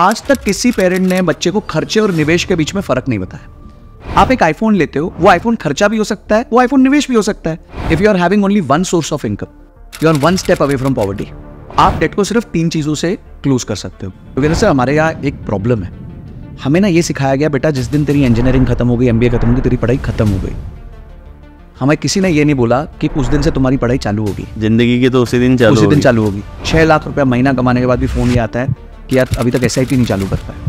आज तक किसी पेरेंट ने बच्चे को खर्चे और निवेश के बीच में फर्क नहीं बताया आप एक आईफोन लेते हो वो आईफोन खर्चा भी हो सकता है वो आईफोन निवेश भी हो सकता है if you are having only one source of income you are one step away from poverty आप डेट को सिर्फ तीन चीजों से क्लोज कर सकते हो क्योंकि सर हमारे यहाँ एक प्रॉब्लम है हमें ना ये सिखाया गया बेटा जिस दिन तेरी इंजीनियरिंग खत्म हो गई एम खत्म हो गई तेरी पढ़ाई खत्म हो गई हमें किसी ने ये नहीं बोला कि उस दिन से तुम्हारी पढ़ाई चालू होगी जिंदगी की तो उसी दिन चालू उसी दिन चालू होगी छह लाख रुपया महीना कमाने के बाद भी फोन ये आता है कि यार अभी तक एस नहीं चालू कर पाए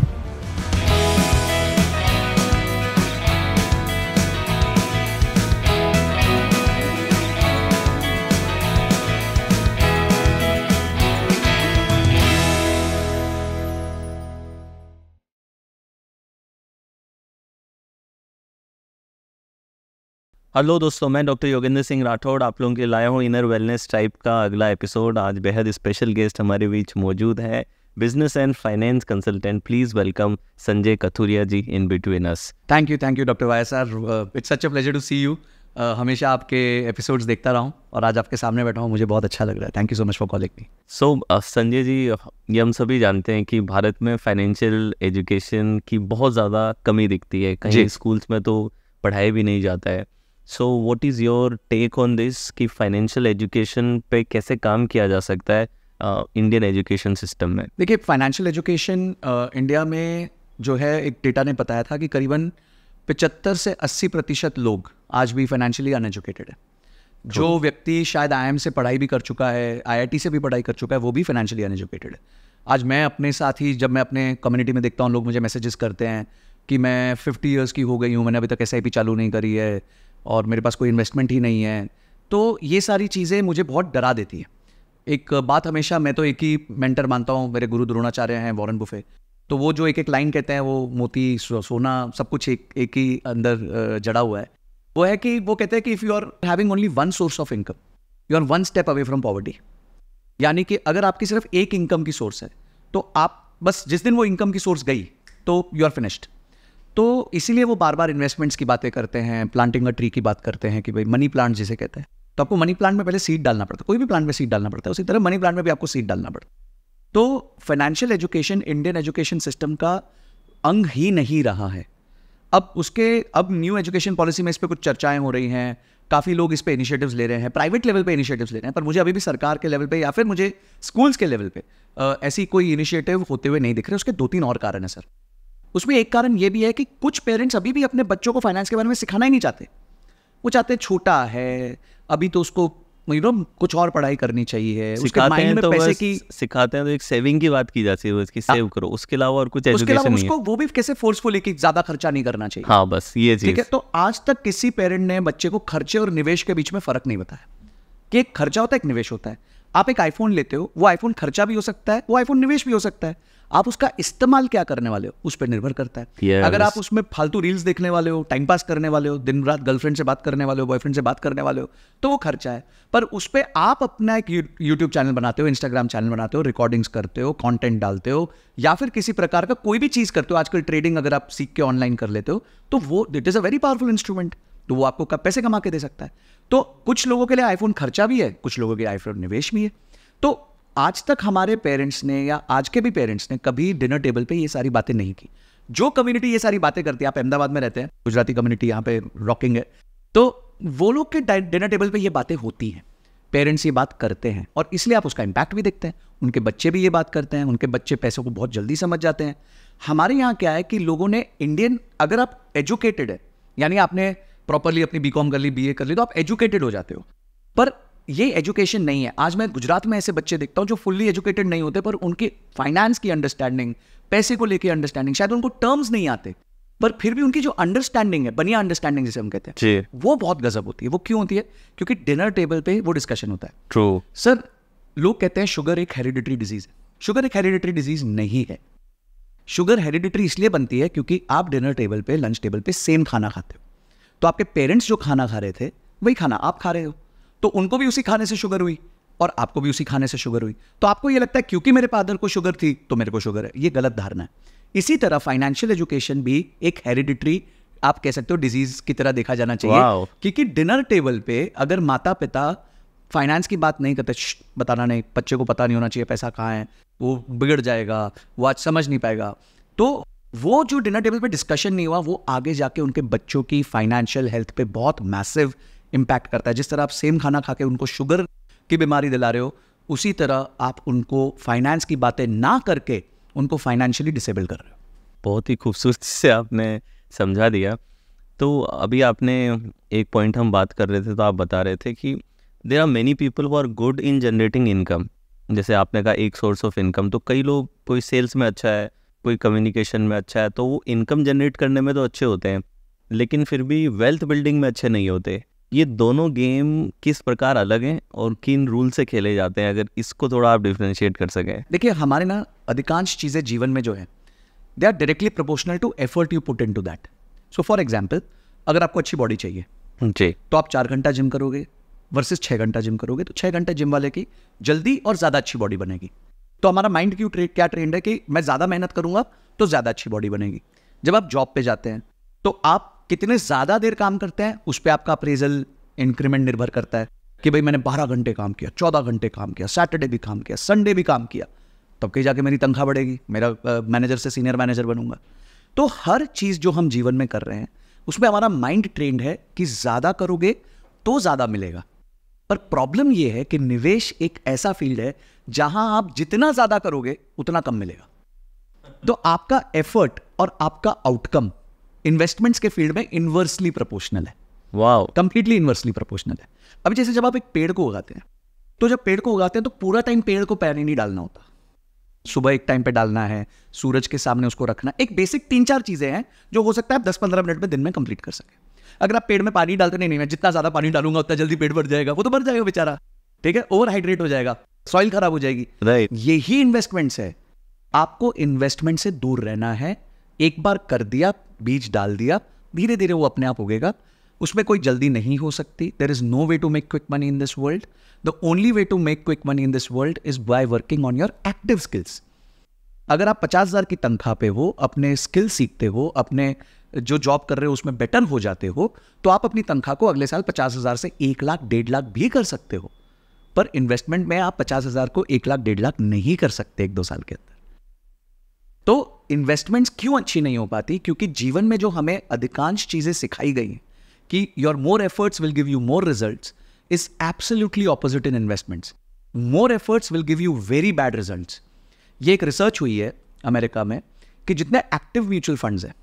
हेलो दोस्तों मैं डॉक्टर योगेंद्र सिंह राठौड़ आप लोगों के लाया हूँ इनर वेलनेस टाइप का अगला एपिसोड आज बेहद स्पेशल गेस्ट हमारे बीच मौजूद है business and finance consultant please welcome Sanjay Kathuria ji in between us thank you thank you Dr. YSR. Uh, it's such a pleasure to see you. Uh, हमेशा आपके एपिसोड्स देखता रहा हूँ और आज आपके सामने बैठा हूँ मुझे बहुत अच्छा लग रहा है thank you so much for calling me so Sanjay ji ये हम सभी जानते हैं कि भारत में फाइनेंशियल एजुकेशन की बहुत ज़्यादा कमी दिखती है कहीं स्कूल्स में तो पढ़ाया भी नहीं जाता है so what is your take on this कि फाइनेंशियल एजुकेशन पे कैसे काम किया जा सकता है इंडियन एजुकेशन सिस्टम में देखिए फाइनेंशियल एजुकेशन इंडिया में जो है एक डेटा ने बताया था कि करीबन पचहत्तर से अस्सी प्रतिशत लोग आज भी फाइनेंशियली अनएजुकेटेड है जो व्यक्ति शायद आई से पढ़ाई भी कर चुका है आई से भी पढ़ाई कर चुका है वो भी फाइनेंशियली अनएजुकेटेड है आज मैं अपने साथ ही जब मैं अपने कम्युनिटी में देखता हूँ लोग मुझे मैसेजेस करते हैं कि मैं फिफ्टी ईयर्स की हो गई हूँ मैंने अभी तक एस चालू नहीं करी है और मेरे पास कोई इन्वेस्टमेंट ही नहीं है तो ये सारी चीज़ें मुझे बहुत डरा देती है एक बात हमेशा मैं तो एक ही मेंटर मानता हूँ मेरे गुरु द्रोणाचार्य हैं वॉरन बुफे तो वो जो एक एक लाइन कहते हैं वो मोती सोना सब कुछ एक एक ही अंदर जड़ा हुआ है वो है कि वो कहते हैं कि if you are having only one source of income you are one step away from poverty यानी कि अगर आपकी सिर्फ एक इनकम की सोर्स है तो आप बस जिस दिन वो इनकम की सोर्स गई तो यू आर फिनिश्ड तो इसीलिए वो बार बार इन्वेस्टमेंट्स की बातें करते हैं प्लांटिंग अ ट्री की बात करते हैं कि भाई मनी प्लांट जिसे कहते हैं तो आपको मनी प्लांट में पहले सीड डालना पड़ता है कोई भी प्लांट में सीड डालना पड़ता है उसी तरह मनी प्लांट में भी आपको सीड डालना पड़ता है तो financial education Indian education system का अंग ही नहीं रहा है अब उसके अब न्यू एजुकेशन पॉलिसी में इस पर कुछ चर्चाएं हो रही हैं काफ़ी लोग इस पर इनिशिएटिव्स ले रहे हैं प्राइवेट लेवल पे इनिशिएटिव्स ले रहे हैं पर मुझे अभी भी सरकार के लेवल पे या फिर मुझे स्कूल्स के लेवल पे ऐसी कोई इनिशिएटिव होते हुए नहीं दिख रहे उसके दो तीन और कारण है सर उसमें एक कारण ये भी है कि कुछ पेरेंट्स अभी भी अपने बच्चों को फाइनेंस के बारे में सिखाना ही नहीं चाहते वो चाहते छोटा है अभी तो उसको यू नो कुछ और पढ़ाई करनी चाहिए उसके माइंड में तो पैसे की सिखाते हैं तो एक सेविंग की बात की जाती है उसकी सेव हाँ। करो उसके अलावा और कुछ उसके अलावा उसको वो भी कैसे फोर्सफुली कि ज्यादा खर्चा नहीं करना चाहिए हाँ बस ये चीज ठीक है तो आज तक किसी पेरेंट ने बच्चे को खर्चे और निवेश के बीच में फर्क नहीं बताया कि एक खर्चा होता है एक निवेश होता है आप एक आईफोन लेते हो वो आईफोन खर्चा भी हो सकता है वो आईफोन निवेश भी हो सकता है आप उसका इस्तेमाल क्या करने वाले हो उस पर निर्भर करता है yes. अगर आप उसमें फालतू रील्स देखने वाले हो टाइम पास करने वाले हो दिन रात गर्लफ्रेंड से बात करने वाले हो बॉयफ्रेंड से बात करने वाले हो तो वो खर्चा है पर उस पर आप अपना एक यूट्यूब चैनल बनाते हो इंस्टाग्राम चैनल बनाते हो रिकॉर्डिंग्स करते हो कॉन्टेंट डालते हो या फिर किसी प्रकार का कोई भी चीज़ करते हो आजकल ट्रेडिंग अगर आप सीख के ऑनलाइन कर लेते हो तो वो that is a very powerful instrument तो वो आपको पैसे कमा के दे सकता है तो कुछ लोगों के लिए आईफोन खर्चा भी है कुछ लोगों के लिए आईफोन निवेश भी है तो आज तक हमारे पेरेंट्स ने या आज के भी पेरेंट्स ने कभी डिनर टेबल पे ये सारी बातें नहीं की जो कम्युनिटी ये सारी बातें करती है आप अहमदाबाद में रहते हैं गुजराती कम्युनिटी यहाँ पे रॉकिंग है तो वो लोग के डिनर टेबल पे ये बातें होती हैं पेरेंट्स ये बात करते हैं और इसलिए आप उसका इम्पैक्ट भी देखते हैं उनके बच्चे भी ये बात करते हैं उनके बच्चे पैसों को बहुत जल्दी समझ जाते हैं हमारे यहाँ क्या है कि लोगों ने इंडियन अगर आप एजुकेटेड है यानी आपने प्रॉपरली अपनी बी कर ली बी कर ली तो आप एजुकेटेड हो जाते हो पर ये एजुकेशन नहीं है आज मैं गुजरात में ऐसे बच्चे देखता हूँ जो फुल्ली एजुकेटेड नहीं होते पर उनके फाइनेंस की अंडरस्टैंडिंग पैसे को लेकर अंडरस्टैंडिंग शायद उनको टर्म्स नहीं आते पर फिर भी उनकी जो अंडरस्टैंडिंग है बनिया अंडरस्टैंडिंग जिसे हम कहते हैं वो बहुत गजब होती है वो क्यों होती है क्योंकि डिनर टेबल पे वो डिस्कशन होता है ट्रू सर लोग कहते हैं शुगर एक हेरिडिटरी डिजीज है शुगर एक हेरिडिटरी डिजीज नहीं है शुगर हेरिडिटरी इसलिए बनती है क्योंकि आप डिनर टेबल पे लंच टेबल पे सेम खाना खाते हो तो आपके पेरेंट्स जो खाना खा रहे थे वही खाना आप खा रहे हो तो उनको भी उसी खाने से शुगर हुई और आपको भी उसी खाने से शुगर हुई तो आपको ये लगता है क्योंकि मेरे फादर को शुगर थी तो मेरे को शुगर है ये गलत धारणा है इसी तरह फाइनेंशियल एजुकेशन भी एक हेरिडिटरी आप कह सकते हो डिजीज की तरह देखा जाना चाहिए क्योंकि डिनर टेबल पे अगर माता पिता फाइनेंस की बात नहीं करते बताना नहीं बच्चे को पता नहीं होना चाहिए पैसा कहाँ है वो बिगड़ जाएगा वो आज समझ नहीं पाएगा तो वो जो डिनर टेबल पे डिस्कशन नहीं हुआ वो आगे जाके उनके बच्चों की फाइनेंशियल हेल्थ पे बहुत मैसिव इम्पैक्ट करता है जिस तरह आप सेम खाना खा के उनको शुगर की बीमारी दिला रहे हो उसी तरह आप उनको फाइनेंस की बातें ना करके उनको फाइनेंशियली डिसेबल कर रहे हो बहुत ही खूबसूरती से आपने समझा दिया तो अभी आपने एक पॉइंट हम बात कर रहे थे तो आप बता रहे थे कि there are many people who are good in generating income जैसे आपने कहा एक सोर्स ऑफ इनकम तो कई लोग कोई सेल्स में अच्छा है कोई कम्युनिकेशन में अच्छा है तो वो इनकम जनरेट करने में तो अच्छे होते हैं लेकिन फिर भी वेल्थ बिल्डिंग में अच्छे नहीं होते ये दोनों गेम किस प्रकार अलग हैं और किन रूल से खेले जाते हैं अगर इसको थोड़ा आप डिफ्रेंशिएट कर सकें देखिए हमारे ना अधिकांश चीज़ें जीवन में जो है they are directly proportional to effort you put into that so for example अगर आपको अच्छी बॉडी चाहिए जी तो आप चार घंटा जिम करोगे वर्सेस छः घंटा जिम करोगे तो छः घंटे जिम वाले की जल्दी और ज़्यादा अच्छी बॉडी बनेगी तो हमारा माइंड क्यों ट्रेड क्या ट्रेंड है कि मैं ज़्यादा मेहनत करूँगा तो ज़्यादा अच्छी बॉडी बनेगी जब आप जॉब पे जाते हैं तो आप कितने ज़्यादा देर काम करते हैं उस पर आपका अप्रेजल इंक्रीमेंट निर्भर करता है कि भाई मैंने बारह घंटे काम किया चौदह घंटे काम किया सैटरडे भी काम किया संडे भी काम किया तब कहीं जाके मेरी तनख्वाह बढ़ेगी मेरा मैनेजर से सीनियर मैनेजर बनूंगा तो हर चीज़ जो हम जीवन में कर रहे हैं उसमें हमारा माइंड ट्रेंड है कि ज़्यादा करोगे तो ज़्यादा मिलेगा पर प्रॉब्लम यह है कि निवेश एक ऐसा फील्ड है जहां आप जितना ज़्यादा करोगे उतना कम मिलेगा तो आपका एफर्ट और आपका आउटकम इन्वेस्टमेंट्स के फील्ड में इन्वर्सली प्रोपोर्शनल है वाह कंप्लीटली इन्वर्सली प्रोपोर्शनल है अब जैसे जब आप एक पेड़ को उगाते हैं तो जब पेड़ को उगाते हैं तो पूरा टाइम पेड़ को पानी नहीं डालना होता सुबह एक टाइम पे डालना है सूरज के सामने उसको रखना एक बेसिक तीन चार चीज़ें हैं जो हो सकता है आप दस पंद्रह मिनट में दिन में कंप्लीट कर सके अगर आप पेड़ में पानी डालते नहीं नहीं मैं जितना ज़्यादा पानी डालूंगा उतना जल्दी पेड़ भर जाएगा वो तो भर जाएगा बेचारा ठीक है ओवर हाइड्रेट हो जाएगा सॉइल खराब हो जाएगी राइट यही इन्वेस्टमेंट्स है आपको इन्वेस्टमेंट से दूर रहना है एक बार कर दिया बीज डाल दिया धीरे धीरे वो अपने आप उगेगा उसमें कोई जल्दी नहीं हो सकती there is no way to make quick money in this world the only way to make quick money in this world is by working on your active skills अगर आप पचास हज़ार की तनख्वाह पे हो अपने स्किल सीखते हो अपने जो जॉब कर रहे हो उसमें बेटर हो जाते हो तो आप अपनी तनख्वाह को अगले साल पचास हज़ार से एक लाख डेढ़ लाख भी कर सकते हो पर इन्वेस्टमेंट में आप पचास हज़ार को एक लाख डेढ़ लाख नहीं कर सकते एक दो साल के अंदर तो इन्वेस्टमेंट्स क्यों अच्छी नहीं हो पाती क्योंकि जीवन में जो हमें अधिकांश चीज़ें सिखाई गई कि your more efforts will give you more result is absolutely opposite in investments more efforts will give you very bad result ये एक रिसर्च हुई है अमेरिका में कि जितने एक्टिव म्यूचुअल फंड है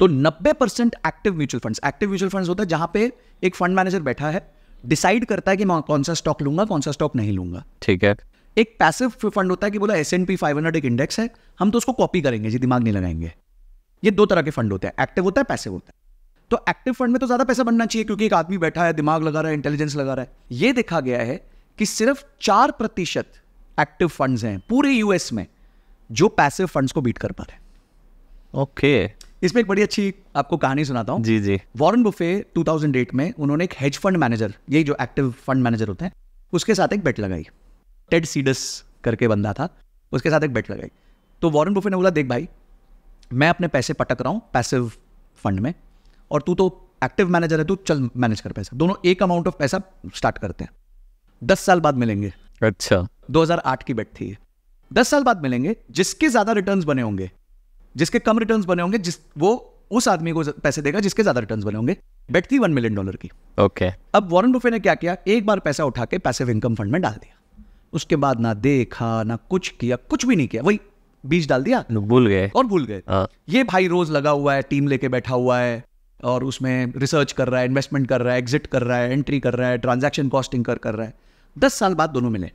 तो 90 percent active mutual fund active mutual fund होता है जहां पे एक फंड मैनेजर बैठा है डिसाइड करता है कि मैं कौन सा स्टॉक लूंगा कौन सा स्टॉक नहीं लूंगा ठीक है एक पैसिव फंड होता है कि बोला S and P five hundred एक इंडेक्स है हम तो उसको कॉपी करेंगे जी दिमाग नहीं लगाएंगे ये दो तरह के फंड होते हैं एक्टिव होता है पैसिव होता है तो एक्टिव फंड में तो ज़्यादा पैसा बनना चाहिए क्योंकि एक आदमी बैठा है दिमाग लगा रहा है इंटेलिजेंस लगा रहा है यह देखा गया है कि सिर्फ चार प्रतिशत एक्टिव फंड हैं पूरे यूएस में जो पैसिव फंड को बीट कर पा रहे ओके इसमें एक बड़ी अच्छी आपको कहानी सुनाता हूँ जी जी वॉरन बुफे 2008 में उन्होंने एक हेज फंड मैनेजर यही जो एक्टिव फंड मैनेजर होते हैं उसके साथ एक बेट लगाई टेड सीडस करके बंदा था उसके साथ एक बेट लगाई तो वॉरेन बुफे ने बोला देख भाई मैं अपने पैसे पटक रहा हूँ पैसिव फंड में और तू तो एक्टिव मैनेजर है तू चल मैनेज कर पैसा दोनों एक अमाउंट ऑफ पैसा स्टार्ट करते हैं दस साल बाद मिलेंगे अच्छा 2008 की बेट थी दस साल बाद मिलेंगे जिसके ज़्यादा रिटर्न्स बने होंगे जिसके कम रिटर्न्स बने होंगे जिस वो उस आदमी को पैसे देगा जिसके ज़्यादा रिटर्न्स बने होंगे बेट थी वन मिलियन डॉलर की ओके okay. अब वॉरेन बुफे ने क्या किया एक बार पैसा उठा के पैसिव इनकम फंड में डाल दिया उसके बाद ना देखा ना कुछ किया कुछ भी नहीं किया वही बीज डाल दिया भूल गए और भूल गए हाँ। ये भाई रोज लगा हुआ है टीम लेके बैठा हुआ है और उसमें रिसर्च कर रहा है इन्वेस्टमेंट कर रहा है एग्जिट कर रहा है एंट्री कर रहा है ट्रांजेक्शन कॉस्टिंग कर कर रहा है दस साल बाद दोनों मिले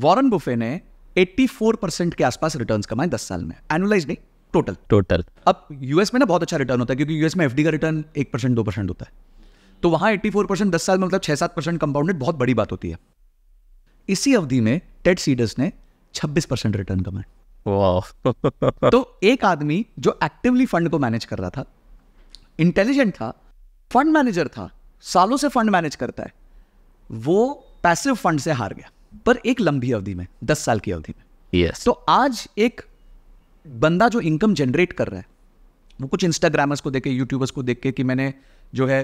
वॉरन बुफे ने 84 परसेंट के आसपास रिटर्न कमाए दस साल में एनुलाइज नहीं टोटल टोटल अब यूएस में ना बहुत अच्छा रिटर्न होता है क्योंकि यूएस में एफडी का रिटर्न एक परसेंट दो परसेंट होता है तो वहां फोर परसेंट दस साल में मतलब छह सात परसेंट कंपाउंडेड बहुत बड़ी बात होती है इसी अवधि में टेड सीडर्स ने 26 परसेंट रिटर्न कमाए तो एक आदमी जो एक्टिवली फंड को मैनेज कर रहा था इंटेलिजेंट था फंड मैनेजर था सालों से फंड मैनेज करता है वो पैसिव फंड से हार गया पर एक लंबी अवधि में दस साल की अवधि में yes. तो आज एक बंदा जो इनकम जनरेट कर रहा है वो कुछ इंस्टाग्रामर्स को देख के यूट्यूबर्स को देख के कि मैंने जो है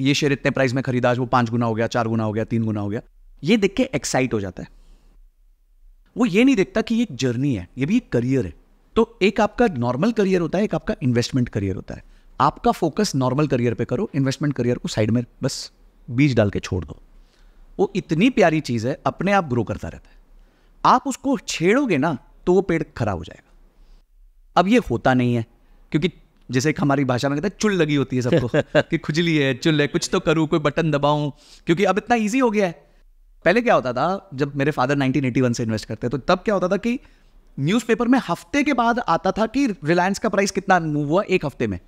ये शेयर इतने प्राइस में खरीदा आज वो पांच गुना हो गया चार गुना हो गया तीन गुना हो गया ये देख के एक्साइट हो जाता है वो ये नहीं देखता कि ये एक जर्नी है ये भी एक करियर है तो एक आपका नॉर्मल करियर होता है एक आपका इन्वेस्टमेंट करियर होता है आपका फोकस नॉर्मल करियर पे करो इन्वेस्टमेंट करियर को साइड में बस बीज डाल के छोड़ दो वो इतनी प्यारी चीज़ है अपने आप ग्रो करता रहता है आप उसको छेड़ोगे ना तो वो पेड़ खराब हो जाएगा अब ये होता नहीं है क्योंकि जैसे एक हमारी भाषा में कहते हैं चुल लगी होती है सबको कि खुजली है चुल है कुछ तो करूँ कोई बटन दबाऊं क्योंकि अब इतना ईजी हो गया है पहले क्या होता था जब मेरे फादर 1981 से इन्वेस्ट करते तो तब क्या होता था कि न्यूज़पेपर में हफ्ते के बाद आता था कि रिलायंस का प्राइस कितना मूव हुआ एक हफ्ते में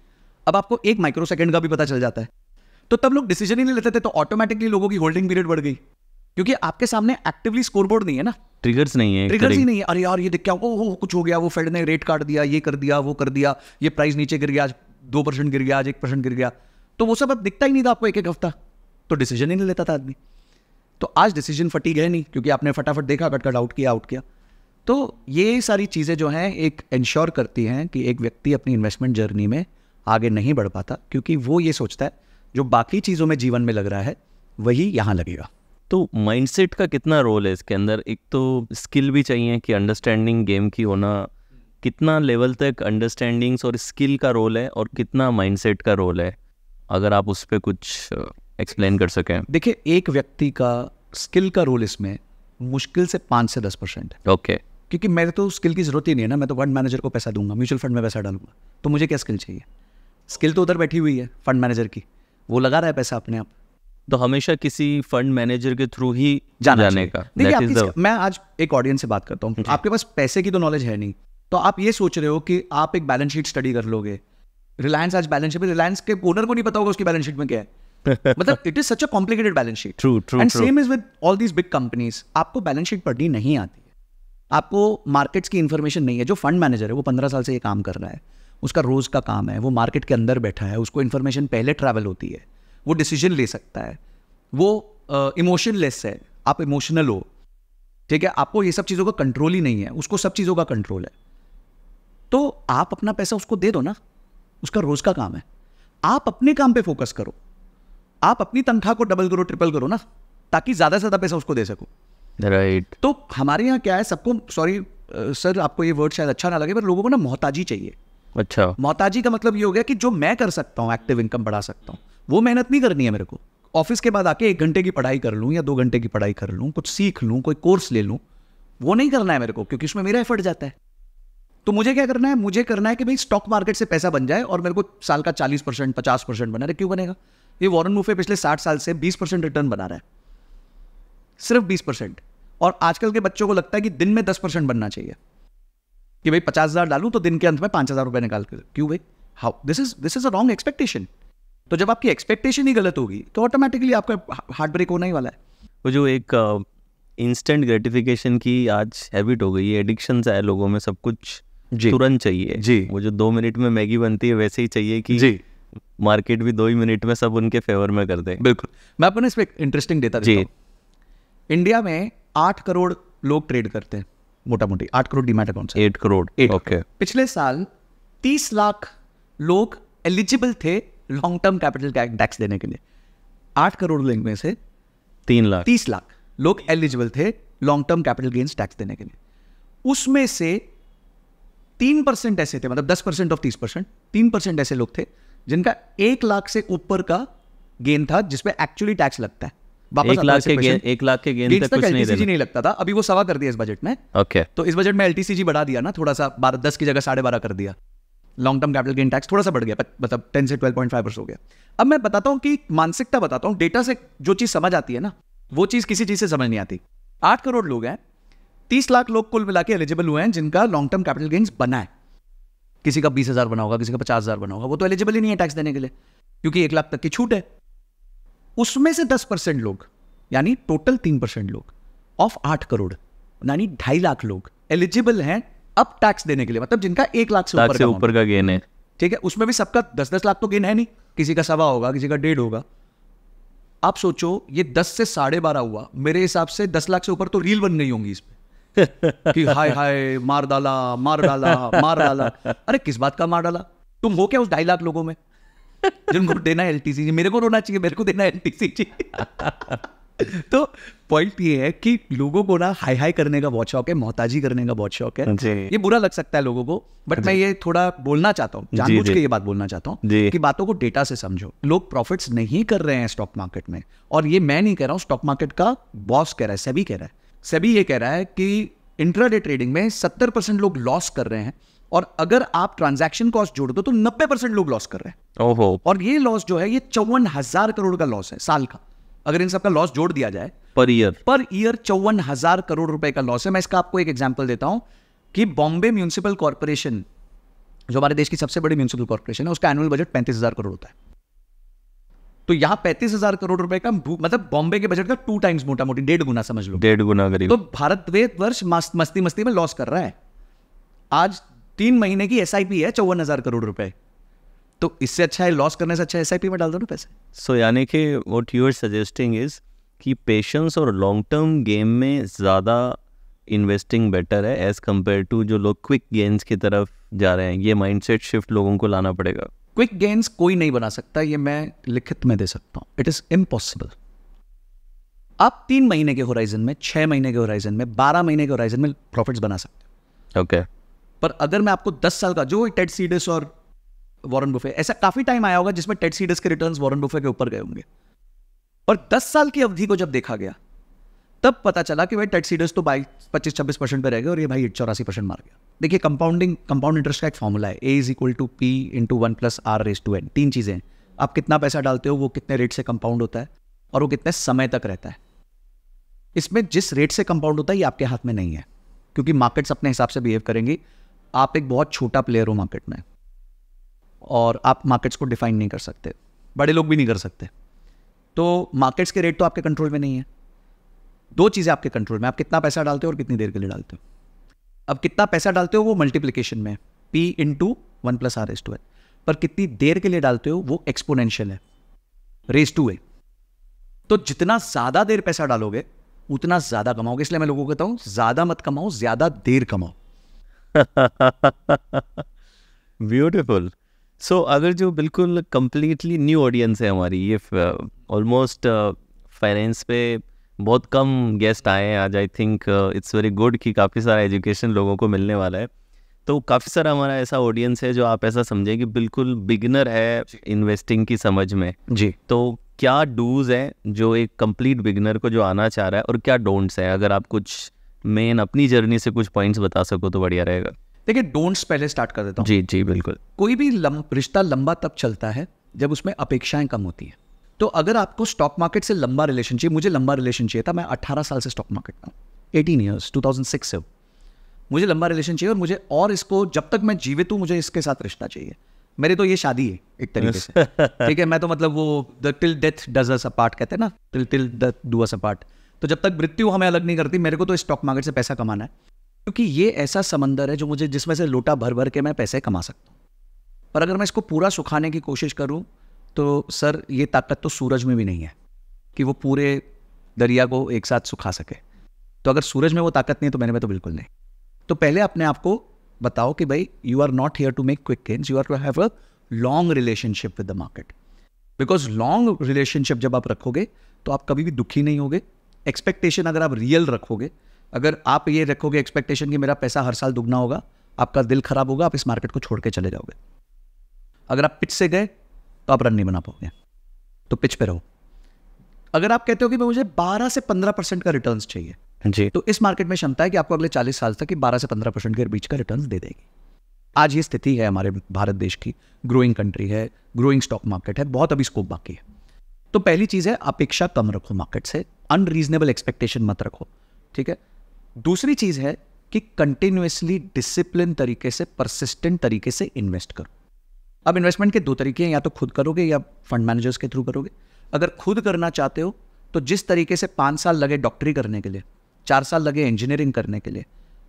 अब आपको एक माइक्रो का भी पता चल जाता है तो तब लोग डिसीजन ही नहीं लेते थे तो ऑटोमेटिकली लोगों की होल्डिंग पीरियड बढ़ गई क्योंकि आपके सामने एक्टिवली स्कोरबोर्ड नहीं है ना ट्रिगर्स नहीं है ट्रिगर्स ही नहीं है अरे यार ये देख क्या ओ, ओ, कुछ हो गया वो फेड ने रेट काट दिया ये कर दिया वो कर दिया ये प्राइस नीचे गिर गया आज दो परसेंट गिर गया आज एक परसेंट गिर गया तो वो सब अब दिखता ही नहीं था आपको एक एक हफ्ता तो डिसीजन ही नहीं लेता था आदमी तो आज डिसीजन फटी गए नहीं क्योंकि आपने फटाफट देखा कट कट आउट किया आउट किया तो ये सारी चीज़ें जो हैं एक इंश्योर करती हैं कि एक व्यक्ति अपनी इन्वेस्टमेंट जर्नी में आगे नहीं बढ़ पाता क्योंकि वो ये सोचता है जो बाकी चीज़ों में जीवन में लग रहा है वही यहाँ लगेगा तो माइंडसेट का कितना रोल है इसके अंदर एक तो स्किल भी चाहिए कि अंडरस्टैंडिंग गेम की होना कितना लेवल तक अंडरस्टैंडिंग्स और स्किल का रोल है और कितना माइंडसेट का रोल है अगर आप उस पर कुछ एक्सप्लेन कर सकें देखिए एक व्यक्ति का स्किल का रोल इसमें मुश्किल से पाँच से दस परसेंट ओके okay. क्योंकि मेरे तो स्किल की जरूरत ही नहीं है ना मैं तो फंड मैनेजर को पैसा दूंगा म्यूचुअल फंड में पैसा डालूंगा तो मुझे क्या स्किल चाहिए स्किल तो उधर बैठी हुई है फंड मैनेजर की वो लगा रहा है पैसा अपने आप तो हमेशा किसी फंड मैनेजर के थ्रू ही जाना जाने का देखिए the... मैं आज एक ऑडियंस से बात करता हूँ आपके पास पैसे की तो नॉलेज है नहीं तो आप ये सोच रहे हो कि आप एक बैलेंस शीट स्टडी कर लोगे रिलायंस आज बैलेंस शीट रिलायंस के ओनर को नहीं पता होगा उसकी बैलेंस शीट में क्या है मतलब it is such a complicated balance sheet true true and same is with all these big companies आपको बैलेंस शीट पढ़नी नहीं आती है आपको मार्केट्स की इन्फॉर्मेशन नहीं है जो फंड मैनेजर है वो पंद्रह साल से ये काम कर रहा है उसका रोज का काम है वो मार्केट के अंदर बैठा है उसको इन्फॉर्मेशन पहले ट्रैवल होती है वो डिसीजन ले सकता है वो इमोशन uh, लेस है आप इमोशनल हो ठीक है आपको ये सब चीज़ों का कंट्रोल ही नहीं है उसको सब चीज़ों का कंट्रोल है तो आप अपना पैसा उसको दे दो ना उसका रोज का काम है आप अपने काम पे फोकस करो आप अपनी तनख्वाह को डबल करो ट्रिपल करो ना ताकि ज़्यादा से ज़्यादा पैसा उसको दे सको राइट right. तो हमारे यहाँ क्या है सबको सॉरी सर आपको ये वर्ड शायद अच्छा ना लगे पर लोगों को ना मोहताजी चाहिए अच्छा मोहताजी का मतलब ये हो गया कि जो मैं कर सकता हूँ एक्टिव इनकम बढ़ा सकता हूँ वो मेहनत नहीं करनी है मेरे को ऑफिस के बाद आके एक घंटे की पढ़ाई कर लूँ या दो घंटे की पढ़ाई कर लूँ कुछ सीख लूँ कोई कोर्स ले लूँ वो नहीं करना है मेरे को क्योंकि उसमें मेरा एफर्ट जाता है तो मुझे क्या करना है मुझे करना है कि भाई स्टॉक मार्केट से पैसा बन जाए और मेरे को साल का चालीस परसेंट पचास परसेंट बना रहे क्यों बनेगा ये वॉरन मूफे पिछले साठ साल से बीस परसेंट रिटर्न बना रहा है सिर्फ बीस परसेंट और आजकल के बच्चों को लगता है कि दिन में दस परसेंट बनना चाहिए कि भाई पचास हज़ार डालू तो दिन के अंत में पांच हज़ार रुपए निकाल कर क्यों भाई how this is this is a wrong expectation तो जब आपकी एक्सपेक्टेशन ही गलत होगी तो ऑटोमेटिकली आपका हार्ट ब्रेक होना ही वाला है वो जो एक इंस्टेंट uh, ग्रेटिफिकेशन की आज हैबिट हो गई है एडिक्शन है लोगों में सब कुछ तुरंत चाहिए जी वो जो दो मिनट में मैगी बनती है वैसे ही चाहिए कि जी मार्केट भी दो ही मिनट में सब उनके फेवर में कर दे बिल्कुल मैं आपको ना इसमें इंटरेस्टिंग डेटा जी इंडिया में आठ करोड़ लोग ट्रेड करते हैं मोटा मोटी आठ crore demat account eight crore eight okay पिछले साल तीस लाख लोग एलिजिबल थे लॉन्ग टर्म कैपिटल टैक्स देने के लिए आठ करोड़ लोग में से तीन लाख तीस लाख लोग एलिजिबल थे long term capital gains tax देने के लिए उसमें से तीन परसेंट ऐसे थे मतलब दस परसेंट ऑफ तीस परसेंट तीन परसेंट ऐसे लोग थे जिनका एक लाख से ऊपर का गेन था जिसपे एक्चुअली टैक्स लगता है इस बजट में एलटीसीजी तो बढ़ा दिया ना थोड़ा सा दस की जगह साढ़े बारह कर दिया long term capital gain tax थोड़ा सा बढ़ गया मतलब टेन से ट्वेल्व पॉइंट फाइव हो गया अब मैं बताता कि मानसिकता बताता डेटा से जो चीज़ समझ आती है ना वो चीज़ किसी चीज़ से समझ नहीं आती आठ करोड़ लोग हैं तीस लाख लोग कुल मिला के एलिजिबल हुए हैं जिनका लॉन्ग टर्म कैपिटल गेन्स बना है किसी का बीस हज़ार बना होगा किसी का पचास हज़ार बना होगा वो तो एलिजिबल ही नहीं है टैक्स देने के लिए क्योंकि एक लाख तक की छूट है उसमें से दस परसेंट लोग यानी टोटल तीन परसेंट लोग ऑफ आठ करोड़ यानी ढाई लाख लोग एलिजिबल हैं अब टैक्स देने के लिए मतलब जिनका एक लाख से ऊपर का गेन है ठीक है उसमें भी सबका दस दस लाख तो गेन है नहीं किसी का सवा होगा किसी का डेढ़ होगा आप सोचो ये दस से साढ़े बारह हुआ मेरे हिसाब से दस लाख से ऊपर तो रील बन गई होंगी इसमें कि हाय हाय मार डाला मार डाला मार डाला अरे किस बात का मार डाला तुम हो क्या उस ढाई लाख लोगों में जिनको देना टी एल मेरे को रोना चाहिए मेरे को देना है एल तो पॉइंट ये है कि लोगों को ना हाई हाई करने का बहुत शौक है मोहताजी करने का बहुत शौक है ये बुरा लग सकता है लोगों को बट मैं ये थोड़ा बोलना चाहता हूँ जानबूझ के ये बात बोलना चाहता हूँ कि बातों को डेटा से समझो लोग प्रॉफिट्स नहीं कर रहे हैं स्टॉक मार्केट में और ये मैं नहीं कह रहा हूँ स्टॉक मार्केट का बॉस कह रहा है सभी कह रहा है सेबी ये कह रहा है कि इंट्राडे ट्रेडिंग में सत्तर परसेंट लोग लॉस कर रहे हैं और अगर आप ट्रांजैक्शन कॉस्ट जोड़ दो तो नब्बे परसेंट लोग लॉस कर रहे हैं ओहो और ये लॉस जो है ये चौवन हजार करोड़ का लॉस है साल का अगर इन सबका लॉस जोड़ दिया जाए पर ईयर पर ईयर चौवन हजार करोड़ रुपए का लॉस है मैं इसका आपको एक एग्जाम्पल देता हूं कि बॉम्बे म्यूनसिपल कॉरपोरेशन जो हमारे देश की सबसे बड़ी म्यूनसिपल कॉरपोरेशन है उसका एनुअल बजट पैंतीस हजार करोड़ होता है तो यहाँ पैंतीस हजार करोड़ रुपए का मतलब बॉम्बे के बजट का टू टाइम्स मोटा मोटी डेढ़ गुना समझ लो डेढ़ गुना करीब तो भारत वर्ष मस्ती मस्ती में लॉस कर रहा है आज तीन महीने की एस है चौवन हजार करोड़ रुपए तो इससे अच्छा है लॉस करने से अच्छा एस में डाल दो ना पैसे सो यानी कि what you are suggesting is कि पेशेंस और लॉन्ग टर्म गेम में ज़्यादा इन्वेस्टिंग बेटर है एज़ कम्पेयर टू जो लोग क्विक गेंस की तरफ जा रहे हैं ये माइंडसेट शिफ्ट लोगों को लाना पड़ेगा क्विक गेंस कोई नहीं बना सकता ये मैं लिखित में दे सकता हूँ इट इज़ इम्पॉसिबल आप तीन महीने के होराइजन में छह महीने के होराइजन में बारह महीने के होराइजन में प्रॉफिट्स बना सकते हैं ओके okay. पर अगर मैं आपको दस साल का जो टेड सीडस और वॉरन बुफे ऐसा काफ़ी टाइम आया होगा जिसमें टेड सीडस के रिटर्न वॉरन बुफे के ऊपर गए होंगे और दस साल की अवधि को जब देखा गया तब पता चला कि भाई टेट सीडर्स तो बाईस पच्चीस छब्बीस परसेंट पर रह गए और ये भाई चौरासी परसेंट मार गया देखिए कंपाउंडिंग कंपाउंड इंटरेस्ट का एक फॉर्मूला है A is equal to P into one plus R raise to N तीन चीज़ें आप कितना पैसा डालते हो वो कितने रेट से कंपाउंड होता है और वो कितने समय तक रहता है इसमें जिस रेट से कंपाउंड होता है ये आपके हाथ में नहीं है क्योंकि मार्केट्स अपने हिसाब से बिहेव करेंगी आप एक बहुत छोटा प्लेयर हो मार्केट में और आप मार्केट्स को डिफाइन नहीं कर सकते बड़े लोग भी नहीं कर सकते तो मार्केट्स के रेट तो आपके कंट्रोल में नहीं है दो चीज़ें आपके कंट्रोल में आप कितना पैसा डालते हो और कितनी देर के लिए डालते हो अब कितना पैसा डालते हो वो मल्टीप्लीकेशन में P into one plus R S to है पर कितनी देर के लिए डालते हो वो एक्सपोनेंशियल है रेस टू है तो जितना ज़्यादा देर पैसा डालोगे उतना ज़्यादा कमाओगे इसलिए मैं लोगों को कहता हूँ ज़्यादा मत कमाओ ज़्यादा देर कमाओ ब्यूटिफुल सो so, अगर जो बिल्कुल कम्प्लीटली न्यू ऑडियंस है हमारी ये ऑलमोस्ट uh, फाइनेंस uh, पे बहुत कम गेस्ट आए हैं आज I think it's very good कि काफ़ी सारा एजुकेशन लोगों को मिलने वाला है तो काफ़ी सारा हमारा ऐसा ऑडियंस है जो आप ऐसा समझें कि बिल्कुल बिगनर है इन्वेस्टिंग की समझ में जी तो क्या डूज हैं जो एक कंप्लीट बिगनर को जो आना चाह रहा है और क्या डोंट्स है अगर आप कुछ मेन अपनी जर्नी से कुछ पॉइंट्स बता सको तो बढ़िया रहेगा देखिए डोंट्स पहले स्टार्ट कर देता हूँ जी जी बिल्कुल कोई भी लम, रिश्ता लंबा तब चलता है जब उसमें अपेक्षाएं कम होती है तो अगर आपको स्टॉक मार्केट से लंबा रिलेशन चाहिए मुझे लंबा रिलेशन चाहिए था मैं 18 साल से स्टॉक मार्केट में एटीन ईयर्स टू से मुझे लंबा रिलेशन चाहिए और मुझे और इसको जब तक मैं जीवित हूँ मुझे इसके साथ रिश्ता चाहिए मेरे तो ये शादी है एक तरीके से ठीक है मैं तो मतलब वो the till death does us apart कहते हैं ना till till the do us apart तो जब तक मृत्यु हमें अलग नहीं करती मेरे को तो स्टॉक मार्केट से पैसा कमाना है क्योंकि ये ऐसा समंदर है जो मुझे जिसमें से लोटा भर भर के मैं पैसे कमा सकता हूँ पर अगर मैं इसको पूरा सुखाने की कोशिश करूँ तो सर ये ताकत तो सूरज में भी नहीं है कि वो पूरे दरिया को एक साथ सुखा सके तो अगर सूरज में वो ताकत नहीं है तो मैंने में तो बिल्कुल नहीं तो पहले अपने आप को बताओ कि भाई you are not here to make quick gains you are to have a long relationship with the market because long relationship जब आप रखोगे तो आप कभी भी दुखी नहीं होगे एक्सपेक्टेशन अगर आप रियल रखोगे अगर आप ये रखोगे एक्सपेक्टेशन कि मेरा पैसा हर साल दुगना होगा आपका दिल खराब होगा आप इस मार्केट को छोड़ के चले जाओगे अगर आप पिछ से गए तो आप रन नहीं बना पाओगे तो पिच पे रहो अगर आप कहते हो कि मुझे 12 से 15 परसेंट का रिटर्न चाहिए जी तो इस मार्केट में क्षमता है कि आपको अगले 40 साल तक 12 से 15 परसेंट के बीच का रिटर्न दे देगी आज ये स्थिति है हमारे भारत देश की ग्रोइंग कंट्री है ग्रोइंग स्टॉक मार्केट है बहुत अभी स्कोप बाकी है तो पहली चीज़ है अपेक्षा कम रखो मार्केट से अनरीजनेबल एक्सपेक्टेशन मत रखो ठीक है दूसरी चीज़ है कि कंटिन्यूसली डिसिप्लिन तरीके से परसिस्टेंट तरीके से इन्वेस्ट करो अब इन्वेस्टमेंट के दो तरीके हैं या तो खुद करोगे या फंड मैनेजर्स के थ्रू करोगे अगर खुद करना चाहते हो तो जिस तरीके से पाँच साल लगे डॉक्टरी करने के लिए चार साल लगे इंजीनियरिंग करने के लिए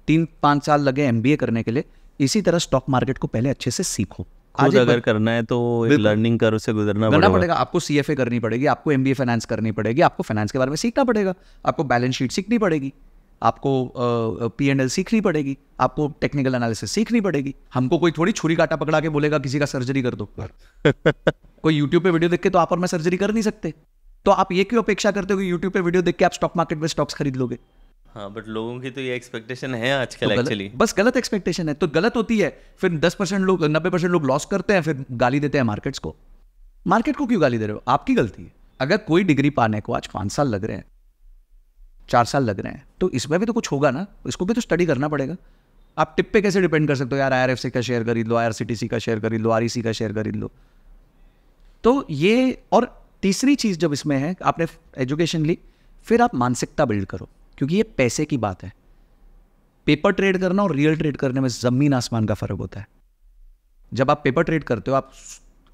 तीन पाँच साल लगे एम करने के लिए इसी तरह स्टॉक मार्केट को पहले अच्छे से सीखो आज अगर करना है तो लर्निंग कर उसे गुजरना करना पड़ेगा आपको सी करनी पड़ेगी आपको एम फाइनेंस करनी पड़ेगी आपको फाइनेंस के बारे में सीखना पड़ेगा आपको बैलेंस शीट सीखनी पड़ेगी आपको पी एंड एल सीखनी पड़ेगी आपको टेक्निकल एनालिसिस सीखनी पड़ेगी हमको कोई थोड़ी छुरी काटा पकड़ा के बोलेगा किसी का सर्जरी कर दो कोई यूट्यूब पे वीडियो देख के तो आप और मैं सर्जरी कर नहीं सकते तो आप ये क्यों अपेक्षा करते हो कि यूट्यूब पे वीडियो देख के आप स्टॉक मार्केट में स्टॉक्स खरीद लोगे हाँ बट लोगों की तो ये एक्सपेक्टेशन है आजकल एक्चुअली तो बस गलत एक्सपेक्टेशन है तो गलत होती है फिर दस परसेंट लोग नब्बे परसेंट लोग लॉस करते हैं फिर गाली देते हैं मार्केट्स को मार्केट को क्यों गाली दे रहे हो आपकी गलती है अगर कोई डिग्री पाने को आज पाँच साल लग रहे हैं चार साल लग रहे हैं तो इसमें भी तो कुछ होगा ना इसको भी तो स्टडी करना पड़ेगा आप टिप पे कैसे डिपेंड कर सकते हो यार आई का शेयर खरीद लो आई का शेयर खरीद लो आर e का शेयर खरीद लो तो ये और तीसरी चीज़ जब इसमें है आपने एजुकेशन ली फिर आप मानसिकता बिल्ड करो क्योंकि ये पैसे की बात है पेपर ट्रेड करना और रियल ट्रेड करने में ज़मीन आसमान का फ़र्क होता है जब आप पेपर ट्रेड करते हो आप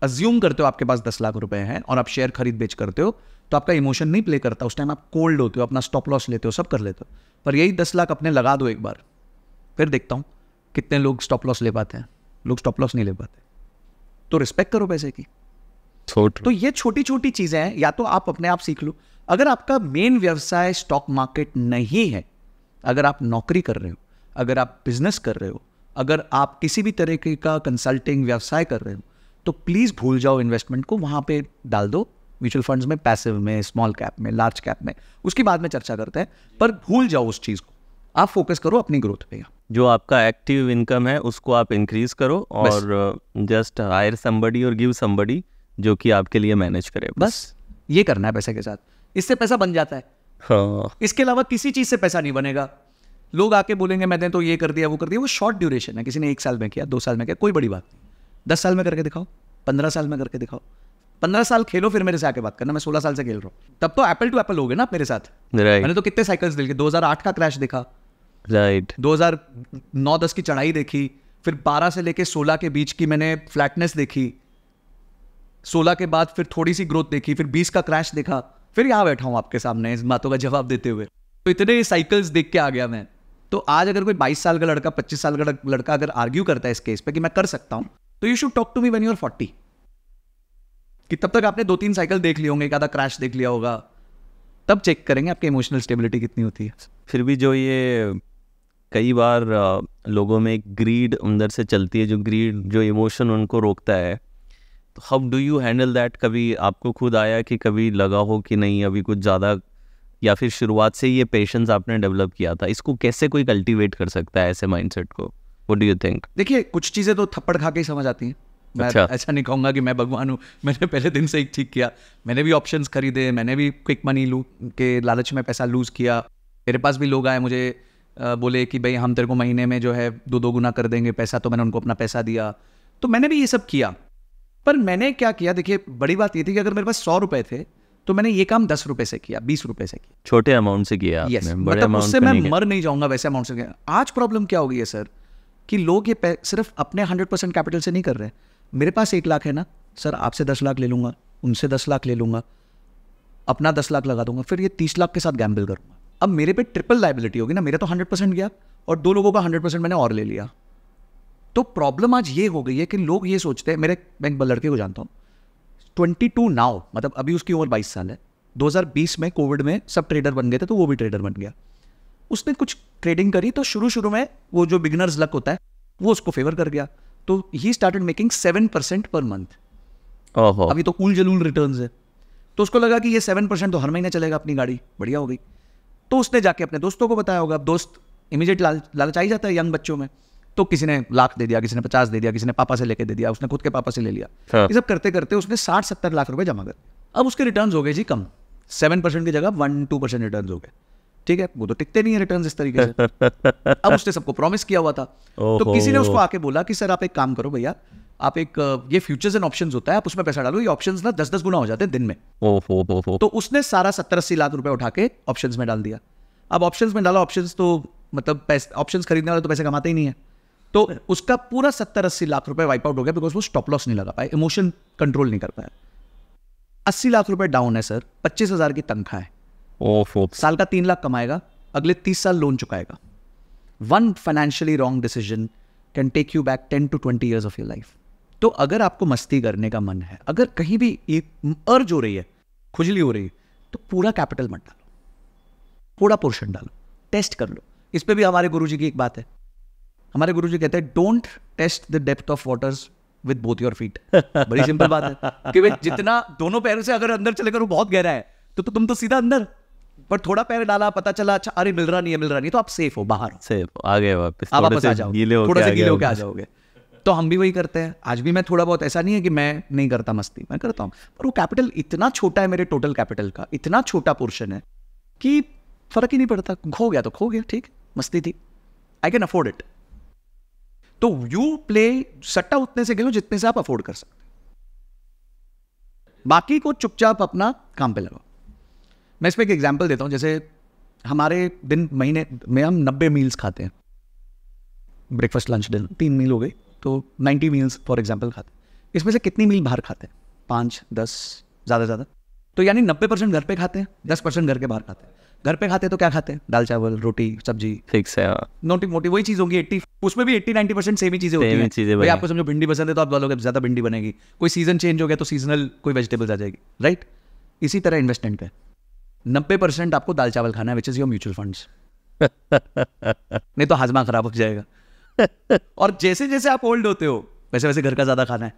अज्यूम करते हो आपके पास दस लाख रुपए हैं और आप शेयर खरीद बेच करते हो तो आपका इमोशन नहीं प्ले करता उस टाइम आप कोल्ड होते हो अपना स्टॉप लॉस लेते हो सब कर लेते हो पर यही दस लाख अपने लगा दो एक बार फिर देखता हूँ कितने लोग स्टॉप लॉस ले पाते हैं लोग स्टॉप लॉस नहीं ले पाते तो रिस्पेक्ट करो पैसे की छोट तो ये छोटी छोटी चीज़ें हैं या तो आप अपने आप सीख लो अगर आपका मेन व्यवसाय स्टॉक मार्केट नहीं है अगर आप नौकरी कर रहे हो अगर आप बिजनेस कर रहे हो अगर आप किसी भी तरीके का कंसल्टिंग व्यवसाय कर रहे हो तो प्लीज़ भूल जाओ इन्वेस्टमेंट को वहाँ पे डाल दो म्यूचुअल फंड्स में पैसिव में स्मॉल कैप में लार्ज कैप में उसकी बाद में चर्चा करते हैं पर भूल जाओ उस चीज़ को आप फोकस करो अपनी ग्रोथ पे जो आपका एक्टिव इनकम है उसको आप इंक्रीज करो और जस्ट हायर समबडी और गिव समबडी जो कि आपके लिए मैनेज करे बस।, बस ये करना है पैसे के साथ इससे पैसा बन जाता है हाँ। इसके अलावा किसी चीज़ से पैसा नहीं बनेगा लोग आके बोलेंगे मैंने तो ये कर दिया वो कर दिया वो शॉर्ट ड्यूरेशन है किसी ने एक साल में किया दो साल में किया कोई बड़ी बात नहीं दस साल में करके दिखाओ पंद्रह साल में करके दिखाओ पंद्रह साल खेलो फिर मेरे से आके बात करना मैं सोलह साल से खेल रहा हूँ तब तो एप्पल टू एप्पल हो गए ना मेरे साथ right. मैंने तो कितने साइकिल्स देखे दो हजार आठ का क्रैश देखा राइट दो हजार नौ दस की चढ़ाई देखी फिर बारह से लेके सोलह के बीच की मैंने फ्लैटनेस देखी सोलह के बाद फिर थोड़ी सी ग्रोथ देखी फिर बीस का क्रैश देखा फिर यहाँ बैठा हूँ आपके सामने इस बातों का जवाब देते हुए तो इतने साइकिल्स देख के आ गया मैं तो आज अगर कोई बाईस साल का लड़का पच्चीस साल का लड़का अगर आर्ग्यू करता है इस केस पे कि मैं कर सकता हूँ तो you should talk to me when you're forty कि तब तक आपने दो तीन साइकिल देख लिए होंगे एक आधा क्रैश देख लिया होगा तब चेक करेंगे आपकी इमोशनल स्टेबिलिटी कितनी होती है फिर भी जो ये कई बार लोगों में एक ग्रीड अंदर से चलती है जो ग्रीड जो इमोशन उनको रोकता है तो how do you handle that कभी आपको खुद आया कि कभी लगा हो कि नहीं अभी कुछ ज़्यादा या फिर शुरुआत से ये पेशेंस आपने डेवलप किया था इसको कैसे कोई कल्टीवेट कर सकता है ऐसे माइंडसेट को वट डू यू थिंक देखिए कुछ चीज़ें तो थप्पड़ खा के ही समझ आती हैं मैं अच्छा, ऐसा नहीं कहूँगा कि मैं भगवान हूँ मैंने पहले दिन से ही ठीक किया मैंने भी ऑप्शन खरीदे मैंने भी क्विक मनी लू के लालच में पैसा लूज़ किया मेरे पास भी लोग आए मुझे बोले कि भाई हम तेरे को महीने में जो है दो दो गुना कर देंगे पैसा तो मैंने उनको अपना पैसा दिया तो मैंने भी ये सब किया पर मैंने क्या किया देखिए बड़ी बात ये थी कि अगर मेरे पास सौ रुपए थे तो मैंने ये काम दस रुपए से किया बीस रुपए से किया छोटे अमाउंट से किया yes, मतलब उससे मैं मर नहीं जाऊंगा वैसे अमाउंट से आज प्रॉब्लम क्या हो गई है सर कि लोग ये सिर्फ अपने हंड्रेड परसेंट कैपिटल से नहीं कर रहे हैं मेरे पास एक लाख है ना सर आपसे दस लाख ले लूंगा उनसे दस लाख ले लूंगा अपना दस लाख लगा दूंगा फिर ये तीस लाख के साथ गैम्बल करूंगा अब मेरे पे ट्रिपल लाइबिलिटी होगी ना मेरा तो हंड्रेड परसेंट गया और दो लोगों का हंड्रेड परसेंट मैंने और ले लिया तो प्रॉब्लम आज ये हो गई है कि लोग ये सोचते हैं मेरे बैंक लड़के को जानता हूँ ट्वेंटी टू नाव मतलब अभी उसकी उम्र बाईस साल है दो हजार बीस में कोविड में सब ट्रेडर बन गए थे तो वो भी ट्रेडर बन गया उसने कुछ ट्रेडिंग करी तो शुरू शुरू में वो जो बिगनर्स लक होता है वो उसको फेवर कर गया तो he started making seven percent per month अभी तो कूल जलूल रिटर्न है तो उसको लगा कि ये सेवन परसेंट तो हर महीने चलेगा अपनी गाड़ी बढ़िया हो गई तो उसने जाके अपने दोस्तों को बताया होगा अब दोस्त इमीजिएट लाल आई जाता है यंग बच्चों में तो किसी ने लाख दे दिया किसी ने पचास दे दिया किसी ने पापा से लेके दे दिया उसने खुद के पापा से ले लिया हाँ। ये सब करते करते उसने साठ सत्तर लाख रुपए जमा कर अब उसके रिटर्न हो गए जी कम सेवन परसेंट की जगह वन टू परसेंट रिटर्न हो गए ठीक है वो तो टिकते नहीं है रिटर्न इस तरीके से अब उसने सबको प्रॉमिस किया हुआ था तो किसी ने उसको आके बोला कि सर आप एक काम करो भैया आप एक ये फ्यूचर्स एंड ऑप्शंस होता है आप उसमें पैसा डालो ये ऑप्शंस ना दस दस गुना हो जाते हैं दिन में ओहो, ओहो. तो उसने सारा सत्तर अस्सी लाख रुपए उठा के ऑप्शन में डाल दिया अब ऑप्शन में डाला ऑप्शन तो मतलब ऑप्शन खरीदने वाले तो पैसे कमाते ही नहीं है तो उसका पूरा सत्तर अस्सी लाख रुपए वाइप आउट हो गया बिकॉज वो स्टॉप लॉस नहीं लगा पाया इमोशन कंट्रोल नहीं कर पाया अस्सी लाख रुपए डाउन है सर पच्चीस हजार की तनख्वाह है Oh, साल का तीन लाख कमाएगा अगले तीस साल लोन चुकाएगा one financially wrong decision can take you back ten to twenty years of your life तो अगर आपको मस्ती करने का मन है अगर कहीं भी ये अर्ज हो रही है खुजली हो रही है तो पूरा कैपिटल मत डालो पूरा पोर्शन डालो टेस्ट कर लो इस पर भी हमारे गुरु की एक बात है हमारे गुरु जी कहते हैं don't test the depth of waters with both your feet बड़ी सिंपल बात है कि भाई जितना दोनों पैरों से अगर अंदर चले करो बहुत गहरा है तो, तो तुम तो सीधा अंदर पर थोड़ा पैर डाला पता चला अच्छा अरे मिल रहा नहीं है मिल रहा नहीं तो आप सेफ हो बाहर सेफ वापस आप वापस आ गीले होके आ जाओगे तो हम भी वही करते हैं आज भी मैं थोड़ा बहुत ऐसा नहीं है कि मैं नहीं करता मस्ती मैं करता हूँ पर वो कैपिटल इतना छोटा है मेरे टोटल कैपिटल का इतना छोटा पोर्शन है कि फर्क ही नहीं पड़ता खो गया तो खो गया ठीक मस्ती थी आई कैन अफोर्ड इट तो यू प्ले सट्टा उतने से खेलो जितने से आप अफोर्ड कर सकते बाकी को चुपचाप अपना काम पे लगाओ मैं इसमें एक एग्जाम्पल देता हूँ जैसे हमारे दिन महीने में हम नब्बे मील्स खाते हैं ब्रेकफास्ट लंच डिनर तीन मील हो गई तो नाइन्टी मील्स फॉर एग्जाम्पल खाते हैं इसमें से कितनी मील बाहर खाते हैं पाँच दस ज़्यादा ज़्यादा तो यानी नब्बे परसेंट घर पे खाते हैं दस परसेंट घर के बाहर खाते हैं घर पे खाते हैं तो क्या खाते हैं दाल चावल रोटी सब्जी फिक्स है नोटी हाँ। मोटी वही चीज होगी एट्टी उसमें भी एट्टी नाइन्टी परसेंट सेम ही चीजें होती हैं चीजें भाई आपको समझो भिंडी पसंद है तो आप बोलोगे ज्यादा भिंडी बनेगी कोई सीजन चेंज हो गया तो सीजनल कोई वेजिटेबल्स आ जाएगी राइट इसी तरह इन्वेस्टमेंट है नब्बे परसेंट आपको दाल चावल खाना है which is your mutual funds नहीं तो हाजमा खराब हो जाएगा और जैसे जैसे आप ओल्ड होते हो वैसे वैसे घर का ज़्यादा खाना है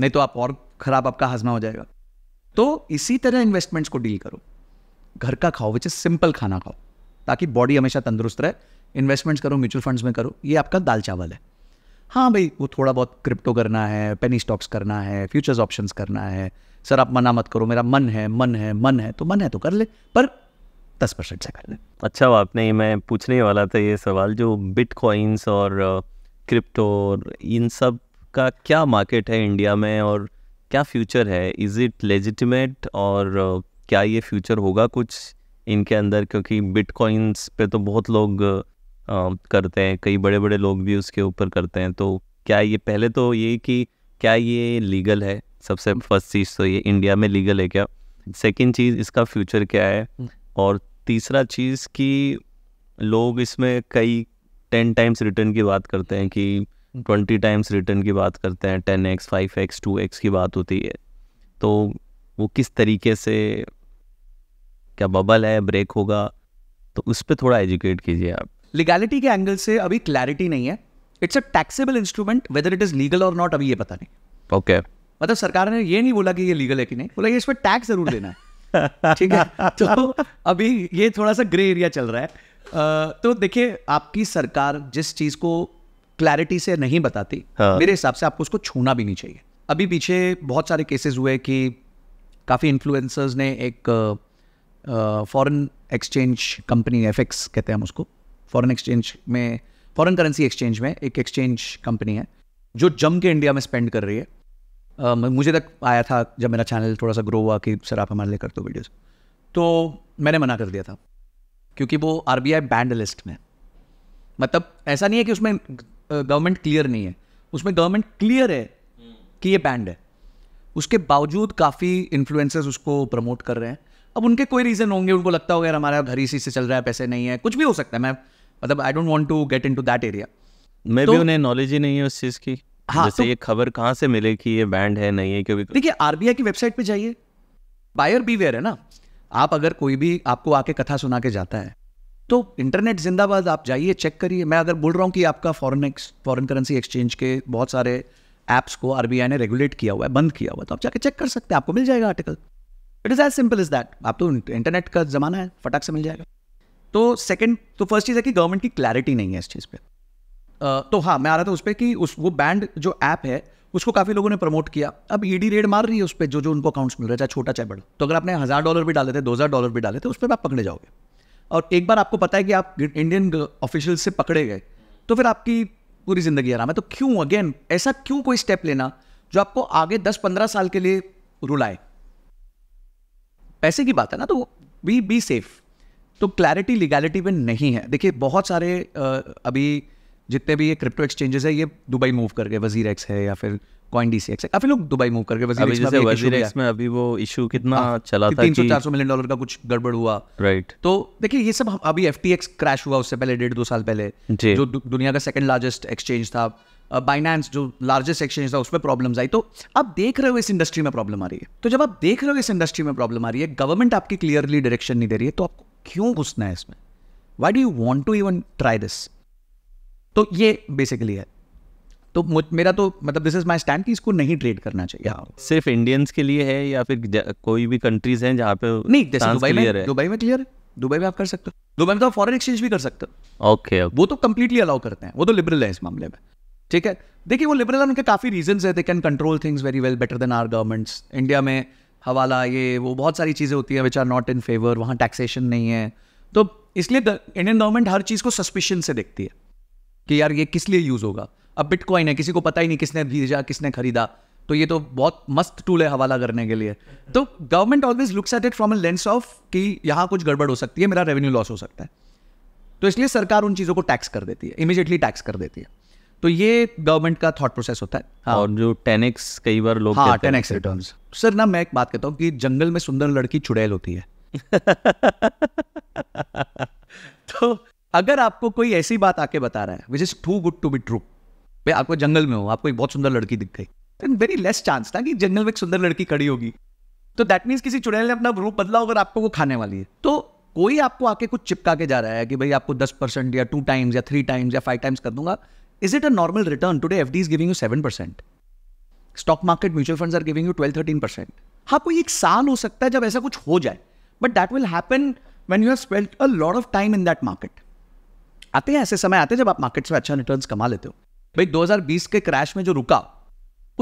नहीं तो आप और ख़राब आपका हाजमा हो जाएगा तो इसी तरह इन्वेस्टमेंट्स को डील करो घर का खाओ विच इज़ सिंपल खाना खाओ ताकि बॉडी हमेशा तंदुरुस्त रहे इन्वेस्टमेंट्स करो म्यूचुअल फंड्स में करो ये आपका दाल चावल है हाँ भाई वो थोड़ा बहुत क्रिप्टो करना है पेनी स्टॉक्स करना है फ्यूचर्स ऑप्शंस करना है सर आप मना मत करो मेरा मन है मन है मन है तो मन है तो कर ले पर दस परसेंट से कर ले अच्छा आपने मैं पूछने वाला था ये सवाल जो बिटकॉइंस और क्रिप्टो और इन सब का क्या मार्केट है इंडिया में और क्या फ्यूचर है इज़ इट लेजिटिमेट और क्या ये फ्यूचर होगा कुछ इनके अंदर क्योंकि बिटकॉइंस पे तो बहुत लोग आ, करते हैं कई बड़े बड़े लोग भी उसके ऊपर करते हैं तो क्या ये पहले तो ये कि क्या ये लीगल है सबसे फर्स्ट चीज़ तो ये इंडिया में लीगल है क्या सेकंड चीज़ इसका फ्यूचर क्या है हम्म। और तीसरा चीज़ कि लोग इसमें कई टेन टाइम्स रिटर्न की बात करते हैं कि ट्वेंटी टाइम्स रिटर्न की बात करते हैं ten X five X two X की बात होती है तो वो किस तरीके से क्या बबल है ब्रेक होगा तो उस पर थोड़ा एजुकेट कीजिए आप लीगैलिटी के एंगल से अभी क्लैरिटी नहीं है it's a taxable instrument whether it is legal और नॉट अभी ये पता नहीं ओके okay. मतलब सरकार ने ये नहीं बोला कि ये लीगल है कि नहीं बोला कि इस पर टैक्स जरूर देना ठीक है तो अभी ये थोड़ा सा ग्रे एरिया चल रहा है आ, तो देखिए आपकी सरकार जिस चीज को क्लैरिटी से नहीं बताती हाँ। मेरे हिसाब से आपको उसको छूना भी नहीं चाहिए अभी पीछे बहुत सारे केसेस हुए कि काफ़ी इन्फ्लुएंसर्स ने एक फॉरेन एक्सचेंज कंपनी एफ कहते हैं हम उसको फॉरेन एक्सचेंज में फॉरेन करेंसी एक्सचेंज में एक एक्सचेंज कंपनी है जो जम के इंडिया में स्पेंड कर रही है मुझे तक आया था जब मेरा चैनल थोड़ा सा ग्रो हुआ कि सर आप हमारे लिए कर दो वीडियोस तो मैंने मना कर दिया था क्योंकि वो R B I banned list में मतलब ऐसा नहीं है कि उसमें गवर्नमेंट क्लियर नहीं है उसमें गवर्नमेंट क्लियर है कि ये बैंड है उसके बावजूद काफ़ी इन्फ्लुएंसर्स उसको प्रमोट कर रहे हैं अब उनके कोई रीज़न होंगे उनको लगता होगा यार हमारा घर इसी से चल रहा है पैसे नहीं है कुछ भी हो सकता है मैं मतलब I don't want to get into that area मे भी तो उन्हें नॉलेज ही नहीं है उस चीज़ की हाँ तो, ये खबर कहाँ से मिले कि ये बैंड है नहीं है क्योंकि देखिए आरबीआई की वेबसाइट पे जाइए बायर बीवेयर है ना आप अगर कोई भी आपको आके कथा सुना के जाता है तो इंटरनेट जिंदाबाद आप जाइए चेक करिए मैं अगर बोल रहा हूँ कि आपका foreign ex foreign currency exchange के बहुत सारे ऐप्स को आर ने रेगुलेट किया हुआ है बंद किया हुआ है तो आप जाके चेक कर सकते हैं आपको मिल जाएगा article it is as simple is that आप तो इंटरनेट का ज़माना है फटाक से मिल जाएगा तो सेकेंड तो फर्स्ट चीज़ है कि गवर्नमेंट की क्लैरिटी नहीं है इस चीज़ पर तो हाँ मैं आ रहा था उस पर कि उस वो बैंड जो ऐप है उसको काफ़ी लोगों ने प्रमोट किया अब ईडी e रेड मार रही है उस पर जो जो उनको अकाउंट्स मिल रहा है चाहे छोटा चाहे बड़ा तो अगर आपने हज़ार डॉलर भी डाले थे दो हज़ार डॉलर भी डाले थे उस पर आप पकड़े जाओगे और एक बार आपको पता है कि आप इंडियन ऑफिशियल से पकड़े गए तो फिर आपकी पूरी ज़िंदगी आराम है तो क्यों अगेन ऐसा क्यों कोई स्टेप लेना जो आपको आगे दस पंद्रह साल के लिए रुलाए पैसे की बात है ना तो वी बी सेफ तो क्लैरिटी लीगैलिटी में नहीं है देखिए बहुत सारे अभी जितने भी ये क्रिप्टो एक्सचेंजेस है ये दुबई मूव करके वजीर एक्स है या फिर कॉइन डी सी एक्स है काफी लोग दुबई मूव करके वजीर अभी वजीर एक्स में अभी वो इशू कितना आ, हाँ, चला था तीन सौ चार सौ मिलियन डॉलर का कुछ गड़बड़ हुआ राइट तो देखिए ये सब अभी एफ टी एक्स क्रैश हुआ उससे पहले डेढ़ दो साल पहले जो दुनिया का सेकंड लार्जेस्ट एक्सचेंज था बाइनेंस जो लार्जेस्ट एक्सचेंज था उसमें प्रॉब्लम्स आई तो आप देख रहे हो इस इंडस्ट्री में प्रॉब्लम आ रही है तो जब आप देख रहे हो इस इंडस्ट्री में प्रॉब्लम आ रही है गवर्नमेंट आपकी क्लियरली डायरेक्शन नहीं दे रही है तो आपको क्यों घुसना है इसमें why do you want to even try this तो ये बेसिकली है तो मेरा तो मतलब दिस इज माय स्टैंड कि इसको नहीं ट्रेड करना चाहिए हाँ। सिर्फ इंडियंस के लिए है या फिर कोई भी कंट्रीज हैं जहाँ पे नहीं जैसे दुबई में दुबई में क्लियर है दुबई में आप कर सकते हो दुबई में तो आप फॉरन एक्सचेंज भी कर सकते हो ओके okay, वो तो कंप्लीटली अलाउ करते हैं वो तो लिबरल है इस मामले में ठीक है देखिए वो लिबरल उनके काफ़ी रीजन है they can control things very well better than our governments India में हवाला ये वो बहुत सारी चीज़ें होती हैं which are not in favour वहाँ टैक्सेशन नहीं है तो इसलिए इंडियन गवर्नमेंट हर चीज़ को सस्पिशन से देखती है कि यार ये किस लिए यूज़ होगा अब बिटकॉइन है किसी को पता ही नहीं किसने भेजा किसने खरीदा तो ये तो बहुत मस्त टूल है हवाला करने के लिए तो government always looks at it from a lens of कि यहाँ कुछ गड़बड़ हो सकती है मेरा रेवेन्यू लॉस हो सकता है तो इसलिए सरकार उन चीज़ों को टैक्स कर देती है इमीजिएटली टैक्स कर देती है तो ये गवर्नमेंट का थॉट प्रोसेस होता है हाँ। और जो टेनिक्स कई बार लोग हाँ टेन एक्स रिटर्न सर ना मैं एक बात कहता हूँ कि जंगल में सुंदर लड़की चुड़ैल होती है तो अगर आपको कोई ऐसी बात आके बता रहा है which is too good to be true भाई आपको जंगल में हो आपको एक बहुत सुंदर लड़की दिख गई वेरी लेस चांस था कि जंगल में एक सुंदर लड़की खड़ी होगी तो दैट मीन्स किसी चुड़ैल ने अपना रूप बदला होगा आपको वो खाने वाली है तो कोई आपको आके कुछ चिपका के जा रहा है कि भाई आपको दस परसेंट या टू टाइम्स या थ्री टाइम्स या फाइव टाइम्स कर दूंगा is it a normal return today F D is giving you seven percent stock market mutual fund are giving you twelve thirteen percent हाँ कोई एक साल हो सकता है जब ऐसा कुछ हो जाए but that will happen when you have spend a lot of time in that market आते हैं ऐसे समय आते हैं जब आप मार्केट्स में अच्छा रिटर्न कमा लेते हो भाई 2020 के क्रैश में जो रुका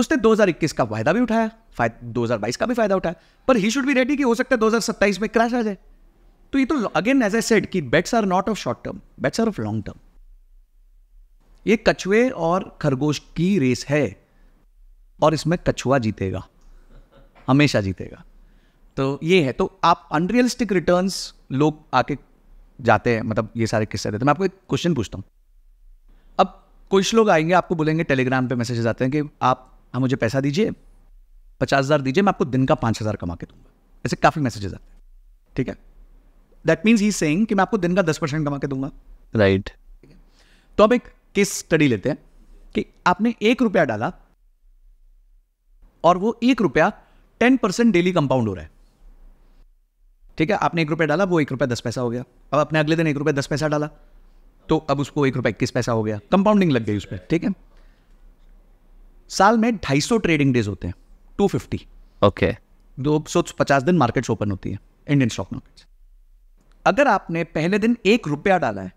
उसने 2021 का फायदा भी उठाया दो 2022 का भी फायदा उठाया पर ही शुड भी रेडी कि हो सकता है 2027 में क्रैश आ जाए तो ये तो अगेन एज ए सेड कि bets are not of short term bets are of long term ये कछुए और खरगोश की रेस है और इसमें कछुआ जीतेगा हमेशा जीतेगा तो ये है तो आप अनरियलिस्टिक रिटर्न्स लोग आके जाते हैं मतलब ये सारे किस्से रहते हैं तो मैं आपको एक क्वेश्चन पूछता हूँ अब कुछ लोग आएंगे आपको बोलेंगे टेलीग्राम पे मैसेजेस आते हैं कि आप हम मुझे पैसा दीजिए पचास हज़ार दीजिए मैं आपको दिन का पाँच हज़ार कमा के दूंगा ऐसे काफ़ी मैसेजेस आते हैं ठीक है दैट मीन्स ही सेइंग कि मैं आपको दिन का दस परसेंट कमा के दूंगा राइट right. तो अब एक केस स्टडी लेते हैं कि आपने एक रुपया डाला और वो एक रुपया टेन परसेंट डेली कंपाउंड हो रहा है ठीक है आपने एक रुपया डाला वो एक रुपया दस पैसा हो गया अब आपने अगले दिन एक रुपये दस पैसा डाला तो अब उसको एक रुपये इक्कीस पैसा हो गया कंपाउंडिंग लग गई उस पर ठीक है साल में ढाई सौ ट्रेडिंग डेज होते हैं टू फिफ्टी ओके दो सौ पचास दिन मार्केट्स ओपन होती है इंडियन स्टॉक मार्केट्स अगर आपने पहले दिन एक रुपया डाला है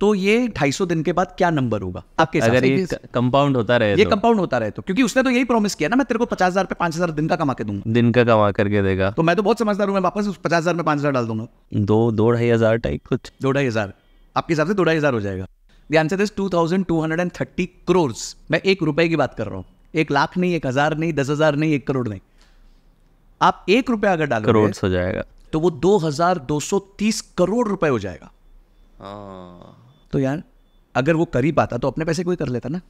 तो ये ढाई सौ दिन के बाद क्या नंबर होगा आपके अगर ये कंपाउंड होता रहे ये कंपाउंड तो। होता रहे तो क्योंकि उसने तो यही प्रॉमिस किया ना मैं तेरे को पचास हजार पांच हजार दिन का कमा के दूंगा दिन का कमा करके देगा तो मैं तो बहुत समझदार हूँ मैं वापस पचास हजार में पांच हजार डाल दूंगा दो दो ढाई हजार टाइप कुछ दो ढाई हजार आपके हिसाब से दो ढाई हजार हो जाएगा the answer is two thousand two hundred and thirty crores मैं एक रुपए की बात कर रहा हूँ एक लाख नहीं एक हजार नहीं दस हजार नहीं एक करोड़ नहीं आप एक रुपया अगर डाल करोड़ हो जाएगा तो वो दो हजार दो सौ तीस करोड़ रुपए हो जाएगा हाँ। तो यार अगर वो कर ही पाता तो अपने पैसे कोई कर लेता ना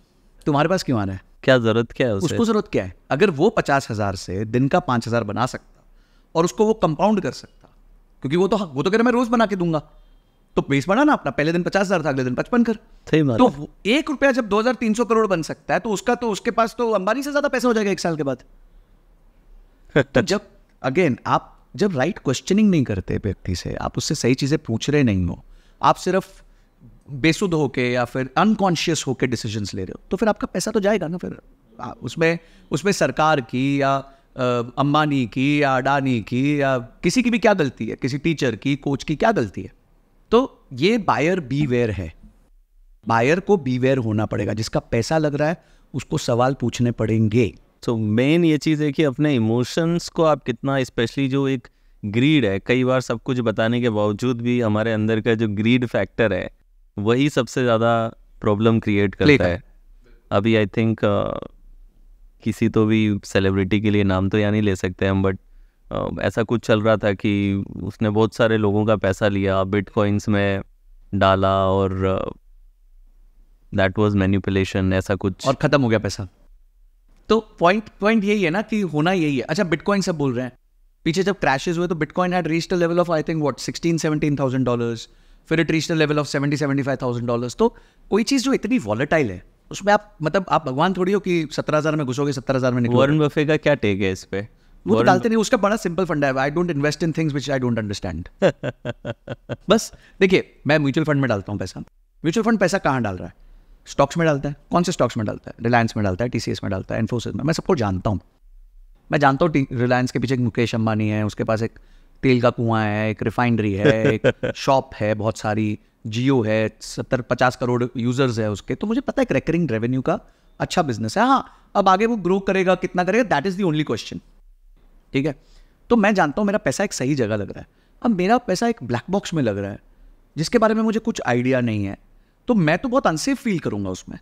तुम्हारे पास क्यों आना है क्या जरूरत क्या है उसे? उसको जरूरत क्या है अगर वो पचास हजार से दिन का पांच हजार बना सकता और उसको वो कंपाउंड कर सकता क्योंकि वो तो वो तो कह रहा मैं रोज बना के दूंगा तो बेस बढ़ा ना अपना पहले दिन पचास हजार था अगले दिन पचपन कर सही तो एक रुपया जब दो हजार तीन सौ करोड़ बन सकता है तो उसका तो उसके पास तो अंबानी से ज्यादा पैसा हो जाएगा एक साल के बाद तो जब अगेन आप जब राइट क्वेश्चनिंग नहीं करते व्यक्ति से आप उससे सही चीजें पूछ रहे नहीं हो आप सिर्फ बेसुध होके या फिर अनकॉन्शियस होके डिसीजन ले रहे हो तो फिर आपका पैसा तो जाएगा ना फिर उसमें उसमें सरकार की या अम्बानी की या अडानी की या किसी की भी क्या गलती है किसी टीचर की कोच की क्या गलती है तो ये बायर बीवेयर है बायर को बीवेयर होना पड़ेगा जिसका पैसा लग रहा है उसको सवाल पूछने पड़ेंगे तो मेन ये चीज़ है कि अपने इमोशंस को आप कितना स्पेशली जो एक ग्रीड है कई बार सब कुछ बताने के बावजूद भी हमारे अंदर का जो ग्रीड फैक्टर है वही सबसे ज़्यादा प्रॉब्लम क्रिएट करता है अभी आई थिंक uh, किसी तो भी सेलिब्रिटी के लिए नाम तो या नहीं ले सकते हम बट uh, um, ऐसा कुछ चल रहा था कि उसने बहुत सारे लोगों का पैसा लिया बिटकॉइंस में डाला और दैट वाज मैन्युपुलेशन ऐसा कुछ और ख़त्म हो गया पैसा तो पॉइंट पॉइंट यही है ना कि होना यही है अच्छा बिटकॉइन सब बोल रहे हैं पीछे जब क्रैशेज हुए तो bitcoin had reach the level of I think what sixteen seventeen thousand dollars फिर it reach the level of seventy seventy five thousand dollars तो कोई चीज़ जो इतनी वॉलेटाइल है उसमें आप मतलब आप भगवान थोड़ी हो कि सत्रह हज़ार में घुसोगे सत्तर हज़ार में वॉरेन बफे का क्या टेक है इस पर वो तो डालते नहीं उसका बड़ा सिंपल फंड है I don't invest in things which I don't understand बस देखिए मैं म्यूचुअल फंड में डालता हूँ पैसा म्यूचुअल फंड पैसा कहाँ डाल रहा है स्टॉक्स में डालता है कौन से स्टॉक्स में डालता है रिलायंस में डालता है टी में डालता है इन्फोसिस में मैं सबको जानता हूँ मैं जानता हूँ रिलायंस के पीछे एक मुकेश अंबानी है उसके पास एक तेल का कुआं है एक रिफाइनरी है एक शॉप है बहुत सारी जियो है सत्तर पचास करोड़ यूजर्स है उसके तो मुझे पता है रेकरिंग रेवेन्यू का अच्छा बिजनेस है हाँ अब आगे वो ग्रो करेगा कितना करेगा that is the only question ठीक है तो मैं जानता हूँ मेरा पैसा एक सही जगह लग रहा है अब मेरा पैसा एक ब्लैक बॉक्स में लग रहा है जिसके बारे में मुझे कुछ आइडिया नहीं है तो मैं तो बहुत अनसेफ फील करूंगा उसमें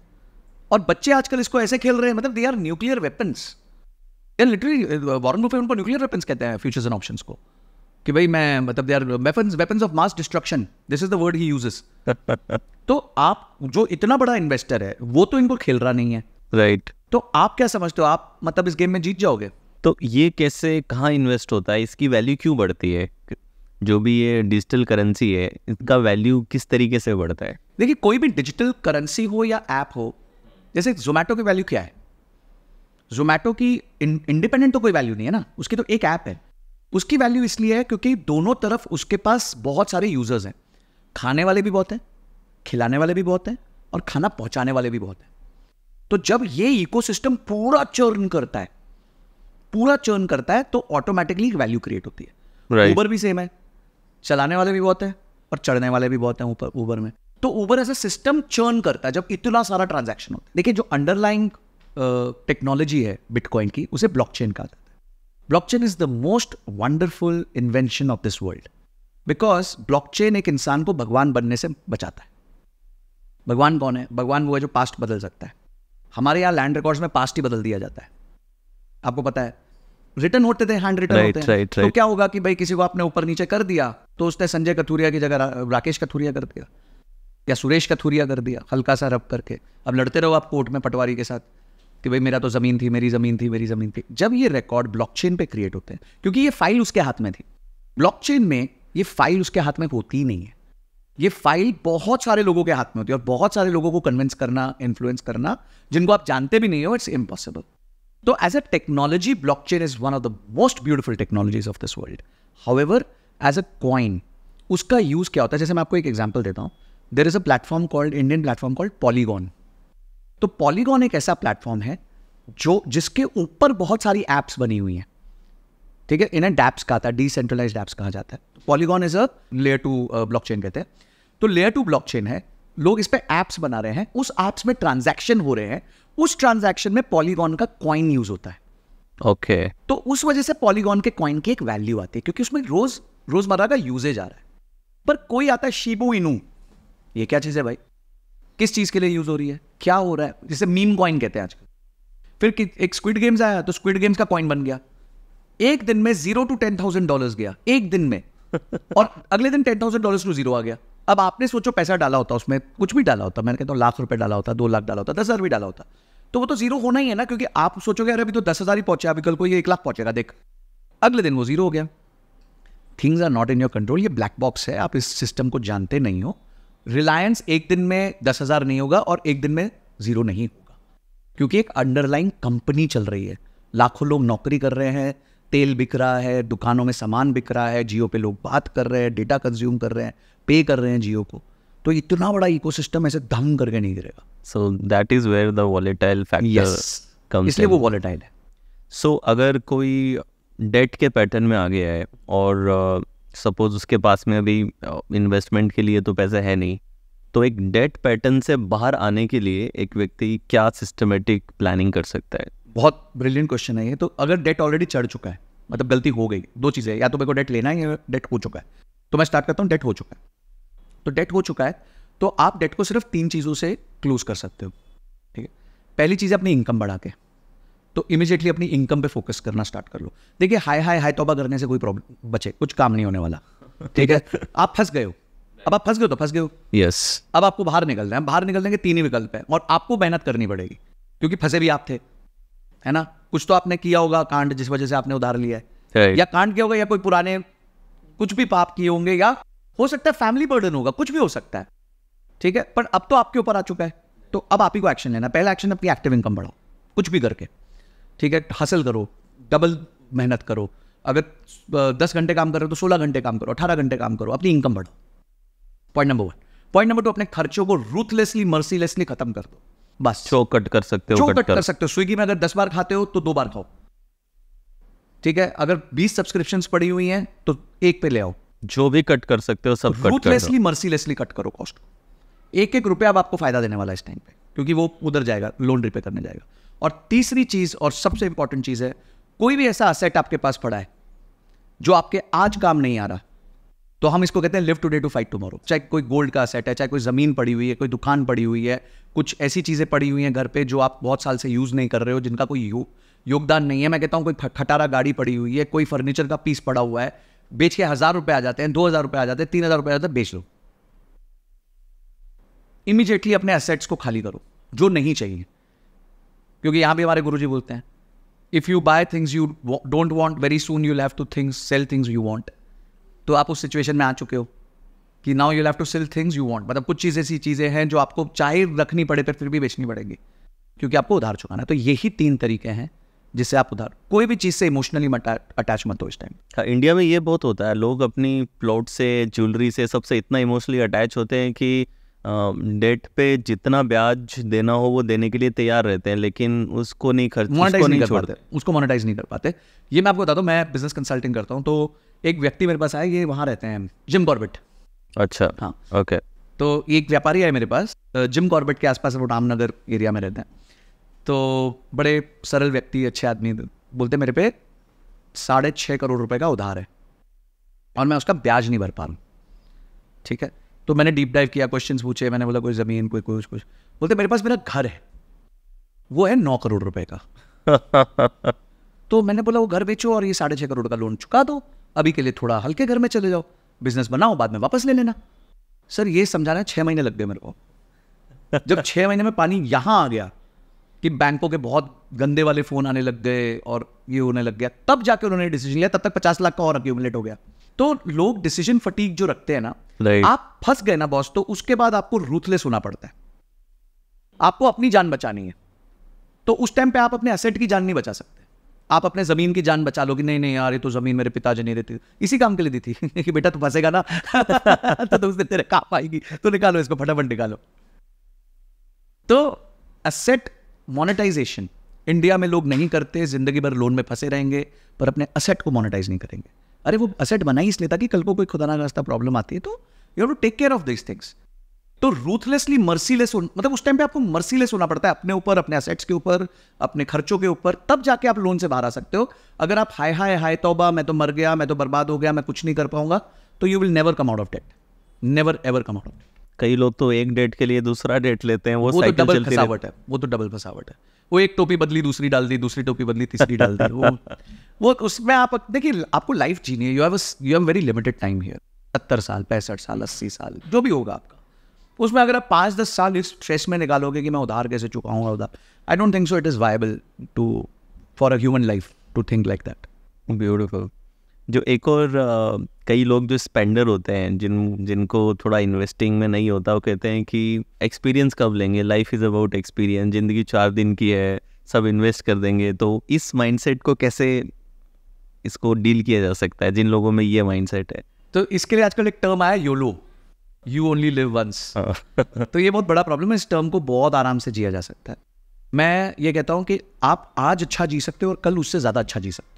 और बच्चे आजकल इसको ऐसे खेल रहे हैं मतलब they are nuclear weapons literally Warren Buffett उनको न्यूक्लियर वेपन्स कहते हैं फ्यूचर्स एंड ऑप्शन को कि भाई मैं मतलब they are weapons weapons of mass destruction this is the word he uses तो आप जो इतना बड़ा इन्वेस्टर है वो तो इनको खेल रहा नहीं है राइट right. तो आप क्या समझते हो आप मतलब इस गेम में जीत जाओगे तो ये कैसे कहाँ इन्वेस्ट होता है इसकी वैल्यू क्यों बढ़ती है जो भी ये डिजिटल करेंसी है इसका वैल्यू किस तरीके से बढ़ता है देखिए कोई भी डिजिटल करेंसी हो या ऐप हो जैसे जोमेटो की वैल्यू क्या है जोमेटो की इंडिपेंडेंट तो कोई वैल्यू नहीं है ना उसकी तो एक ऐप है उसकी वैल्यू इसलिए है क्योंकि दोनों तरफ उसके पास बहुत सारे यूज़र्स हैं खाने वाले भी बहुत हैं खिलाने वाले भी बहुत हैं और खाना पहुंचाने वाले भी बहुत हैं तो जब ये इकोसिस्टम पूरा चर्न करता है पूरा चर्न करता है तो ऑटोमेटिकली वैल्यू क्रिएट होती है ऊबर उबर भी सेम है चलाने वाले भी बहुत हैं और चढ़ने वाले भी बहुत हैं ऊपर ऊबर में तो ऊबर ऐसा सिस्टम चर्न करता है जब इतना सारा ट्रांजैक्शन होता है देखिए जो अंडरलाइंग टेक्नोलॉजी है बिटकॉइन की उसे ब्लॉकचेन कहा जाता है blockchain is the most wonderful invention of this world because blockchain एक इंसान को भगवान बनने से बचाता है भगवान कौन है भगवान वो है जो पास्ट बदल सकता है हमारे यहाँ लैंड रिकॉर्ड्स में पास्ट ही बदल दिया जाता है आपको पता है रिटर्न होते थे हैंड रिटर्न right, होते हैं right, right. तो क्या होगा कि भाई किसी को आपने ऊपर नीचे कर दिया तो उसने संजय कथुरिया की जगह राकेश कथुरिया कर दिया या सुरेश कथुरिया कर दिया हल्का सा रब करके अब लड़ते रहो आप कोर्ट में पटवारी के साथ कि भाई मेरा तो ज़मीन थी मेरी ज़मीन थी मेरी ज़मीन थी जब ये रिकॉर्ड ब्लॉकचेन पे क्रिएट होते हैं क्योंकि ये फाइल उसके हाथ में थी ब्लॉकचेन में ये फाइल उसके हाथ में होती नहीं है ये फाइल बहुत सारे लोगों के हाथ में होती है और बहुत सारे लोगों को कन्विंस करना इन्फ्लुएंस करना जिनको आप जानते भी नहीं हो इट्स इम्पॉसिबल तो as a technology blockchain is one of the most beautiful technologies of this world however as a coin उसका यूज़ क्या होता है जैसे मैं आपको एक एग्जाम्पल देता हूँ there is a platform called Indian platform called Polygon तो पॉलीगॉन एक ऐसा प्लेटफॉर्म है जो जिसके ऊपर बहुत सारी एप्स बनी हुई हैं ठीक है इन्हें डैप्स कहा था है डिसेंट्रलाइज डैप्स कहा जाता है Polygon is a layer two blockchain कहते हैं तो लेयर टू ब्लॉक चेन है लोग इस पर ऐप्स बना रहे हैं उस एप्स में ट्रांजेक्शन हो रहे हैं उस ट्रांजेक्शन में पॉलीगॉन का कॉइन यूज होता है ओके okay. तो उस वजह से पॉलीगॉन के कॉइन की एक वैल्यू आती है क्योंकि उसमें रोज रोजमर्रा का यूजेज आ रहा है पर कोई आता है शिबो इनू ये क्या चीज़ है भाई किस चीज़ के लिए यूज़ हो रही है क्या हो रहा है जिसे मीम कॉइन कहते हैं आजकल फिर एक स्क्विड गेम्स आया तो स्क्विड गेम्स का कॉइन बन गया एक दिन में zero to ten thousand dollar गया एक दिन में और अगले दिन ten thousand dollar to zero आ गया अब आपने सोचो पैसा डाला होता उसमें कुछ भी डाला होता मैंने कहता हूँ तो लाख रुपए डाला होता दो लाख डाला होता दस हज़ार भी डाला होता तो वो तो जीरो होना ही है ना क्योंकि आप सोचोगे अरे अभी तो दस हज़ार ही पहुंचा अभी कल को ये एक लाख पहुंचेगा देख अगले दिन वो जीरो हो गया things are not in your control ये ब्लैक बॉक्स है आप इस सिस्टम को जानते नहीं हो रिलायंस एक दिन में दस हज़ार नहीं होगा और एक दिन में ज़ीरो नहीं होगा क्योंकि एक अंडरलाइन कंपनी चल रही है लाखों लोग नौकरी कर रहे हैं तेल बिक रहा है दुकानों में सामान बिक रहा है जियो पे लोग बात कर रहे हैं डेटा कंज्यूम कर रहे हैं पे कर रहे हैं जियो को तो इतना बड़ा इकोसिस्टम ऐसे धम करके नहीं गिरेगा so that is where the volatile factor इसलिए वो वॉलेटाइल है सो so, अगर कोई डेट के पैटर्न में आ गया है और uh, सपोज उसके पास में अभी इन्वेस्टमेंट के लिए तो पैसे है नहीं तो एक डेट पैटर्न से बाहर आने के लिए एक व्यक्ति क्या सिस्टमेटिक प्लानिंग कर सकता है बहुत ब्रिलियंट क्वेश्चन है ये तो अगर डेट ऑलरेडी चढ़ चुका है मतलब गलती हो गई दो चीज़ें या तो मेरे को डेट लेना है या डेट हो चुका है तो मैं स्टार्ट करता हूँ डेट हो चुका है तो डेट हो चुका है तो आप डेट को सिर्फ तीन चीज़ों से क्लोज कर सकते हो ठीक है पहली चीज़ है अपनी इनकम बढ़ा के तो इमीजिएटली अपनी इनकम पे फोकस करना स्टार्ट कर लो देखिए हाई हाई हाई तोबा करने से कोई प्रॉब्लम बचे कुछ काम नहीं होने वाला ठीक है आप फंस गए हो अब आप फंस गए तो फंस गए हो यस अब आपको बाहर निकलना है बाहर निकलने के तीन ही विकल्प हैं और आपको मेहनत करनी पड़ेगी क्योंकि फंसे भी आप थे है ना कुछ तो आपने किया होगा कांड जिस वजह से आपने उधार लिया है या कांड किया होगा या कोई पुराने कुछ भी पाप किए होंगे या हो सकता है फैमिली बर्डन होगा कुछ भी हो सकता है ठीक है पर अब तो आपके ऊपर आ चुका है तो अब आप ही को एक्शन लेना पहला एक्शन अपनी एक्टिव इनकम बढ़ाओ कुछ भी करके ठीक है हासिल करो डबल मेहनत करो अगर दस घंटे काम कर रहे हो तो सोलह घंटे काम करो अठारह घंटे काम करो अपनी इनकम बढ़ाओ point number one point number two अपने खर्चों को रूथलेसली मर्सीलेसली खत्म कर दो बस शो कट कर सकते हो कट कर सकते हो स्विगी में अगर दस बार खाते हो तो दो बार खाओ ठीक है अगर बीस सब्सक्रिप्शन पड़ी हुई हैं तो एक पे ले आओ जो भी कट कर सकते हो सब रूथलेसली मर्सीलेसली कट करो कॉस्ट एक एक रुपया अब आपको फायदा देने वाला है इस टाइम पे क्योंकि वो उधर जाएगा लोन रिपे करने जाएगा और तीसरी चीज़ और सबसे इंपॉर्टेंट चीज़ है कोई भी ऐसा असेट आपके पास पड़ा है जो आपके आज काम नहीं आ रहा तो हम इसको कहते हैं live today to fight tomorrow चाहे कोई गोल्ड का असेट है चाहे कोई ज़मीन पड़ी हुई है कोई दुकान पड़ी हुई है कुछ ऐसी चीज़ें पड़ी हुई हैं घर पे जो आप बहुत साल से यूज़ नहीं कर रहे हो जिनका कोई यो, योगदान नहीं है मैं कहता हूँ कोई खटारा गाड़ी पड़ी हुई है कोई फर्नीचर का पीस पड़ा हुआ है बेच के हज़ार रुपए आ जाते हैं दो हज़ार रुपए आ जाते हैं तीन हज़ार रुपए आ जाते हैं बेच लो इमीजिएटली अपने असेट्स को खाली करो जो नहीं चाहिए क्योंकि यहां भी हमारे गुरु जी बोलते हैं if you buy things you don't want very soon you have to things sell things you want तो आप उस सिचुएशन में आ चुके हो कि now you have to sell things you want मतलब कुछ चीज़ ऐसी चीज़ें हैं जो आपको चाहे रखनी पड़े पर फिर भी बेचनी पड़ेगी क्योंकि आपको उधार चुकाना है तो यही तीन तरीके हैं जिससे आप उधार कोई भी चीज़ से इमोशनली अटैच मत हो इस टाइम हाँ इंडिया में ये बहुत होता है लोग अपनी प्लॉट से ज्वेलरी से सबसे इतना इमोशनली अटैच होते हैं कि डेट पे जितना ब्याज देना हो वो देने के लिए तैयार रहते हैं लेकिन उसको नहीं खर्च मोनेटाइज नहीं, नहीं कर पाते उसको मोनेटाइज नहीं कर पाते ये मैं आपको बता दूँ मैं बिजनेस कंसल्टिंग करता हूँ तो एक व्यक्ति मेरे पास आया ये वहाँ रहते हैं जिम कॉर्बेट अच्छा हाँ ओके तो एक व्यापारी है मेरे पास जिम कॉर्बेट के आसपास वो रामनगर एरिया में रहते हैं तो बड़े सरल व्यक्ति अच्छे आदमी बोलते मेरे पे साढ़े छः करोड़ रुपए का उधार है और मैं उसका ब्याज नहीं भर पा रहा ठीक है तो मैंने डीप डाइव किया क्वेश्चन पूछे मैंने बोला कोई ज़मीन कोई कुछ कुछ बोलते मेरे पास मेरा घर है वो है नौ करोड़ रुपए का तो मैंने बोला वो घर बेचो और ये साढ़े छः करोड़ का लोन चुका दो अभी के लिए थोड़ा हल्के घर में चले जाओ बिजनेस बनाओ बाद में वापस ले लेना सर ये समझाना छः महीने लग गए मेरे को जब छः महीने में पानी यहाँ आ गया कि बैंकों के बहुत गंदे वाले फ़ोन आने लग गए और ये होने लग गया तब जाके उन्होंने डिसीजन लिया तब तक पचास लाख का और अक्यूमलेट हो गया तो लोग डिसीजन फटीक जो रखते हैं ना आप फंस गए ना बॉस तो उसके बाद आपको रूथलेस होना पड़ता है आपको अपनी जान बचानी है तो उस टाइम पे आप अपने एसेट की जान नहीं बचा सकते आप अपने जमीन की जान बचा लोगे नहीं नहीं यार ये तो जमीन मेरे पिताजी नहीं देती इसी काम के लिए दी थी कि बेटा तू फंसेगा ना तो उसने तेरे काम आएगी तो निकालो इसको फटाफट निकालो तो असेट मोनेटाइजेशन इंडिया में लोग नहीं करते जिंदगी भर लोन में फंसे रहेंगे पर अपने असेट को मोनेटाइज नहीं करेंगे अरे वो असेट बना ही इसलिए था कि कल को कोई खुदा ना खास्ता प्रॉब्लम आती है तो you have to take care of this things तो रूथलेसली मर्सीलेस मतलब उस टाइम पे आपको मर्सीलेस होना पड़ता है अपने ऊपर अपने असेट्स के ऊपर अपने खर्चों के ऊपर तब जाके आप लोन से बाहर आ सकते हो अगर आप हाय हाय हाय तोबा मैं तो मर गया मैं तो बर्बाद हो गया मैं कुछ नहीं कर पाऊंगा तो you will never come out of debt never ever come out of debt कई लोग तो एक डेट के लिए दूसरा डेट लेते हैं वो, वो तो डबल फसावट है वो तो डबल फसावट है वो एक टोपी बदली दूसरी डाल दी दूसरी टोपी बदली तीसरी डाल दी वो वो उसमें आप देखिए आपको लाइफ जीनी है you have you have very limited time here सत्तर साल पैंसठ साल अस्सी साल जो भी होगा आपका उसमें अगर आप पाँच दस साल इस स्ट्रेस में निकालोगे कि मैं उधार कैसे चुकाऊंगा उधार I don't think so it is viable to for a human life to think like that beautiful जो एक और आ, कई लोग जो स्पेंडर होते हैं जिन जिनको थोड़ा इन्वेस्टिंग में नहीं होता वो कहते हैं कि एक्सपीरियंस कब लेंगे लाइफ इज़ अबाउट एक्सपीरियंस ज़िंदगी चार दिन की है सब इन्वेस्ट कर देंगे तो इस माइंडसेट को कैसे इसको डील किया जा सकता है जिन लोगों में ये माइंडसेट है तो इसके लिए आजकल एक टर्म आया YOLO you only live once तो ये बहुत बड़ा प्रॉब्लम है इस टर्म को बहुत आराम से जिया जा सकता है मैं ये कहता हूँ कि आप आज अच्छा जी सकते हो और कल उससे ज़्यादा अच्छा जी सकते हो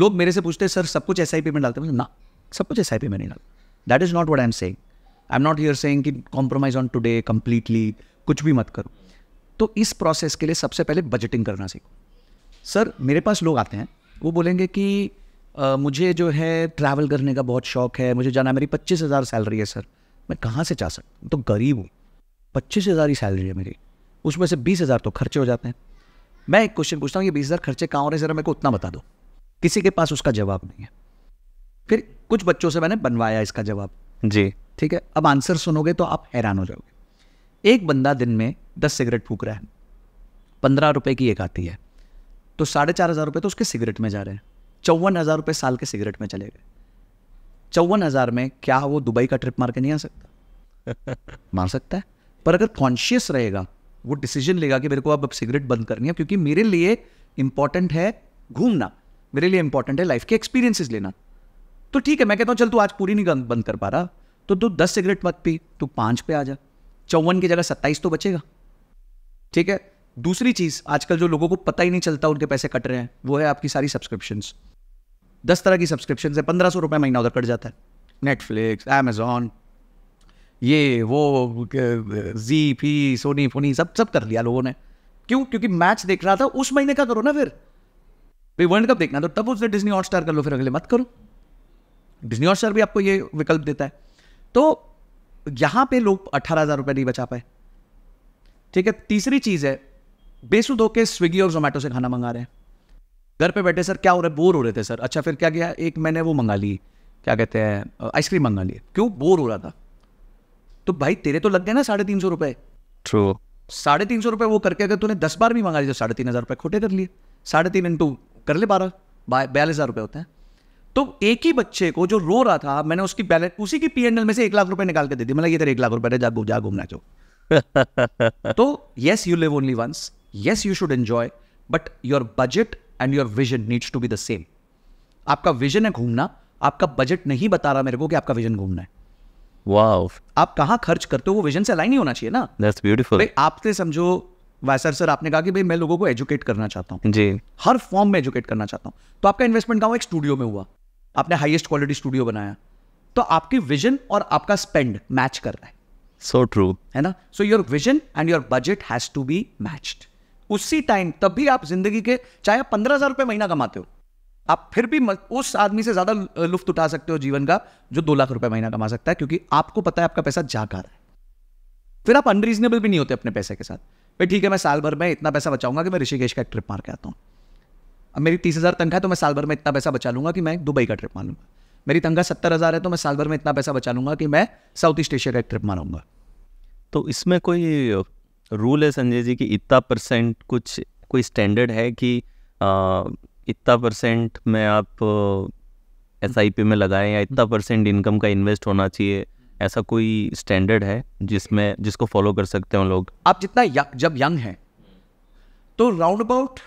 लोग मेरे से पूछते हैं सर सब कुछ एस आई पी में डालते हैं ना सब कुछ एस आई पी में नहीं डालते that is not what I am saying I am not here saying कि कॉम्प्रोमाइज़ ऑन टुडे कंप्लीटली कुछ भी मत करो तो इस प्रोसेस के लिए सबसे पहले बजटिंग करना सीखो सर मेरे पास लोग आते हैं वो बोलेंगे कि आ, मुझे जो है ट्रैवल करने का बहुत शौक है मुझे जाना मेरी पच्चीस हज़ार सैलरी है सर मैं कहाँ से जा सकता हूँ तो गरीब हूँ पच्चीस हज़ार ही सैलरी है मेरी उसमें से बीस हज़ार तो खर्चे हो जाते हैं मैं एक क्वेश्चन पूछता हूँ ये बीस हज़ार खर्चे कहाँ हो रहे हैं ज़रा मेरे को उतना बता दो किसी के पास उसका जवाब नहीं है फिर कुछ बच्चों से मैंने बनवाया इसका जवाब जी ठीक है अब आंसर सुनोगे तो आप हैरान हो जाओगे एक बंदा दिन में दस सिगरेट फूक रहा है पंद्रह रुपए की एक आती है तो साढ़े चार हज़ार रुपये तो उसके सिगरेट में जा रहे हैं चौवन हज़ार रुपये साल के सिगरेट में चले गए चौवन हज़ार में क्या वो दुबई का ट्रिप मार के नहीं आ सकता मार सकता है पर अगर कॉन्शियस रहेगा वो डिसीजन लेगा कि मेरे को अब अब सिगरेट बंद करनी है क्योंकि मेरे लिए इंपॉर्टेंट है घूमना मेरे लिए इंपॉर्टेंट है लाइफ के एक्सपीरियंसेस लेना तो ठीक है मैं कहता हूँ चल तू आज पूरी नहीं बंद कर पा रहा तो तू दस सिगरेट मत पी तू पाँच पे आ जा चौवन की जगह सत्ताईस तो बचेगा ठीक है दूसरी चीज़ आजकल जो लोगों को पता ही नहीं चलता उनके पैसे कट रहे हैं वो है आपकी सारी सब्सक्रिप्शन दस तरह की सब्सक्रिप्शन है पंद्रह सौ रुपये महीना उधर कट जाता है नेटफ्लिक्स एमेजॉन ये वो जी फी सोनी फोनी सब सब कर लिया लोगों ने क्यों क्योंकि मैच देख रहा था उस महीने का करो ना फिर भाई वर्ल्ड कप देखना तो तब उसने डिजनी हॉट स्टार कर लो फिर अगले मत करो डिजनी हॉट स्टार भी आपको ये विकल्प देता है तो यहां पे लोग अट्ठारह हज़ार रुपये नहीं बचा पाए ठीक है तीसरी चीज़ है बेसुद होकर स्विगी और जोमेटो से खाना मंगा रहे हैं घर पे बैठे सर क्या हो रहा है बोर हो रहे थे सर अच्छा फिर क्या किया एक मैंने वो मंगा ली क्या कहते हैं आइसक्रीम मंगा ली क्यों बोर हो रहा था तो भाई तेरे तो लग गए ना साढ़े तीन सौ रुपए साढ़े तीन सौ रुपए वो करके अगर तूने दस बार भी मंगा लिया तो साढ़े तीन हज़ार रुपए खोटे कर लिए साढ़े तीन इंटू कर ले बारह बयालीस हज़ार रुपये होते हैं तो एक ही बच्चे को जो रो रहा था मैंने उसकी बैलेंस उसी की पी में से एक लाख रुपये निकाल के दे दी मतलब ये तेरे एक लाख रुपये जा जा घूमना चो तो yes you live only once yes you should enjoy but your budget and your vision needs to be the same आपका विजन है घूमना आपका बजट नहीं बता रहा मेरे को कि आपका विजन घूमना है वाह wow. आप कहाँ खर्च करते हो वो विजन से अलाइन ही होना चाहिए ना दैट्स ब्यूटीफुल आपने समझो वैसर सर आपने कहा कि भाई मैं लोगों को एजुकेट करना चाहता हूँ जी हर फॉर्म में एजुकेट करना चाहता हूँ तो आपका इन्वेस्टमेंट कहाँ एक स्टूडियो में हुआ आपने हाइएस्ट क्वालिटी स्टूडियो बनाया तो आपकी विजन और आपका स्पेंड मैच कर रहा है सो so ट्रू है ना so your vision and your budget has to be matched उसी टाइम तब भी आप जिंदगी के चाहे आप पंद्रह हजार रुपये महीना कमाते हो आप फिर भी उस आदमी से ज्यादा लुफ्त उठा सकते हो जीवन का जो दो लाख रुपए महीना कमा सकता है क्योंकि आपको पता है आपका पैसा जा रहा है फिर आप अनरीजनेबल भी नहीं होते अपने पैसे के साथ भाई ठीक है मैं साल भर में इतना पैसा बचाऊंगा कि मैं ऋषिकेश का एक ट्रिप मार के आता हूँ अब मेरी तीस हज़ार तनख्वाह है तो मैं साल भर में इतना पैसा बचा लूँगा कि मैं दुबई का ट्रिप मारूंगा मेरी तनख्वाह सत्तर हज़ार है तो मैं साल भर में इतना पैसा बचा लूँगा कि मैं साउथ ईस्ट एशिया का एक ट्रिप मारूंगा तो इसमें कोई रूल है संजय जी कि इतना परसेंट कुछ कोई स्टैंडर्ड है कि इतना परसेंट में आप एस आई पी में लगाएं या इतना परसेंट इनकम हम्म। का इन्वेस्ट होना चाहिए ऐसा कोई स्टैंडर्ड है जिसमें जिसको फॉलो कर सकते हैं लोग आप जितना या, जब यंग हैं तो round about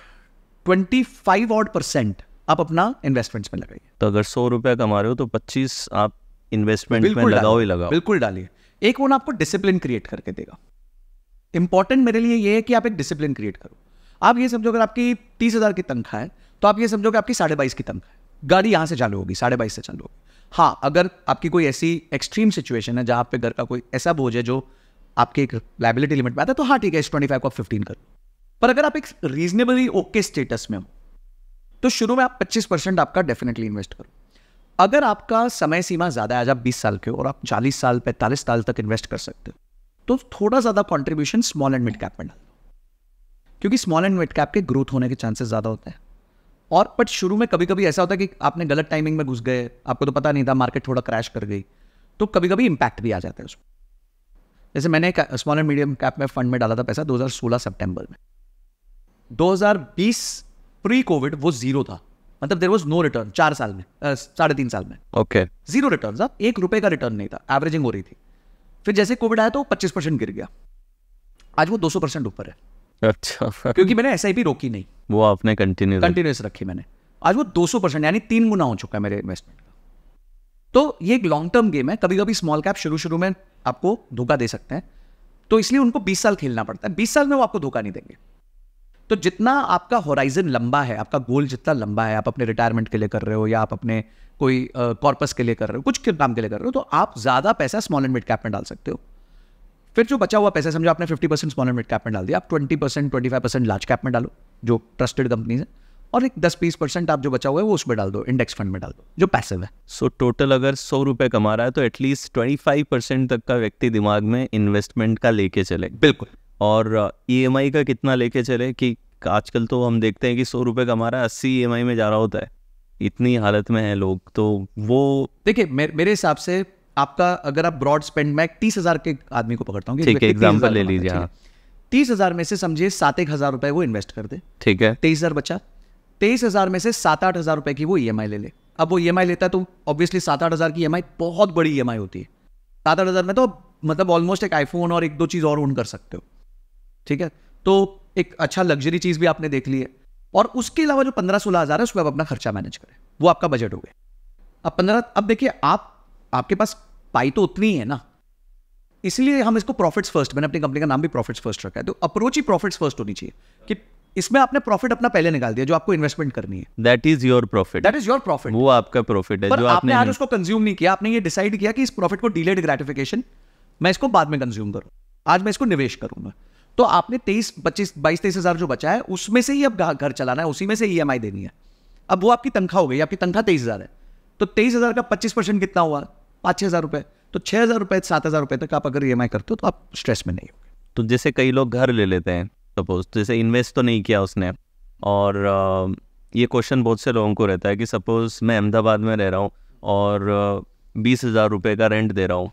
twenty five odd percent आप अपना इन्वेस्टमेंट्स में लगाइए तो अगर सौ रुपया कमा रहे हो तो पच्चीस आप इन्वेस्टमेंट में लगाओ ही लगाओ बिल्कुल डालिए एक वो ना आपको डिसिप्लिन क्रिएट करके देगा इंपॉर्टेंट मेरे लिए ये है कि आप एक डिसिप्लिन क्रिएट करो आप ये समझो अगर आपकी तीस हज़ार की तनख्वाह है तो आप ये समझो कि आपकी साढ़े बाईस की तनख्वाह है गाड़ी यहाँ से चालू होगी साढ़े बाईस से चालू होगी हाँ अगर आपकी कोई ऐसी एक्सट्रीम सिचुएशन है जहाँ पे घर का कोई ऐसा बोझ है जो आपके एक लाइबिलिटी लिमिट में आता है तो हाँ ठीक है इस ट्वेंटी फाइव को आप फिफ्टीन कर पर अगर आप एक रीजनेबली ओके स्टेटस में हो तो शुरू में आप पच्चीस परसेंट आपका डेफिनेटली इन्वेस्ट करो अगर आपका समय सीमा ज़्यादा आज आप बीस साल के हो और आप चालीस साल पैंतालीस साल तक इन्वेस्ट कर सकते हो तो थोड़ा ज़्यादा contribution small and mid cap में डाल क्योंकि स्मॉल एंड मिड कैप के ग्रोथ होने के चांसेस ज़्यादा होते हैं और बट शुरू में कभी कभी ऐसा होता है कि आपने गलत टाइमिंग में घुस गए आपको तो पता नहीं था मार्केट थोड़ा क्रैश कर गई तो कभी कभी इम्पैक्ट भी आ जाता है उसमें जैसे मैंने एक स्मॉल एंड मीडियम कैप में फंड में डाला था पैसा 2016 सितंबर में 2020 प्री कोविड वो जीरो था मतलब देर वॉज नो रिटर्न चार साल में साढ़े तीन साल में ओके जीरो रिटर्न था एक रुपए का रिटर्न नहीं था एवरेजिंग हो रही थी फिर जैसे कोविड आया तो पच्चीस परसेंट गिर गया आज वो दो सौ परसेंट ऊपर है अच्छा क्योंकि मैंने एस रोकी नहीं वो आपने कंटिन्यू कंटिन्यूस रखी मैंने आज वो दो सौ परसेंट यानी तीन गुना हो चुका है मेरे इन्वेस्टमेंट का तो ये एक लॉन्ग टर्म गेम है कभी कभी स्मॉल कैप शुरू शुरू में आपको धोखा दे सकते हैं तो इसलिए उनको बीस साल खेलना पड़ता है बीस साल में वो आपको धोखा नहीं देंगे तो जितना आपका होराइजन लंबा है आपका गोल जितना लंबा है आप अपने रिटायरमेंट के लिए कर रहे हो या आप अपने कोई कॉर्पस के लिए कर रहे हो कुछ काम के लिए कर रहे हो तो आप ज़्यादा पैसा स्मॉल एंड मिड कैप में डाल सकते हो फिर जो बचा हुआ पैसा समझो आपने fifty percent small and mid cap में डाल दिया आप twenty percent twenty five percent large cap में डालो जो ट्रस्टेड कंपनीज है और एक दस बीस परसेंट आप जो बचा हुआ है वो उसमें डाल दो इंडेक्स फंड में डाल दो जो पैसिव है सो so, टोटल अगर सौ रुपए कमा रहा है तो एटलीस्ट ट्वेंटी फाइव परसेंट तक का व्यक्ति दिमाग में इन्वेस्टमेंट का लेके चले बिल्कुल और ई e का कितना लेके चले कि आजकल तो हम देखते हैं कि सौ रुपये कमा रहा है अस्सी ई e में जा रहा होता है इतनी हालत में है लोग तो वो देखिए मेरे हिसाब से आपका अगर आप ब्रॉड स्पेंड मैं तीस हजार के आदमी को पकड़ता हूँ एग्जाम्पल ले लीजिए हाँ। तीस हजार में से समझिए सात एक हजार रुपए वो इन्वेस्ट कर दे ठीक है तेईस हजार बचा तेईस हजार में से सात आठ हजार रुपए की वो ई e ले ले अब वो ई e लेता है तो ऑब्वियसली सात आठ हजार की ई e बहुत बड़ी ई होती है सात आठ हजार में तो मतलब ऑलमोस्ट एक आईफोन और एक दो चीज और ओन कर सकते हो ठीक है तो एक अच्छा लग्जरी चीज भी आपने देख ली है और उसके अलावा जो पंद्रह सोलह हजार है उसमें आप अपना खर्चा मैनेज करें वो आपका बजट हो गया अब पंद्रह अब देखिए आप आपके पास पाई तो उतनी है ना इसलिए हम इसको प्रॉफिट्स फर्स्ट मैंने अपनी कंपनी का नाम भी प्रॉफिट्स फर्स्ट रखा है तो अप्रोच ही प्रॉफिट्स फर्स्ट होनी चाहिए कि इसमें आपने प्रॉफिट अपना पहले निकाल दिया जो आपको इन्वेस्टमेंट करनी है that is your profit that is your profit वो आपका प्रॉफिट है जो आपने आज उसको कंज्यूम नहीं किया आपने ये डिसाइड किया कि इस प्रॉफिट को डिलेड ग्रेटिफिकेशन मैं इसको बाद में कंज्यूम करूं आज मैं इसको निवेश करूंगा तो आपने तेईस पच्चीस बाईस तेईस हजार जो बचा है उसमें से ही अब घर चलाना है उसी में से ई e देनी है अब वो आपकी तनख्वाह हो गई आपकी तनख्वाह तेईस है तो तेईस का पच्चीस कितना हुआ पाँच छः हज़ार रुपये तो छः हज़ार रुपये सात हज़ार रुपये तक आप अगर ई करते हो तो आप स्ट्रेस में नहीं हो तो जैसे कई लोग घर ले लेते हैं सपोज तो जैसे इन्वेस्ट तो नहीं किया उसने और ये क्वेश्चन बहुत से लोगों को रहता है कि सपोज़ मैं अहमदाबाद में रह रहा हूँ और बीस हज़ार रुपये का रेंट दे रहा हूँ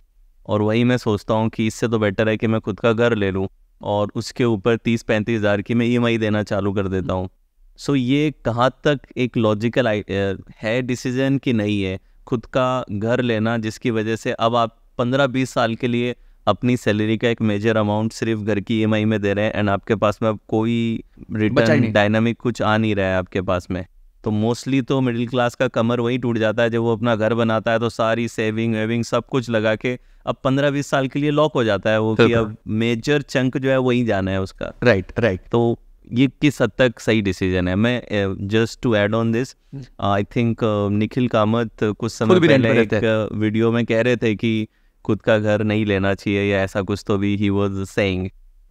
और वही मैं सोचता हूँ कि इससे तो बेटर है कि मैं खुद का घर ले लूँ और उसके ऊपर तीस पैंतीस हज़ार की मैं ई देना चालू कर देता हूँ सो so, ये कहाँ तक एक लॉजिकल है डिसीजन कि नहीं है खुद का घर लेना जिसकी वजह से अब आप पंद्रह बीस साल के लिए अपनी सैलरी का एक मेजर अमाउंट सिर्फ घर की ई e में दे रहे हैं एंड आपके पास में अब कोई रिटर्न डायनामिक कुछ आ नहीं रहा है आपके पास में तो मोस्टली तो मिडिल क्लास का कमर वही टूट जाता है जब वो अपना घर बनाता है तो सारी सेविंग वेविंग सब कुछ लगा के अब पंद्रह बीस साल के लिए लॉक हो जाता है वो तो कि तो अब मेजर चंक जो है वही जाना है उसका राइट right, राइट right. तो ये किस हद तक सही डिसीजन है मैं just to add on this I think Nikhil Kamath कुछ समय पहले एक वीडियो में कह रहे थे कि खुद का घर नहीं लेना चाहिए या ऐसा कुछ तो भी ही वॉज सेइंग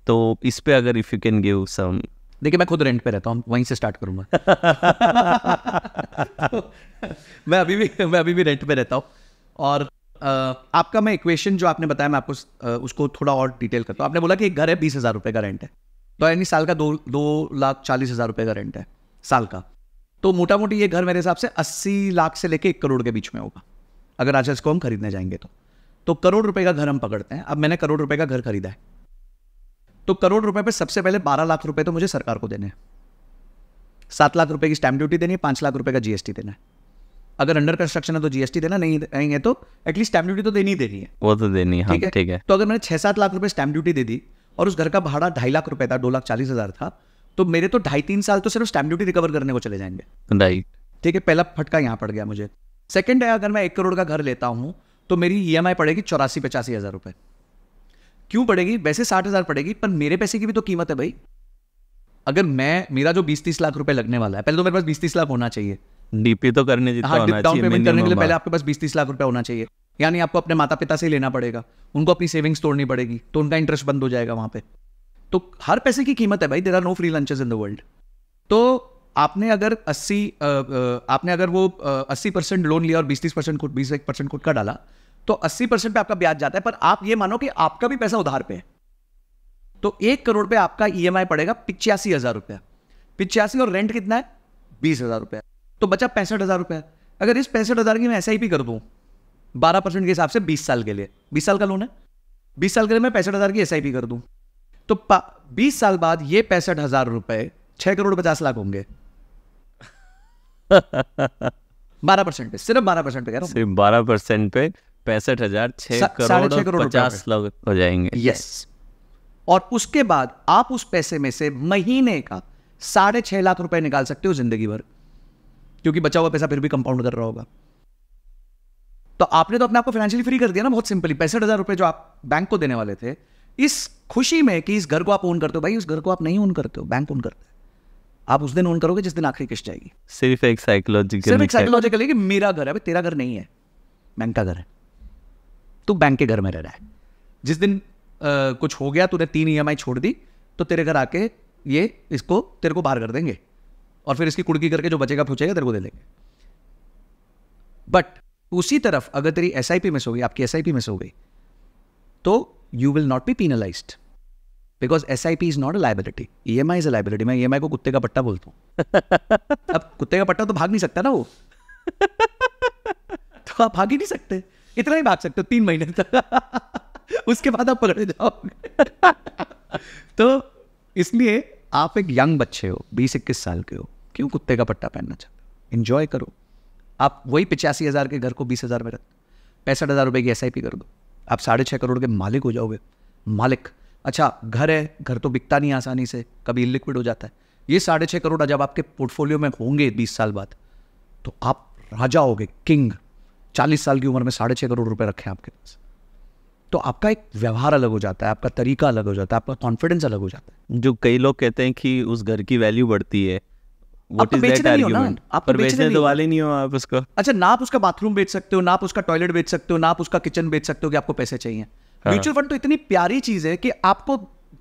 तो इस पे अगर if you can give some देखिए मैं खुद रेंट पे रहता हूँ वहीं से स्टार्ट करूंगा मैं अभी भी मैं अभी भी रेंट पे रहता हूँ और Uh, आपका मैं इक्वेशन जो आपने बताया मैं आपको uh, उसको थोड़ा और डिटेल करता हूँ आपने बोला कि एक घर है बीस हज़ार रुपये का रेंट है तो यानी साल का दो दो लाख चालीस हज़ार रुपये का रेंट है साल का तो मोटा मोटी ये घर मेरे हिसाब से अस्सी लाख से लेके एक करोड़ के बीच में होगा अगर आज इसको हम खरीदने जाएंगे तो तो करोड़ रुपए का घर हम पकड़ते हैं अब मैंने करोड़ रुपए का घर खरीदा है तो करोड़ रुपए पे सबसे पहले बारह लाख रुपए तो मुझे सरकार को देने हैं सात लाख रुपए की स्टैंप ड्यूटी देनी है पांच लाख रुपए का जीएसटी देना है अगर अंडर कंस्ट्रक्शन है तो जीएसटी देना नहीं नहीं है तो एटलीस्ट स्टैंप ड्यूटी तो देनी ही देनी है वो तो देनी हाँ, है ठीक है तो अगर मैंने छह सात लाख रुपए स्टैंप ड्यूटी दे दी और उस घर का भाड़ा ढाई लाख रुपए था दो लाख चालीस हज़ार था तो मेरे तो ढाई तीन साल तो सिर्फ स्टैंप ड्यूटी रिकवर करने को चले जाएंगे राइट ठीक है पहला फटका यहाँ पड़ गया मुझे सेकेंड है अगर मैं एक करोड़ का घर लेता हूँ तो मेरी ई पड़ेगी चौरासी पचासी हज़ार रुपये क्यों पड़ेगी वैसे साठ हज़ार पड़ेगी पर मेरे पैसे की भी तो कीमत है भाई अगर मैं मेरा जो बीस तीस लाख रुपए लगने वाला है पहले तो मेरे पास बीस तीस लाख होना चाहिए डीपी तो करने हाँ, डाउन पेमेंट करने के लिए पहले आपके पास बीस तीस लाख रुपए होना चाहिए यानी आपको अपने माता पिता से ही लेना पड़ेगा उनको अपनी सेविंग्स तोड़नी पड़ेगी तो उनका इंटरेस्ट बंद हो जाएगा वहां पे तो हर पैसे की कीमत है भाई there are no free lunches in the world तो आपने अगर 80 आ, आपने अगर वो अस्सी परसेंट लोन लिया और बीस तीस परसेंट खुद बीस एक परसेंट खुद का डाला तो अस्सी परसेंट पे आपका ब्याज जाता है पर आप ये मानो कि आपका भी पैसा उधार पे है तो एक करोड़ पे आपका ईएमआई e पड़ेगा पिचासी हजार रुपया पिचासी और रेंट कितना है बीस हजार रुपया तो बचा पैंसठ हजार रुपया अगर इस पैंसठ हजार की मैं एस आई पी कर दूं बारह परसेंट के हिसाब से बीस साल के लिए बीस साल का लोन है बीस साल के लिए मैं पैंसठ हज़ार की एस कर दूं तो बीस साल बाद ये पैंसठ हज़ार रुपए छह करोड़ पचास लाख होंगे बारह परसेंट पे सिर्फ बारह परसेंट पे सिर्फ बारह परसेंट पे पैंसठ हजार छह करोड़ करोड़ पचास लाख हो जाएंगे यस और उसके बाद आप उस पैसे में से महीने का साढ़े छह लाख रुपए निकाल सकते हो जिंदगी भर क्योंकि बचा हुआ पैसा फिर भी कंपाउंड कर रहा होगा तो आपने तो अपने आपको फाइनेंशियली फ्री कर दिया ना बहुत सिंपली पैंसठ हज़ार रुपये जो आप बैंक को देने वाले थे इस खुशी में कि इस घर को आप ओन करते हो भाई उस घर को आप नहीं ओन करते हो बैंक ओन करते हैं आप उस दिन ओन करोगे जिस दिन आखिरी किस्त जाएगी सिर्फ एक साइकोलॉजिकल सिर्फ एक साइकोलॉजिकल है कि मेरा घर है भाई तेरा घर नहीं है बैंक का घर है तू बैंक के घर में रह रहा है जिस दिन आ, कुछ हो गया तूने तीन ई e छोड़ दी तो तेरे घर आके ये इसको तेरे को बाहर कर देंगे और फिर इसकी कुड़की करके जो बचेगा पूछेगा तेरे को दे देंगे बट उसी तरफ अगर तेरी एस आई पी मिस हो गई आपकी एस आई पी मिस हो गई तो you will not be penalise because S I P is not a liability E M I is a liability मैं ई एम आई को कुत्ते का पट्टा बोलता हूँ अब कुत्ते का पट्टा तो भाग नहीं सकता ना वो तो आप भाग ही नहीं सकते इतना ही भाग सकते हो तीन महीने तक उसके बाद आप पकड़े जाओगे तो इसलिए आप एक यंग बच्चे हो बीस इक्कीस साल के हो क्यों कुत्ते का पट्टा पहनना चाहते हो इंजॉय करो आप वही पिचासी हज़ार के घर को बीस हज़ार में रख पैंसठ हज़ार रुपये की एस कर दो आप साढ़े छः करोड़ के मालिक हो जाओगे मालिक अच्छा घर है घर तो बिकता नहीं आसानी से कभी लिक्विड हो जाता है ये साढ़े छः करोड़ जब आपके पोर्टफोलियो में होंगे बीस साल बाद तो आप राजा गए किंग चालीस साल की उम्र में साढ़े छः करोड़ रुपए रखे आपके पास तो आपका एक व्यवहार अलग हो जाता है आपका तरीका अलग हो जाता है आपका कॉन्फिडेंस अलग हो जाता है जो कई लोग कहते हैं कि उस घर की वैल्यू बढ़ती है व्हाट इज दैट आर्गुमेंट बेचने तो, तो वाले नहीं हो आप अच्छा ना आप उसका बाथरूम बेच सकते हो ना आप उसका टॉयलेट बेच सकते हो ना आप उसका किचन बेच सकते हो कि आपको पैसे चाहिए म्यूचुअल हाँ। फंड तो इतनी प्यारी चीज है कि आपको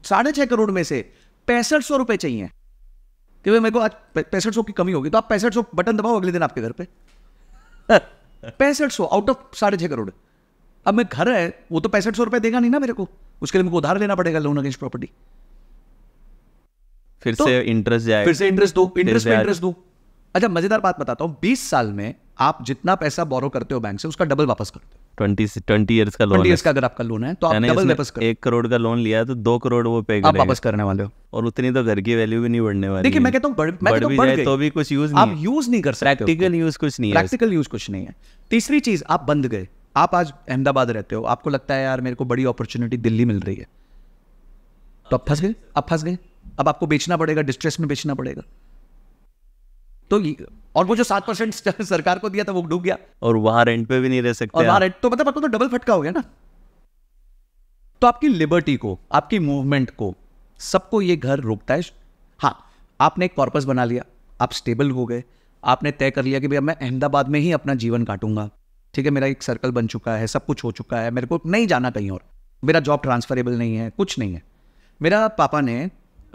साढ़े छह करोड़ में से पैंसठ सौ रुपए चाहिए कि भाई मेरे को आज पैंसठ सौ की कमी होगी तो आप पैंसठ सौ बटन दबाओ अगले दिन आपके घर पे पैंसठ सौ आउट ऑफ साढ़े छः करोड़ अब मैं घर है वो तो पैंसठ सौ रुपए देगा नहीं ना मेरे को उसके लिए मेरे को उधार लेना पड़ेगा लोन अगेंस्ट प्रॉपर्टी फिर तो, से इंटरेस्ट जाए फिर से इंटरेस्ट दो इंटरेस्ट इंटरेस्ट दो अच्छा मजेदार बात बताता हूँ बीस साल में आप जितना पैसा बोरो करते हो बैंक से उसका डबल वापस करते हो है तो करोड़ का लोन लिया तो दो तो घर की वैल्यू भी नहीं बढ़ने वाली देखिए मैं यूज तो नहीं कर सकते कुछ नहीं है तीसरी चीज आप बंद गए आप आज अहमदाबाद रहते हो आपको लगता है यार मेरे को बड़ी अपॉर्चुनिटी दिल्ली मिल रही है तो आप फंस गए आप फंस गए अब आपको बेचना पड़ेगा डिस्ट्रेस में बेचना पड़ेगा तो और वो जो सात परसेंट सरकार को दिया था वो डूब गया और वहां रेंट पे भी नहीं रह सकते और वहां रेंट तो मतलब आपको तो डबल फटका हो गया ना तो आपकी लिबर्टी को आपकी मूवमेंट को सबको ये घर रोकता है हाँ आपने एक कॉर्पस बना लिया आप स्टेबल हो गए आपने तय कर लिया कि भैया मैं अहमदाबाद में ही अपना जीवन काटूंगा ठीक है मेरा एक सर्कल बन चुका है सब कुछ हो चुका है मेरे को नहीं जाना कहीं और मेरा जॉब ट्रांसफरेबल नहीं है कुछ नहीं है मेरा पापा ने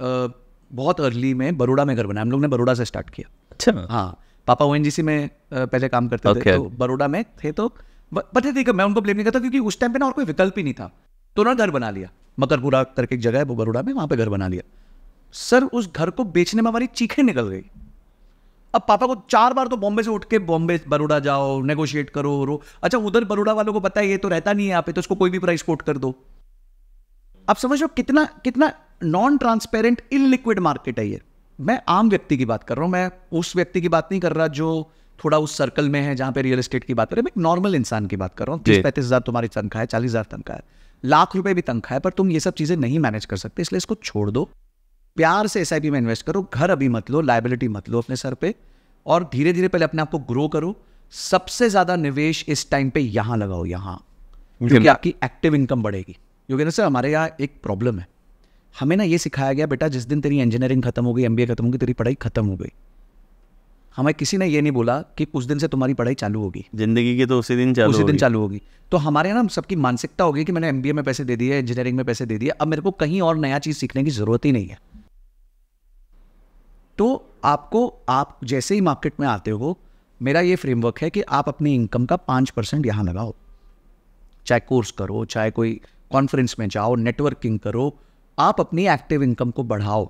बहुत अर्ली में बड़ोड़ा में घर बनाया हम लोग ने बड़ोड़ा से स्टार्ट किया अच्छा हाँ पापा ओ में पहले काम करते okay. थे तो बड़ोड़ा में थे तो पता थे मैं उनको ब्लेम नहीं करता क्योंकि उस टाइम पे ना और कोई विकल्प ही नहीं था तो उन्होंने घर बना लिया मकरपुरा करके एक जगह है वो बड़ोड़ा में वहाँ पे घर बना लिया सर उस घर को बेचने में हमारी चीखें निकल गई अब पापा को चार बार तो बॉम्बे से उठ के बॉम्बे बड़ोड़ा जाओ नेगोशिएट करो रो अच्छा उधर बड़ोड़ा वालों को पता है ये तो रहता नहीं है यहाँ पे तो उसको कोई भी प्राइस कोट कर दो आप समझ लो कितना कितना नॉन ट्रांसपेरेंट इलिक्विड मार्केट है ये मैं आम व्यक्ति की बात कर रहा हूँ मैं उस व्यक्ति की बात नहीं कर रहा जो थोड़ा उस सर्कल में है जहां पे रियल एस्टेट की बात कर रहे हैं नॉर्मल इंसान की बात कर रहा हूँ तीस पैंतीस हजार तुम्हारी तनख्वाह है चालीस हजार तनखा है लाख रुपए भी तनखा है पर तुम ये सब चीजें नहीं मैनेज कर सकते इसलिए इसको छोड़ दो प्यार से एस में इन्वेस्ट करो घर अभी मत लो लाइबिलिटी मत लो अपने सर पे और धीरे धीरे पहले अपने आप को ग्रो करो सबसे ज्यादा निवेश इस टाइम पे यहां लगाओ यहां क्योंकि आपकी एक्टिव इनकम बढ़ेगी योगेंद्र सर हमारे यहाँ एक प्रॉब्लम है हमें ना ये सिखाया गया बेटा जिस दिन तेरी इंजीनियरिंग खत्म हो गई एमबीए खत्म होगी तेरी पढ़ाई खत्म हो गई हमें किसी ने ये नहीं बोला कि उस दिन से तुम्हारी पढ़ाई चालू होगी जिंदगी की तो उसी दिन चालू उसी दिन चालू होगी तो हमारे ना सबकी मानसिकता होगी कि मैंने एमबीए में पैसे दे दिए इंजीनियरिंग में पैसे दे दिए अब मेरे को कहीं और नया चीज़ सीखने की ज़रूरत ही नहीं है तो आपको आप जैसे ही मार्केट में आते हो मेरा ये फ्रेमवर्क है कि आप अपनी इनकम का पाँच परसेंट यहाँ लगाओ चाहे कोर्स करो चाहे कोई कॉन्फ्रेंस में जाओ नेटवर्किंग करो आप अपनी एक्टिव इनकम को बढ़ाओ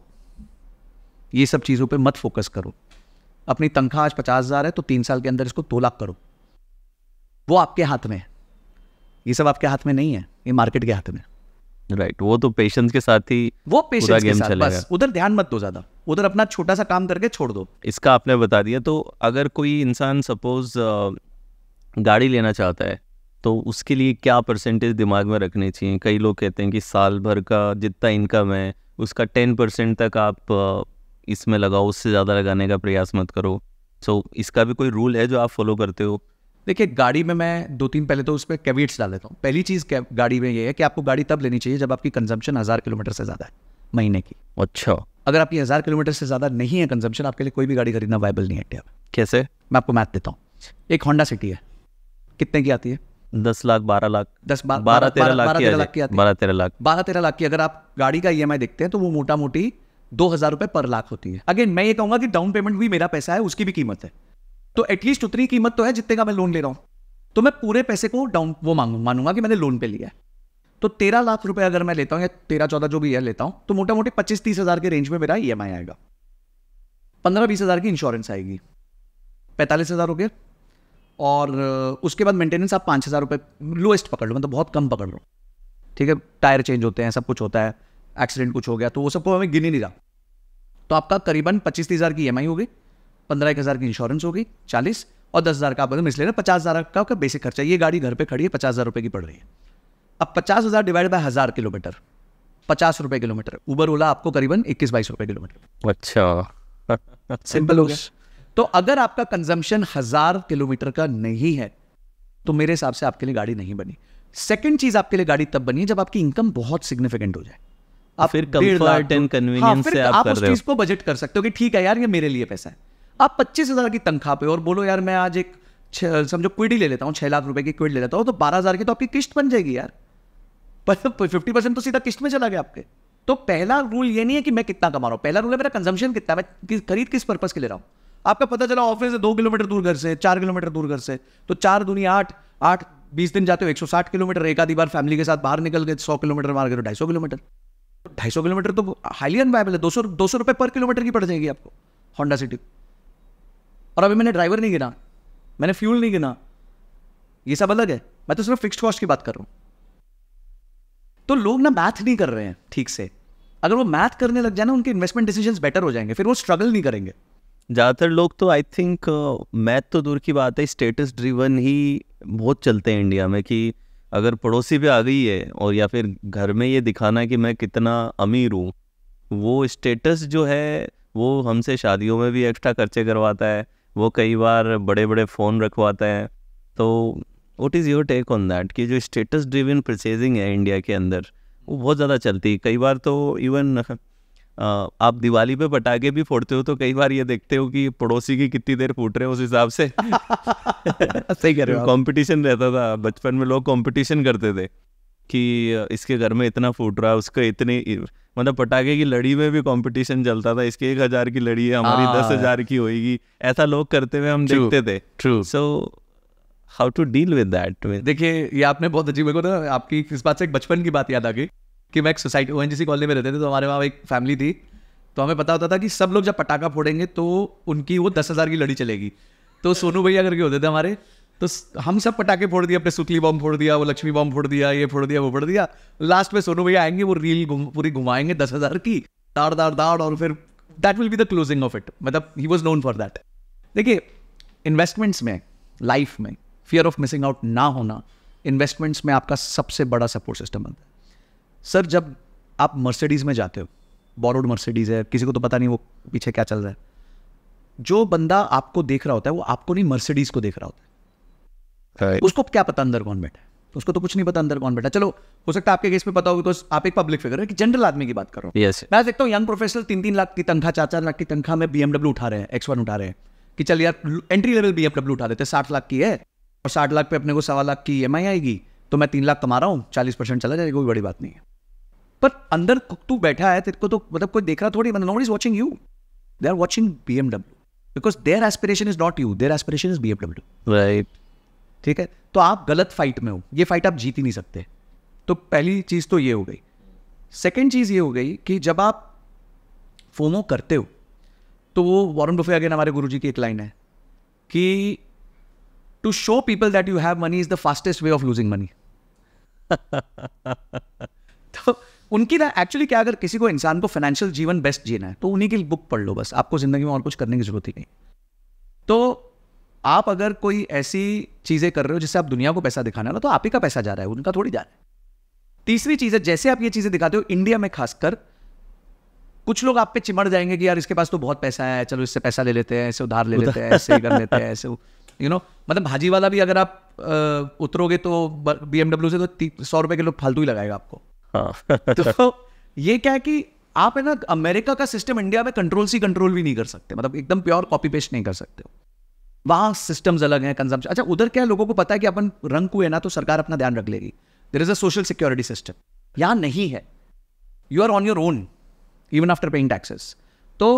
ये सब चीज़ों पे मत फोकस करो अपनी तनख्वाह आज पचास हज़ार है तो तीन साल के अंदर इसको दो लाख करो वो आपके हाथ में है ये सब आपके हाथ में नहीं है ये मार्केट के हाथ में राइट right, वो तो पेशेंस के साथ ही वो पेशेंस के साथ बस उधर ध्यान मत दो ज़्यादा उधर अपना छोटा सा काम करके छोड़ दो इसका आपने बता दिया तो अगर कोई इंसान सपोज गाड़ी लेना चाहता है तो उसके लिए क्या परसेंटेज दिमाग में रखने चाहिए कई लोग कहते हैं कि साल भर का जितना इनकम है उसका टेन परसेंट तक आप इसमें लगाओ उससे ज़्यादा लगाने का प्रयास मत करो सो so, इसका भी कोई रूल है जो आप फॉलो करते हो देखिए गाड़ी में मैं दो तीन पहले तो उस पर कैविट्स डाल देता हूँ पहली चीज़ गाड़ी में ये है कि आपको गाड़ी तब लेनी चाहिए जब आपकी कंजम्पशन हज़ार किलोमीटर से ज़्यादा है महीने की अच्छा अगर आपकी हज़ार किलोमीटर से ज़्यादा नहीं है कंजम्पशन आपके लिए कोई भी गाड़ी खरीदना वाइबल नहीं है कैसे मैं आपको मैथ देता हूँ एक होंडा सिटी है कितने की आती है दस लाख बारह लाख दस बारह तेरह लाख बारह तेरह लाख बारह तेरह लाख की अगर आप गाड़ी का ई e देखते हैं तो वो मोटा मोटी दो हजार रुपए पर लाख होती है अगेन मैं ये कहूंगा कि डाउन पेमेंट भी मेरा पैसा है उसकी भी कीमत है तो एटलीस्ट उतनी कीमत तो है जितने का मैं लोन ले रहा हूं तो मैं पूरे पैसे को डाउन वो मांगू मानूंगा कि मैंने लोन पे लिया है तो तेरह लाख रुपए अगर मैं लेता हूं या तेरह चौदह जो भी है लेता हूं तो मोटा मोटी पच्चीस तीस हज़ार के रेंज में मेरा ई e आएगा पंद्रह बीस हज़ार की इंश्योरेंस आएगी पैंतालीस हज़ार हो गया और उसके बाद मेंटेनेंस आप पाँच हज़ार रुपये लोएस्ट पकड़ लो मतलब बहुत कम पकड़ लो ठीक है टायर चेंज होते हैं सब कुछ होता है एक्सीडेंट कुछ हो गया तो वो सबको तो हमें गिन ही नहीं रहा तो आपका करीबन पच्चीस हज़ार की ई e होगी पंद्रह एक हज़ार की इंश्योरेंस होगी चालीस और दस हज़ार का आप मिस लेना पचास हज़ार का आपका बेसिक खर्चा ये गाड़ी घर पर खड़ी है पचास हज़ार रुपये की पड़ रही है अब पचास हज़ार डिवाइड बाय हज़ार किलोमीटर पचास रुपये किलोमीटर उबर ओला आपको करीबन इक्कीस बाईस रुपये किलोमीटर अच्छा सिंपल हो गया तो अगर आपका कंजम्पशन हजार किलोमीटर का नहीं है तो मेरे हिसाब से आपके लिए गाड़ी नहीं बनी सेकंड चीज आपके लिए गाड़ी तब बनी है जब आपकी इनकम बहुत सिग्निफिकेंट हो जाए आप फिर कंफर्ट एंड कन्वीनियंस से आप, आप उस चीज को बजट कर सकते हो कि ठीक है यार ये मेरे लिए पैसा है आप पच्चीस हजार की तनख्वाह पे और बोलो यार मैं आज एक समझो क्विड ही ले लेता हूँ छह लाख रुपए की क्विड ले लेता हूँ तो बारह हजार की तो आपकी किस्त बन जाएगी यार पर फिफ्टी तो परसेंट तो सीधा किस्त में चला गया आपके तो पहला रूल ये नहीं है कि मैं कितना कमा रहा हूँ पहला रूल है मेरा कंजम्पशन कितना मैं खरीद किस पर्पज के ले रहा हूँ आपका पता चला ऑफिस है दो किलोमीटर दूर घर से चार किलोमीटर दूर घर से तो चार दुनिया आठ आठ बीस दिन जाते हो एक सौ साठ किलोमीटर एक आधी बार फैमिली के साथ बाहर निकल गए सौ किलोमीटर मार गए ढाई सौ किलोमीटर ढाई सौ किलोमीटर तो हाईली अनवाइबल तो है दो सौ दो सौ रुपये पर किलोमीटर की पड़ जाएगी आपको होंडा सिटी और अभी मैंने ड्राइवर नहीं गिना मैंने फ्यूल नहीं गिना ये सब अलग है मैं तो सिर्फ फिक्स्ड कॉस्ट की बात कर रहा हूँ तो लोग ना मैथ नहीं कर रहे हैं ठीक से अगर वो मैथ करने लग जाए ना उनके इन्वेस्टमेंट डिसीजन बेटर हो जाएंगे फिर वो स्ट्रगल नहीं करेंगे ज़्यादातर लोग तो आई थिंक मैथ तो दूर की बात है स्टेटस ड्रिवन ही बहुत चलते हैं इंडिया में कि अगर पड़ोसी पे आ गई है और या फिर घर में ये दिखाना कि मैं कितना अमीर हूँ वो स्टेटस जो है वो हमसे शादियों में भी एक्स्ट्रा खर्चे करवाता है वो कई बार बड़े बड़े फ़ोन रखवाता है तो what is your take on that कि जो स्टेटस ड्रिवन परचेजिंग है इंडिया के अंदर वो बहुत ज़्यादा चलती है कई बार तो इवन आप दिवाली पे पटाखे भी फोड़ते हो तो कई बार ये देखते हो कि पड़ोसी की कितनी देर फूट रहे हो उस हिसाब से सही कह रहे हो कंपटीशन रहता था बचपन में लोग कंपटीशन करते थे कि इसके घर में इतना फूट रहा है उसके इतने मतलब पटाखे की लड़ी में भी कंपटीशन चलता था इसके एक हजार की लड़ी है हमारी दस हाँ। हजार की होगी ऐसा लोग करते हुए हम true, देखते थे true so how to deal with that देखिए ये आपने बहुत अजीब मेरे को तो आपकी इस बात से एक बचपन की बात याद आ गई कि मैं एक सोसाइटी ओ कॉलोनी में रहते थे तो हमारे वहाँ एक फैमिली थी तो हमें पता होता था कि सब लोग जब पटाखा फोड़ेंगे तो उनकी वो दस हज़ार की लड़ी चलेगी तो सोनू भैया करके होते थे हमारे तो हम सब पटाखे फोड़ दिए अपने सुतली बॉम्ब फोड़ दिया वो लक्ष्मी बॉम्ब फोड़ दिया ये फोड़ दिया वो फोड़ दिया लास्ट में सोनू भैया आएंगे वो रील गुम, पूरी घुमाएंगे दस हज़ार की दाड़ दाड़ दाड़ और फिर that will be the closing of it मतलब he was known for that देखिए इन्वेस्टमेंट्स में लाइफ में फियर ऑफ मिसिंग आउट ना होना इन्वेस्टमेंट्स में आपका सबसे बड़ा सपोर्ट सिस्टम बनता है सर जब आप मर्सिडीज़ में जाते हो बॉरोड मर्सिडीज़ है किसी को तो पता नहीं वो पीछे क्या चल रहा है जो बंदा आपको देख रहा होता है वो आपको नहीं मर्सिडीज़ को देख रहा होता है right. उसको क्या पता अंदर कौन बैठा है उसको तो कुछ नहीं पता अंदर कौन बैठा चलो हो सकता है आपके केस में पता हो बिकॉज आप एक पब्लिक फिगर है कि जनरल आदमी की बात करो yes. मैं देखता हूँ यंग प्रोफेशनल तीन तीन लाख की तनखा चार चार लाख की तनखा में बीएमडब्ल्यू उठा रहे हैं एक्स वन उठा रहे हैं कि चल यार एंट्री लेवल बीएमडब्ल्यू उठा देते साठ लाख की है और साठ लाख पे अपने को सवा लाख की ई e आएगी तो मैं तीन लाख कमा रहा हूँ चालीस परसेंट चला जाएगा कोई बड़ी बात नहीं है पर अंदर तू बैठा है तेरे को तो मतलब कोई देख रहा थोड़ी मतलब not is watching you they are watching B MW because their aspiration is not you their aspiration is B MW right ठीक है तो आप गलत फाइट में हो ये फाइट आप जीत ही नहीं सकते तो पहली चीज़ तो ये हो गई सेकेंड चीज़ ये हो गई कि जब आप फोमो करते हो तो वो वॉरन बफे अगेन हमारे गुरु की एक लाइन है कि to show people that you have money is the fastest way of losing money उनकी ना एक्चुअली क्या अगर किसी को इंसान को फाइनेंशियल जीवन बेस्ट जीना है तो उन्हीं की बुक पढ़ लो बस आपको जिंदगी में और कुछ करने की जरूरत ही नहीं तो आप अगर कोई ऐसी चीज़ें कर रहे हो जिससे आप दुनिया को पैसा दिखाना ना तो आप ही का पैसा जा रहा है उनका थोड़ी जा रहा है तीसरी चीज़ है जैसे आप ये चीज़ें दिखाते हो इंडिया में खासकर कुछ लोग आप पे चिमड़ जाएंगे कि यार इसके पास तो बहुत पैसा है चलो इससे पैसा ले लेते हैं ऐसे उधार ले लेते हैं ऐसे कर लेते हैं ऐसे यू नो मतलब भाजी वाला भी अगर आप उतरोगे तो बी से तो सौ रुपये लोग फालतू ही लगाएगा आपको हाँ। तो ये क्या है कि आप है ना अमेरिका का सिस्टम इंडिया में कंट्रोल सी कंट्रोल भी नहीं कर सकते मतलब एकदम प्योर कॉपी पेस्ट नहीं कर सकते हो वहाँ सिस्टम्स अलग हैं कंजम्पशन अच्छा उधर क्या लोगों को पता है कि अपन रंग कुए ना तो सरकार अपना ध्यान रख लेगी there is a social security system यहाँ नहीं है you are on your own even after paying taxes तो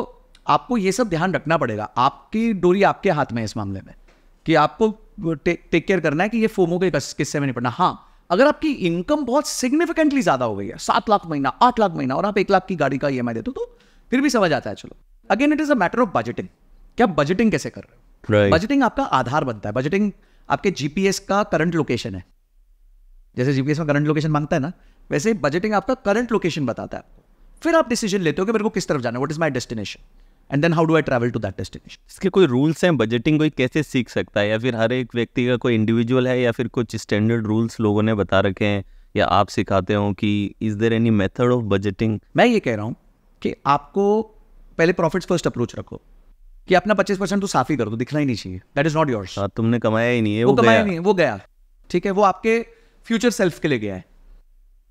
आपको ये सब ध्यान रखना पड़ेगा आपकी डोरी आपके हाथ में है इस मामले में कि आपको टेक केयर करना है कि ये फोमो के किस्से में नहीं पड़ना हाँ अगर आपकी इनकम बहुत सिग्निफिकेंटली ज्यादा हो गई है सात लाख महीना आठ लाख महीना और आप एक लाख की गाड़ी का ई एम आई देते हो तो फिर भी समझ आता है चलो again it is a matter of budgeting क्या आप बजटिंग कैसे कर रहे हो बजटिंग आपका आधार बनता है बजटिंग आपके जीपीएस का करंट लोकेशन है जैसे जीपीएस में करंट लोकेशन मांगता है ना वैसे बजटिंग आपका करंट लोकेशन बताता है फिर आप डिसीजन लेते हो कि मेरे को किस तरफ जाना what is my destination and then how do I travel to that destination इसके कोई रूल्स हैं बजटिंग कोई कैसे सीख सकता है या फिर हर एक व्यक्ति का कोई इंडिविजुअल है या फिर कुछ स्टैंडर्ड रूल्स लोगों ने बता रखे हैं या आप सिखाते हो कि is there any method of budgeting मैं ये कह रहा हूँ कि आपको पहले प्रॉफिट्स फर्स्ट अप्रोच रखो कि अपना पच्चीस परसेंट तो साफ ही कर दो तो दिखना ही नहीं चाहिए दैट इज नॉट योर तुमने कमाया ही नहीं है वो, वो कमाया नहीं है वो गया ठीक है वो आपके फ्यूचर सेल्फ के लिए गया है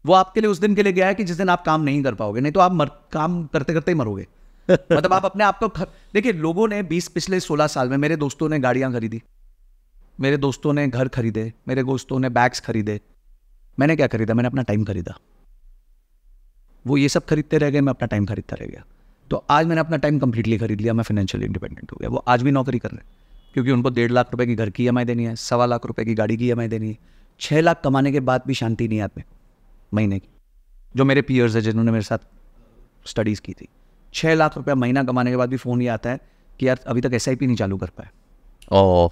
वो आपके लिए उस दिन के लिए गया है कि जिस दिन आप काम नहीं कर पाओगे नहीं तो आप मर, काम करते करते ही मरोगे मतलब आप अपने आप को खर... देखिए लोगों ने बीस पिछले सोलह साल में मेरे दोस्तों ने गाड़ियां खरीदी मेरे दोस्तों ने घर खरीदे मेरे दोस्तों ने बैग्स खरीदे मैंने क्या खरीदा मैंने अपना टाइम खरीदा वो ये सब खरीदते रह गए मैं अपना टाइम खरीदता रह गया तो आज मैंने अपना टाइम कंप्लीटली खरीद लिया मैं फाइनेंशियली इंडिपेंडेंट हो गया वो आज भी नौकरी कर रहे हैं क्योंकि उनको डेढ़ लाख रुपए की घर की ई देनी है सवा लाख रुपए की गाड़ी की ई देनी है छः लाख कमाने के बाद भी शांति नहीं आती महीने की जो मेरे पीयर्स है जिन्होंने मेरे साथ स्टडीज़ की थी छः लाख रुपया महीना कमाने के बाद भी फ़ोन ये आता है कि यार अभी तक एस नहीं चालू कर पाए ओह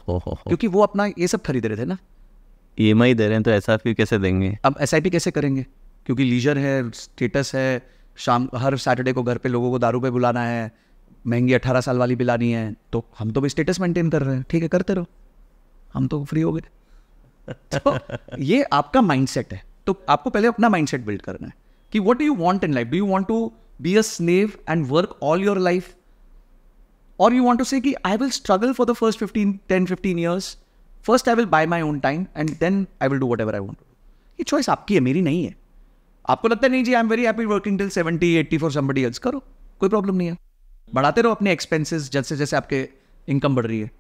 क्योंकि वो अपना ये सब खरीद रहे थे ना ई एम आई दे रहे हैं तो एस कैसे देंगे अब एस कैसे करेंगे क्योंकि लीजर है स्टेटस है शाम हर सैटरडे को घर पे लोगों को दारू पे बुलाना है महंगी अट्ठारह साल वाली बिलानी है तो हम तो भी स्टेटस मेंटेन कर रहे हैं ठीक है करते रहो हम तो फ्री हो गए तो ये आपका माइंडसेट है तो आपको पहले अपना माइंडसेट बिल्ड करना है कि what do you want in life do you want to be a slave and work all your life और you want to say I will struggle for the the first 15, 10, 15 years. First, I will buy my own time and then I will do whatever I want. ये choice आपकी है मेरी नहीं है आपको लगता है नहीं जी I am very happy working till seventy eighty for somebody else करो कोई प्रॉब्लम नहीं है बढ़ाते रहो अपने एक्सपेंसेस जैसे जैसे आपके इनकम बढ़ रही है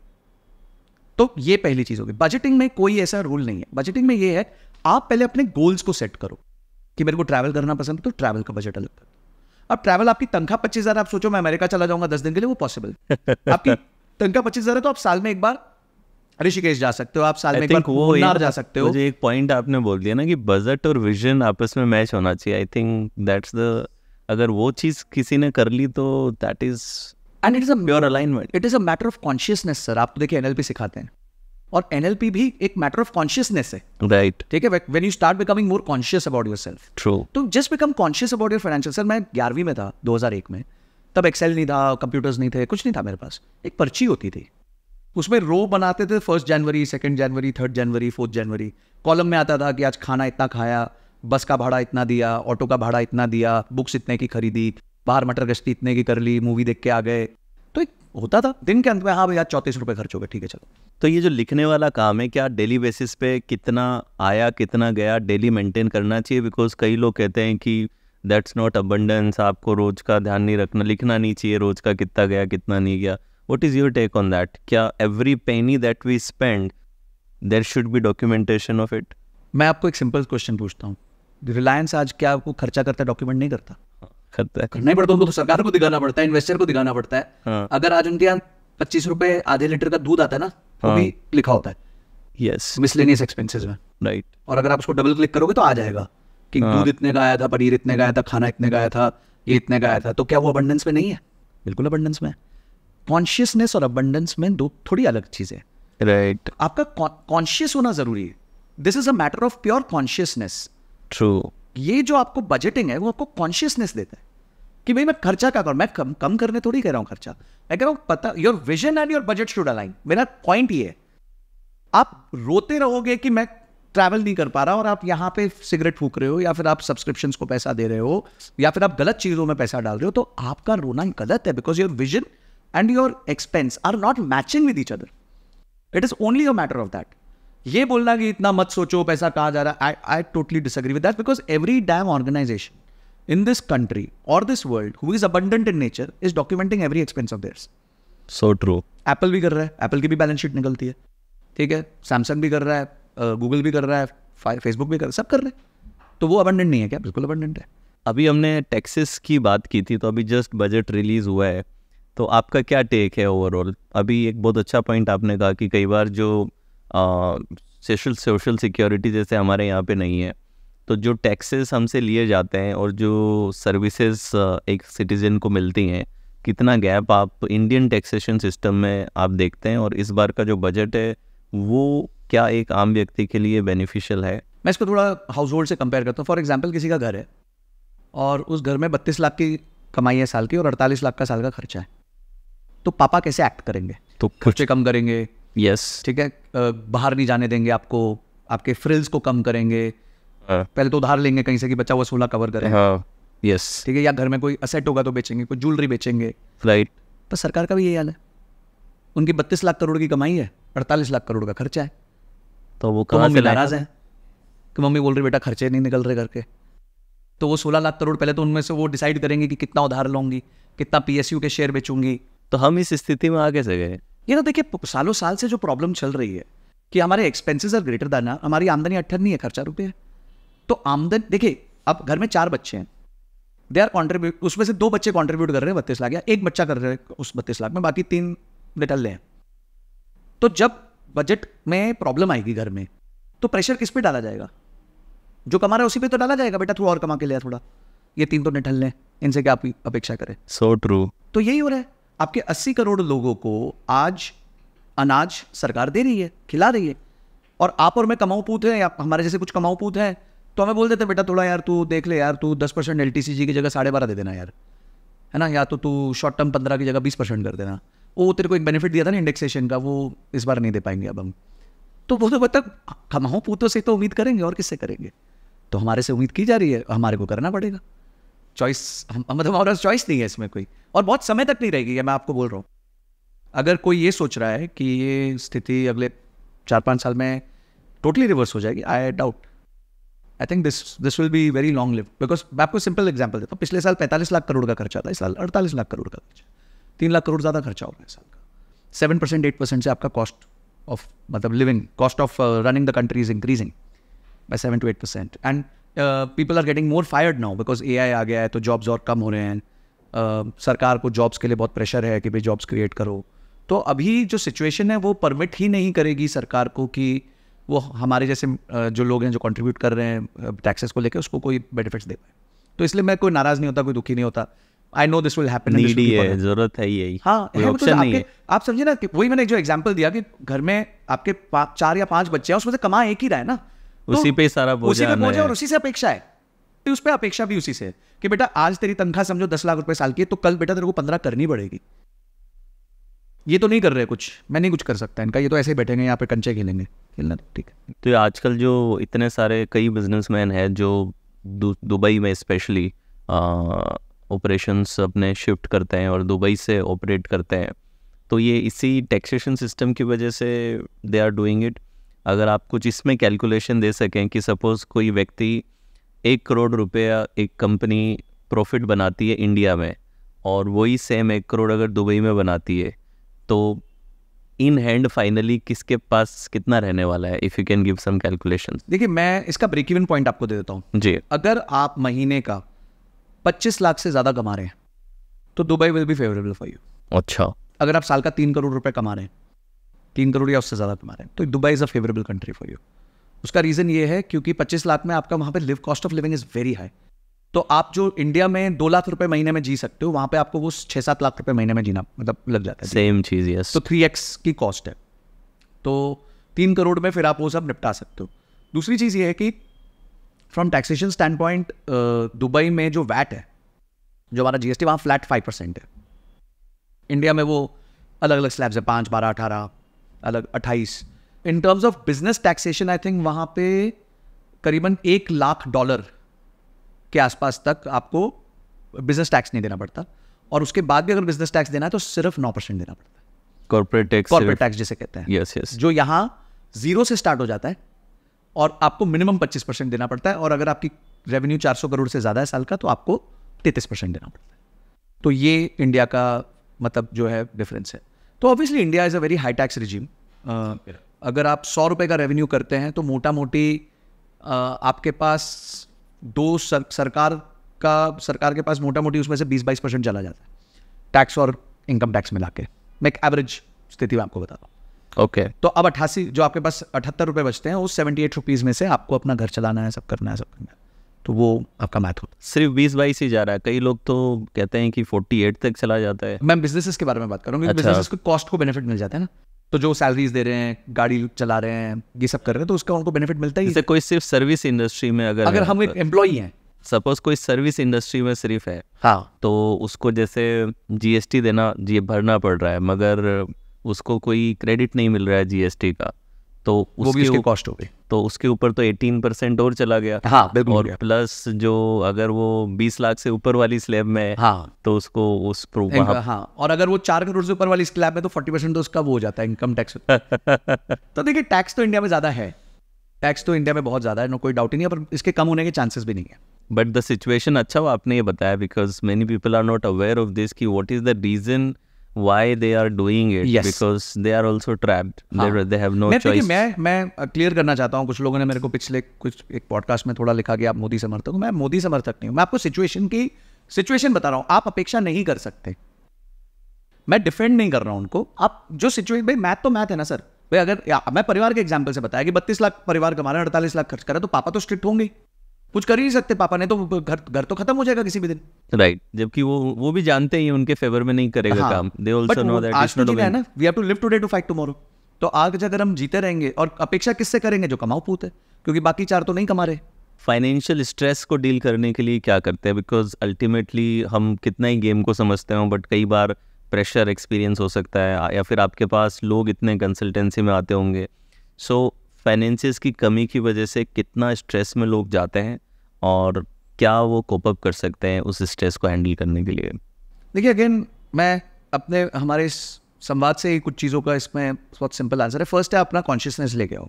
तो ये पहली चीज़ होगी बजटिंग में कोई ऐसा रूल नहीं है बजटिंग में ये है आप पहले अपने गोल्स को सेट करो कि मेरे को ट्रैवल करना पसंद है तो ट्रैवल का बजट अलग करो अब ट्रैवल आपकी तनखा पच्चीस हजार आप सोचो मैं अमेरिका चला जाऊंगा दस दिन के लिए वो पॉसिबल आपकी तनखा पच्चीस हजार है तो आप साल में एक बार ऋषिकेश जा सकते हो आप साल में एक बार जा सकते हो मुझे एक पॉइंट आपने बोल दिया ना कि बजट और विजन आपस में मैच होना चाहिए आई थिंक दैट्स द अगर वो चीज किसी ने कर ली तो that is and it is a pure alignment it is a matter of consciousness sir आप तो देखिए एनएलपी सिखाते हैं और एनएलपी भी एक मैटर ऑफ कॉन्शियसनेस है राइट ठीक है when you start becoming more conscious about your self true तो just become conscious about your financial sir मैं ग्यारहवीं में था 2001 में तब एक्सेल नहीं था कंप्यूटर्स नहीं थे कुछ नहीं था मेरे पास एक पर्ची होती थी उसमें रो बनाते थे फर्स्ट जनवरी सेकेंड जनवरी थर्ड जनवरी फोर्थ जनवरी कॉलम में आता था कि आज खाना इतना खाया बस का भाड़ा इतना दिया ऑटो का भाड़ा इतना दिया बुक्स इतने की खरीदी बाहर मटर गश्ती इतने की कर ली मूवी देख के आ गए तो एक होता था दिन के अंत में हाँ भैया चौंतीस रुपये खर्च हो गए ठीक है चलो तो ये जो लिखने वाला काम है क्या डेली बेसिस पे कितना आया कितना गया डेली मेंटेन करना चाहिए बिकॉज कई लोग कहते हैं कि दैट्स नॉट अबंडेंस आपको रोज़ का ध्यान नहीं रखना लिखना नहीं चाहिए रोज़ का कितना गया कितना नहीं गया what is your take on that क्या every penny that we spend there should be documentation of it मैं आपको एक सिंपल क्वेश्चन पूछता हूँ रिलायंस आज क्या आपको खर्चा करता है डॉक्यूमेंट नहीं करता हाँ, करता है पड़ता उनको तो सरकार को दिखाना पड़ता है इन्वेस्टर को दिखाना पड़ता है हाँ। अगर आज उनके यहाँ पच्चीस रुपए आधे लीटर का दूध आता है ना भी हाँ। लिखा होता है यस मिसलेनियस एक्सपेंसेस में राइट और अगर आप उसको डबल क्लिक करोगे तो आ जाएगा कि हाँ। दूध इतने का आया था पनीर इतने का आया था खाना इतने का आया था ये इतने का आया था तो क्या वो अबंडेंस में नहीं है बिल्कुल अबंडेंस में कॉन्शियसनेस और अबंडेंस में दो थोड़ी अलग चीज़ें राइट right. आपका कॉन्शियस होना जरूरी है this is a matter of pure consciousness true ये जो आपको बजटिंग है वो आपको कॉन्शियसनेस देता है कि भाई मैं खर्चा क्या करूँ मैं कम कम करने थोड़ी कह रहा हूँ खर्चा मैं कह रहा हूँ पता your vision and your budget should align मेरा पॉइंट ये है आप रोते रहोगे कि मैं ट्रैवल नहीं कर पा रहा और आप यहाँ पे सिगरेट फूक रहे हो या फिर आप सब्सक्रिप्शन को पैसा दे रहे हो या फिर आप गलत चीज़ों में पैसा डाल रहे हो तो आपका रोना गलत है because your vision and your expense are not matching with each other it is only a matter of that ये बोलना कि इतना मत सोचो पैसा कहाँ जा रहा है I I totally disagree with that because every damn organization in this country or this world who is abundant in nature is documenting every expense of theirs. So true Apple भी कर रहा है एप्पल की भी balance sheet निकलती है ठीक है सैमसंग भी कर रहा है गूगल भी कर रहा है फेसबुक भी कर रहा है सब कर रहे हैं तो वो अबंडेंट नहीं है क्या बिल्कुल अबंडेंट है अभी हमने टैक्सेस की बात की थी तो अभी जस्ट बजट रिलीज हुआ है तो आपका क्या टेक है ओवरऑल अभी एक बहुत अच्छा पॉइंट आपने कहा कि कई बार जो सोशल सोशल सिक्योरिटी जैसे हमारे यहाँ पे नहीं है तो जो टैक्सेस हमसे लिए जाते हैं और जो सर्विसेज एक सिटीज़न को मिलती हैं कितना गैप आप इंडियन टैक्सेशन सिस्टम में आप देखते हैं और इस बार का जो बजट है वो क्या एक आम व्यक्ति के लिए बेनिफिशियल है मैं इसको थोड़ा हाउस होल्ड से कंपेयर करता हूँ फॉर एग्जाम्पल किसी का घर है और उस घर में बत्तीस लाख की कमाई है साल की और अड़तालीस लाख का साल का खर्चा है तो पापा कैसे एक्ट करेंगे तो खर्चे कम करेंगे यस yes. ठीक है बाहर नहीं जाने देंगे आपको आपके फ्रिल्स को कम करेंगे हाँ। पहले तो उधार लेंगे कहीं से कि बच्चा वो सोलह कवर करें हाँ यस ठीक है या घर में कोई असेट होगा तो बेचेंगे कोई ज्वेलरी बेचेंगे राइट पर सरकार का भी यही हाल है उनकी बत्तीस लाख करोड़ की कमाई है अड़तालीस लाख करोड़ का खर्चा है तो वो तो मम्मी नाराज है कि मम्मी बोल रही बेटा खर्चे नहीं निकल रहे घर के तो वो सोलह लाख करोड़ पहले तो उनमें से वो डिसाइड करेंगे कि कितना उधार लूंगी कितना पीएसयू के शेयर बेचूंगी तो हम इस स्थिति में आगे से गए ये ना तो देखिए सालों साल से जो प्रॉब्लम चल रही है कि हमारे एक्सपेंसेस आर ग्रेटर दाना हमारी आमदनी अट्ठन नहीं है खर्चा रुपये है तो आमदन देखिए अब घर में चार बच्चे हैं दे आर कॉन्ट्रीब्यूट उसमें से दो बच्चे कॉन्ट्रीब्यूट कर रहे हैं बत्तीस लाख या एक बच्चा कर रहे हैं उस बत्तीस लाख में बाकी तीन निटल हैं तो जब बजट में प्रॉब्लम आएगी घर में तो प्रेशर किस पे डाला जाएगा जो कमा रहा है उसी पे तो डाला जाएगा बेटा थोड़ा और कमा के लिया थोड़ा ये तीन तो निठल लें इनसे क्या आपकी अपेक्षा करें सो so ट्रू तो यही हो रहा है आपके अस्सी करोड़ लोगों को आज अनाज सरकार दे रही है खिला रही है और आप और मैं कमाऊ पूत हैं या हमारे जैसे कुछ कमाऊ पूत हैं तो हमें बोल देते बेटा थोड़ा यार तू देख ले यार तू दस परसेंट एल की जगह साढ़े बारह दे देना यार है ना या तो तू शॉर्ट टर्म पंद्रह की जगह बीस परसेंट कर देना वो तेरे को एक बेनिफिट दिया था ना इंडेक्सेशन का वो इस बार नहीं दे पाएंगे अब हम तो वो तो मतलब कमाओ पूतों से तो उम्मीद करेंगे और किससे करेंगे तो हमारे से उम्मीद की जा रही है हमारे को करना पड़ेगा चॉइस हम मतलब हमारे पास चॉइस नहीं है इसमें कोई और बहुत समय तक नहीं रहेगी ये मैं आपको बोल रहा हूँ अगर कोई ये सोच रहा है कि ये स्थिति अगले चार पाँच साल में टोटली रिवर्स हो जाएगी I doubt I think this this will be very long live because मैं आपको सिंपल एग्जाम्पल देता हूँ पिछले साल पैंतालीस लाख करोड़ का खर्चा था इस साल अड़तालीस लाख करोड़ का खर्चा तीन लाख करोड़ ज़्यादा खर्चा हो रहा है साल का सेवन परसेंट एट परसेंट से आपका कॉस्ट ऑफ मतलब living cost of running the country is increasing by seven to eight percent and people are getting more fired now because A I आ गया है तो जॉब्स और कम हो रहे हैं uh, सरकार को जॉब्स के लिए बहुत प्रेशर है कि भाई जॉब्स क्रिएट करो तो अभी जो सिचुएशन है वो परमिट ही नहीं करेगी सरकार को कि वो हमारे जैसे जो लोग हैं जो कंट्रीब्यूट कर रहे हैं टैक्सेस को लेकर उसको कोई बेनिफिट्स दे पाए तो इसलिए मैं कोई नाराज नहीं होता कोई दुखी नहीं होता I know this will happen है जरूरत है यही हाँ है तो नहीं है आप समझिए ना कि वही मैंने जो एग्जाम्पल दिया कि घर में आपके चार या पांच बच्चे हैं उसमें से कमा एक ही रहा है ना तो उसी पे सारा उसी पे है और उसी से अपेक्षा है तो उस पर अपेक्षा भी उसी से है कि बेटा आज तेरी तनख्वाह समझो दस लाख रुपए साल की है तो कल बेटा तेरे को पंद्रह करनी पड़ेगी ये तो नहीं कर रहे कुछ मैं नहीं कुछ कर सकता इनका ये तो ऐसे ही बैठेंगे यहाँ पे कंचे खेलेंगे खेलना तो ठीक है तो आजकल जो इतने सारे कई बिजनेसमैन हैं जो दुबई में स्पेशली ऑपरेशंस अपने शिफ्ट करते हैं और दुबई से ऑपरेट करते हैं तो ये इसी टैक्सेशन सिस्टम की वजह से दे आर डूइंग इट अगर आप कुछ इसमें कैलकुलेशन दे सकें कि सपोज़ कोई व्यक्ति एक करोड़ रुपया एक कंपनी प्रॉफिट बनाती है इंडिया में और वही सेम एक करोड़ अगर दुबई में बनाती है तो इन हैंड फाइनली किसके पास कितना रहने वाला है if you can give some calculation देखिए मैं इसका ब्रेक इवन पॉइंट आपको दे देता हूँ जी अगर आप महीने का 25 लाख से ज़्यादा कमा रहे हैं तो Dubai will be favourable for you अच्छा अगर आप साल का तीन करोड़ रुपए कमा रहे हैं तीन करोड़ या उससे ज़्यादा कमा रहे हैं तो Dubai is a favourable country for you उसका रीज़न ये है क्योंकि पच्चीस लाख में आपका वहां पर live cost of living is very high तो आप जो इंडिया में दो लाख रुपए महीने में जी सकते हो वहां पे आपको वो छः सात लाख रुपए महीने में जीना मतलब लग जाता है सेम चीज़ यस तो थ्री एक्स की कॉस्ट है तो तीन करोड़ में फिर आप वो सब निपटा सकते हो दूसरी चीज़ ये है कि from taxation standpoint Dubai में जो वैट है जो हमारा जीएसटी वहाँ फ्लैट फाइव परसेंट है इंडिया में वो अलग अलग स्लैब्स है पांच बारह अठारह अलग अट्ठाईस in terms of business taxation I think वहां पे करीबन एक लाख डॉलर के आसपास तक आपको बिजनेस टैक्स नहीं देना पड़ता और उसके बाद भी अगर बिजनेस टैक्स देना है तो सिर्फ नौ परसेंट देना पड़ता है कॉर्पोरेट टैक्स कॉर्पोरेट टैक्स जिसे कहते हैं यस yes, यस yes. जो यहाँ जीरो से स्टार्ट हो जाता है और आपको मिनिमम पच्चीस परसेंट देना पड़ता है और अगर आपकी रेवेन्यू चार सौ करोड़ से ज़्यादा है साल का तो आपको तैतीस परसेंट देना पड़ता है तो ये इंडिया का मतलब जो है डिफरेंस है तो obviously India is a very high tax regime अगर आप सौ रुपए का रेवेन्यू करते हैं तो मोटा मोटी आपके पास दो सर, सरकार का सरकार के पास मोटा मोटी उसमें से बीस बाईस परसेंट चला जाता है टैक्स और इनकम टैक्स मिला के मैं एक एवरेज स्थिति में आपको बताता हूँ ओके तो अब अट्ठासी जो आपके पास अठहत्तर रुपये बचते हैं वो सेवेंटी एट रुपीज़ में से आपको अपना घर चलाना है सब करना है सब करना है तो वो आपका मैथ होता है सिर्फ बीस बाईस ही जा रहा है कई लोग तो कहते हैं कि फोर्टी एट तक चला जाता है मैं बिजनेसेस के बारे में बात करूँगी अच्छा। बिजनेस को कॉस्ट को बेनिफिट मिल जाता है ना तो जो सैलरीज दे रहे हैं गाड़ी चला रहे हैं ये सब कर रहे हैं तो उसका उनको बेनिफिट मिलता ही है कोई सिर्फ सर्विस इंडस्ट्री में अगर अगर हम एक एम्प्लॉई तो हैं सपोज कोई सर्विस इंडस्ट्री में सिर्फ है हाँ तो उसको जैसे जीएसटी देना जी भरना पड़ रहा है मगर उसको कोई क्रेडिट नहीं मिल रहा है जीएसटी का तो उसकी कॉस्ट हो गई तो उसके ऊपर तो 18 परसेंट और चला गया हाँ बिल्कुल और प्लस जो अगर वो 20 लाख से ऊपर वाली स्लैब में है हाँ तो उसको उस हाँ, हाँ और अगर वो चार करोड़ से ऊपर वाली स्लैब में तो 40 परसेंट तो उसका वो हो जाता है इनकम टैक्स तो देखिए टैक्स तो इंडिया में ज़्यादा है टैक्स तो इंडिया में बहुत ज़्यादा है नो कोई डाउट ही नहीं है पर इसके कम होने के चांसेस भी नहीं है बट द सिचुएशन अच्छा हुआ आपने ये बताया because many people are not aware of this की what is the reason why they are doing it yes. because they are also trapped हाँ. they, they have no मैं choice मैं मैं क्लियर करना चाहता हूं कुछ लोगों ने मेरे को पिछले कुछ एक पॉडकास्ट में थोड़ा लिखा कि आप मोदी समर्थक हो मैं मोदी समर्थक नहीं हूं मैं आपको सिचुएशन की सिचुएशन बता रहा हूं आप अपेक्षा नहीं कर सकते मैं डिफेंड नहीं कर रहा हूं उनको आप जो सिचुएशन भाई मैथ तो मैथ है ना सर भाई अगर मैं परिवार के एग्जाम्पल से बताया कि बत्तीस लाख परिवार कमा रहे हैं अड़तालीस लाख खर्च कर रहा है तो पापा तो स्ट्रिक्ट होंगे कुछ कर ही नहीं सकते पापा ने तो घर घर तो खत्म हो जाएगा किसी भी दिन राइट right. जबकि वो वो भी जानते ही उनके फेवर में नहीं करेगा हाँ, काम दे आल्सो नो दैट आज नॉट जीना है ना we have to live today to fight tomorrow तो आज अगर हम जीते रहेंगे और अपेक्षा किससे करेंगे जो कमाऊ पूत है क्योंकि बाकी चार तो नहीं कमा रहे फाइनेंशियल स्ट्रेस को डील करने के लिए क्या करते हैं बिकॉज अल्टीमेटली हम कितना ही गेम को समझते हैं बट कई बार प्रेशर एक्सपीरियंस हो सकता है या फिर आपके पास लोग इतने कंसल्टेंसी में आते होंगे सो so, फाइनेंसिस की कमी की वजह से कितना स्ट्रेस में लोग जाते हैं और क्या वो कोप अप कर सकते हैं उस स्ट्रेस को हैंडल करने के लिए देखिए अगेन मैं अपने हमारे इस संवाद से ही कुछ चीज़ों का इसमें बहुत सिंपल आंसर है फर्स्ट है अपना कॉन्शियसनेस लेके आओ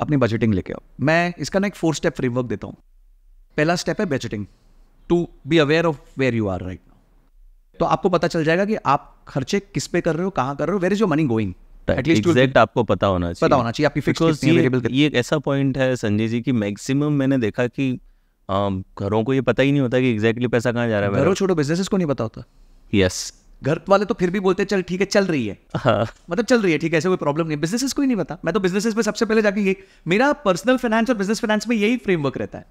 अपनी बजटिंग लेके आओ मैं इसका ना एक फोर स्टेप फ्रेमवर्क देता हूँ पहला स्टेप है budgeting to be aware of where you are right तो आपको पता चल जाएगा कि आप खर्चे किस पे कर रहे हो कहाँ कर रहे हो where is your money going सकता है एग्जैक्ट आपको पता होना चाहिए पता होना चाहिए आपकी फिक्स कितनी अवेलेबल ये एक ऐसा पॉइंट है संजय जी कि मैक्सिमम मैंने देखा कि घरों को ये पता ही नहीं होता कि एग्जैक्टली पैसा कहाँ जा रहा है घरों छोटे बिजनेसेस को नहीं पता होता यस घर वाले तो फिर भी बोलते चल ठीक है चल रही है हाँ. मतलब चल रही है ठीक है ऐसे कोई प्रॉब्लम नहीं बिजनेसेस को ही नहीं पता मैं तो बिजनेसेस में सबसे पहले जाके ये मेरा पर्सनल फाइनेंस और बिजनेस फाइनेंस में यही फ्रेमवर्क रहता है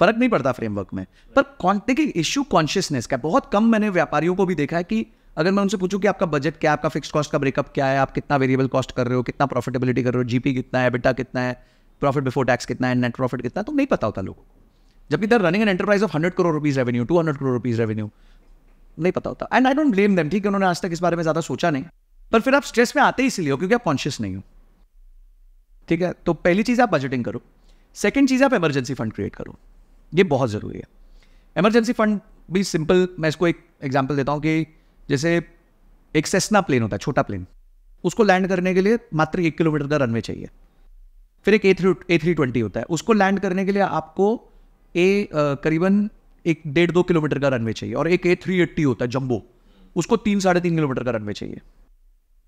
फर्क नहीं पड़ता फ्रेमवर्क में पर देखिए इश्यू कॉन्शियसनेस का बहुत कम मैंने व्यापारियों को भी देखा है कि अगर मैं उनसे पूछूं कि आपका बजट क्या है आपका फिक्स कॉस्ट का ब्रेकअप क्या है आप कितना वेरिएबल कॉस्ट कर रहे हो कितना प्रॉफिटेबिलिटी कर रहे हो जीपी कितना है बेटा कितना है प्रॉफिट बिफोर टैक्स कितना है नेट प्रॉफिट कितना है तो नहीं पता होता लोगों को जबकि they're running an enterprise of hundred crore rupees revenue to hundred crore rupees revenue नहीं पता होता and I don't blame them ठीक है उन्होंने आज तक इस बारे में ज़्यादा सोचा नहीं पर फिर आप स्ट्रेस में आते ही इसलिए हो क्योंकि आप कॉन्शियस नहीं हो ठीक है तो पहली चीज़ आप बजटिंग करो सेकेंड चीज़ आप एमरजेंसी फंड क्रिएट करो ये बहुत ज़रूरी है एमरजेंसी फंड भी सिंपल मैं इसको एक एग्जाम्पल देता हूँ कि जैसे एक सेस्ना प्लेन होता है छोटा प्लेन उसको लैंड करने के लिए मात्र एक किलोमीटर का रनवे चाहिए फिर एक A three A three twenty होता है उसको लैंड करने के लिए आपको ए करीबन एक डेढ़ दो किलोमीटर का रनवे चाहिए और एक ए थ्री एट्टी होता है जम्बो उसको तीन साढ़े तीन किलोमीटर का रनवे चाहिए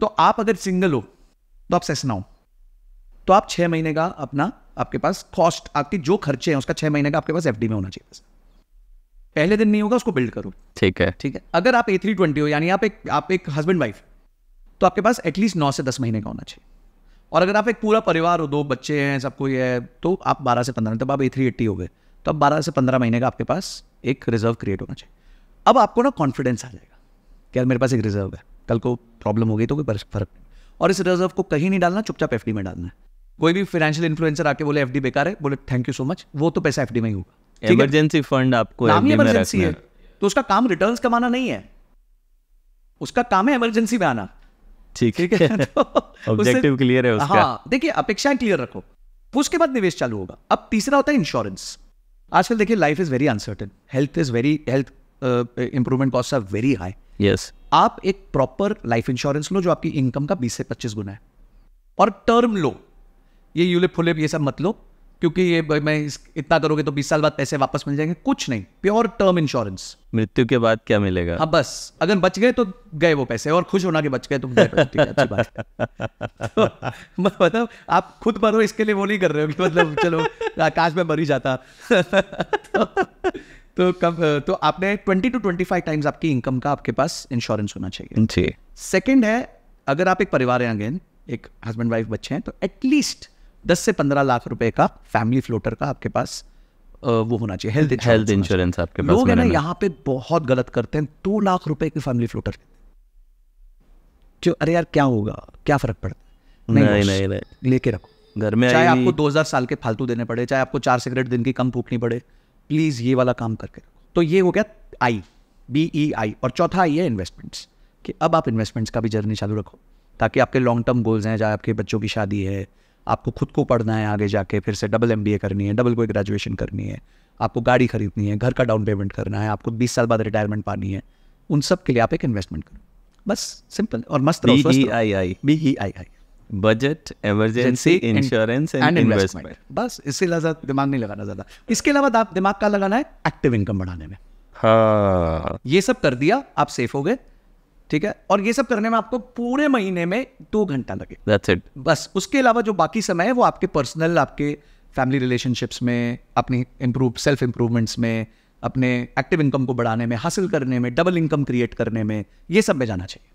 तो आप अगर सिंगल हो तो आप सेसना हो तो आप छः महीने का अपना आपके पास कॉस्ट आपके जो खर्चे हैं उसका छः महीने का आपके पास एफ में होना चाहिए पहले दिन नहीं होगा उसको बिल्ड करो ठीक है ठीक है अगर आप ए थ्री ट्वेंटी हो यानी आप एक आप एक हस्बैंड वाइफ तो आपके पास एटलीस्ट नौ से दस महीने का होना चाहिए और अगर आप एक पूरा परिवार हो दो बच्चे हैं सब कोई है तो आप बारह से पंद्रह तब आप ए थ्री एट्टी हो गए तो अब बारह से पंद्रह महीने का आपके पास एक रिजर्व क्रिएट होना चाहिए अब आपको ना कॉन्फिडेंस आ जाएगा कि यार मेरे पास एक रिजर्व है कल को प्रॉब्लम हो गई तो कोई फर्क नहीं और इस रिजर्व को कहीं नहीं डालना चुपचाप एफ में डालना है कोई भी फाइनेंशियल इन्फ्लुएंसर आके बोले एफ बेकार है बोले थैंक यू सो मच वो तो पैसा एफ में ही होगा इमरजेंसी फंड आपको नाम ही इमरजेंसी है तो उसका काम रिटर्न्स कमाना नहीं है उसका काम है इमरजेंसी में आना ठीक है ऑब्जेक्टिव तो क्लियर है उसका हाँ देखिए अपेक्षाएं क्लियर रखो उसके बाद निवेश चालू होगा अब तीसरा होता है इंश्योरेंस आजकल देखिए life is very uncertain health is very health improvement cost are very high yes आप एक प्रॉपर लाइफ इंश्योरेंस लो जो आपकी इनकम का बीस से पच्चीस गुना है और टर्म लो ये यूलिप फुलिप ये सब मत लो क्योंकि ये मैं इतना करोगे तो बीस साल बाद पैसे वापस मिल जाएंगे कुछ नहीं प्योर टर्म इंश्योरेंस मृत्यु के बाद क्या मिलेगा हाँ बस अगर बच गए तो गए वो पैसे और खुश होना कि बच गए तो अच्छी बात तो, मतलब आप खुद मरो इसके लिए वो नहीं कर रहे हो कि मतलब चलो आकाश में मर ही जाता तो, तो कब तो आपने twenty two twenty five times आपकी इनकम का आपके पास इंश्योरेंस होना चाहिए जी सेकेंड है अगर आप एक परिवार हैं अगेन एक हस्बैंड वाइफ बच्चे हैं तो एटलीस्ट दस से पंद्रह लाख रुपए का फैमिली फ्लोटर का आपके पास वो होना चाहिए हेल्थ इंश्योरेंस आपके पास लोग है ना यहाँ पे बहुत गलत करते हैं दो लाख रुपए की फैमिली फ्लोटर जो अरे यार क्या होगा क्या फर्क पड़ता नहीं नहीं नहीं, नहीं। लेके रखो घर में चाहे आपको दो हजार साल के फालतू देने पड़े चाहे आपको चार सिगरेट दिन की कम फूकनी पड़े प्लीज ये वाला काम करके रखो तो ये हो गया आई बी ई आई और चौथा आई है इन्वेस्टमेंट्स कि अब आप इन्वेस्टमेंट्स का भी जर्नी चालू रखो ताकि आपके लॉन्ग टर्म गोल्स हैं चाहे आपके बच्चों की शादी है आपको खुद को पढ़ना है आगे जाके फिर से डबल एम करनी है डबल कोई ग्रेजुएशन करनी है आपको गाड़ी खरीदनी है घर का डाउन पेमेंट करना है आपको बीस साल बाद रिटायरमेंट पानी है उन सब के लिए आप एक इन्वेस्टमेंट करो बस सिंपल और मस्त बी आई आई बी ही I I budget emergency insurance and investment बस इससे ज्यादा दिमाग नहीं लगाना ज्यादा इसके अलावा आप दिमाग का लगाना है एक्टिव इनकम बढ़ाने में हाँ ये सब कर दिया आप सेफ हो गए ठीक है और ये सब करने में आपको पूरे महीने में दो घंटा लगे That's it. बस उसके अलावा जो बाकी समय है वो आपके पर्सनल आपके फैमिली रिलेशनशिप्स में अपनी इम्प्रूव सेल्फ इम्प्रूवमेंट्स में अपने एक्टिव इनकम को बढ़ाने में हासिल करने में डबल इनकम क्रिएट करने में ये सब में जाना चाहिए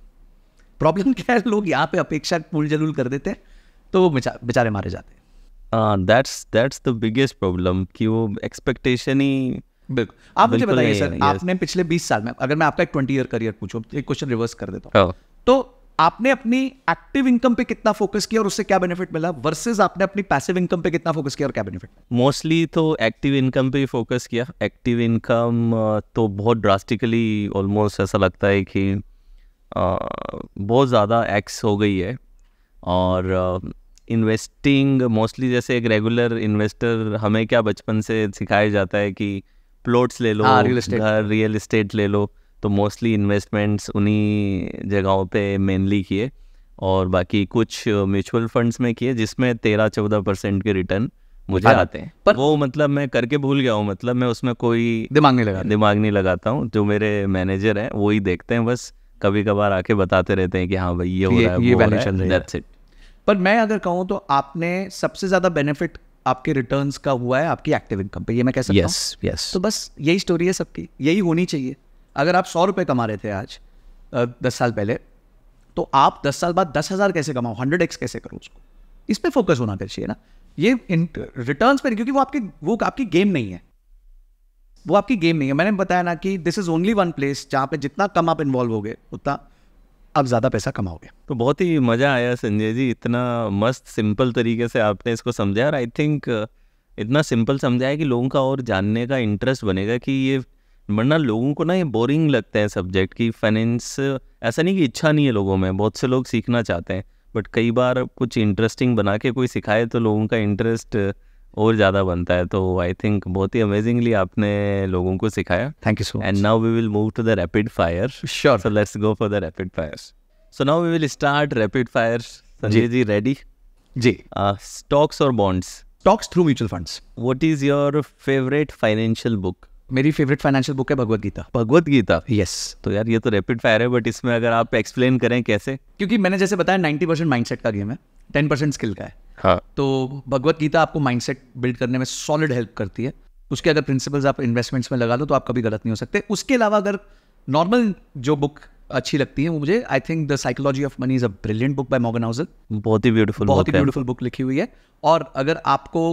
प्रॉब्लम क्या है लोग यहाँ पे अपेक्षा पूल जलूल कर देते हैं तो वो बेचारे मारे जाते हैं that's that's the biggest problem कि वो एक्सपेक्टेशन ही बिल्कुल आप मुझे बताइए सर आपने पिछले 20 साल में अगर मैं आपका एक 20 ईयर करियर पूछूं एक क्वेश्चन रिवर्स कर देता हूँ oh। तो आपने अपनी एक्टिव इनकम पे कितना फोकस किया और उससे क्या बेनिफिट मिला वर्सेस आपने अपनी पैसिव इनकम पे कितना फोकस किया और क्या बेनिफिट मोस्टली तो एक्टिव इनकम पे ही फोकस किया एक्टिव इनकम तो बहुत ड्रास्टिकली ऑलमोस्ट ऐसा लगता है कि बहुत ज़्यादा एक्स हो गई है और इन्वेस्टिंग मोस्टली जैसे एक रेगुलर इन्वेस्टर हमें क्या बचपन से सिखाया जाता है कि प्लॉट्स ले लो रियल रियल इस्टेट ले लो तो मोस्टली इन्वेस्टमेंट्स उन्हीं जगहों पे मेनली किए और बाकी कुछ म्यूचुअल uh, फंड्स में किए जिसमें तेरह चौदह परसेंट के रिटर्न मुझे हाँ, आते हैं पर वो मतलब मैं करके भूल गया हूँ मतलब मैं उसमें कोई दिमाग नहीं लगा दिमाग नहीं लगाता हूँ जो मेरे मैनेजर हैं वो ही देखते हैं बस कभी कभार आके बताते रहते हैं कि हाँ भाई ये हो रहा है पर मैं अगर कहूँ तो आपने सबसे ज़्यादा बेनिफिट आपके रिटर्न का हुआ है आपकी एक्टिव इनकम पे ये मैं कह सकता यस yes, यस yes. तो बस यही स्टोरी है सबकी यही होनी चाहिए अगर आप सौ रुपये कमा रहे थे आज दस साल पहले तो आप दस साल बाद दस हज़ार कैसे कमाओ हंड्रेड एक्स कैसे करो उसको इस पर फोकस होना चाहिए ना ये रिटर्न पर क्योंकि वो आपकी वो आपकी गेम नहीं है वो आपकी गेम नहीं है मैंने बताया ना कि this is only one place जहाँ पे जितना कम आप इन्वॉल्व हो गए उतना आप ज़्यादा पैसा कमाओगे तो बहुत ही मज़ा आया संजय जी इतना मस्त सिंपल तरीके से आपने इसको समझाया और आई थिंक इतना सिंपल समझाया कि लोगों का और जानने का इंटरेस्ट बनेगा कि ये वरना लोगों को ना ये बोरिंग लगता है सब्जेक्ट कि फाइनेंस ऐसा नहीं कि इच्छा नहीं है लोगों में बहुत से लोग सीखना चाहते हैं बट कई बार कुछ इंटरेस्टिंग बना के कोई सिखाए तो लोगों का इंटरेस्ट और ज़्यादा बनता है तो आई थिंक बहुत ही अमेजिंगली आपने लोगों को सिखाया thank you so and now we will move to the rapid fire sure so let's go for the rapid fire so now we will start rapid fire Sanjay ji ready जी stocks और bonds stocks through mutual funds what is your favourite financial book मेरी favourite financial book है Bhagavad Gita Bhagavad Gita yes yes. तो यार ये तो rapid fire है but इसमें अगर आप एक्सप्लेन करें कैसे क्योंकि मैंने जैसे बताया नाइन्टी परसेंट माइंडसेट का गेम है टेन परसेंट स्किल का है हाँ. तो भगवत गीता आपको माइंडसेट बिल्ड करने में सॉलिड हेल्प करती है उसके अगर प्रिंसिपल्स आप इन्वेस्टमेंट्स में लगा लो तो आप कभी गलत नहीं हो सकते उसके अलावा अगर नॉर्मल जो बुक अच्छी लगती है वो मुझे I think the psychology of money is a brilliant book by Morgan Housel बहुत ही ब्यूटीफुल बहुत ही ब्यूटीफुल बुक लिखी हुई है और अगर आपको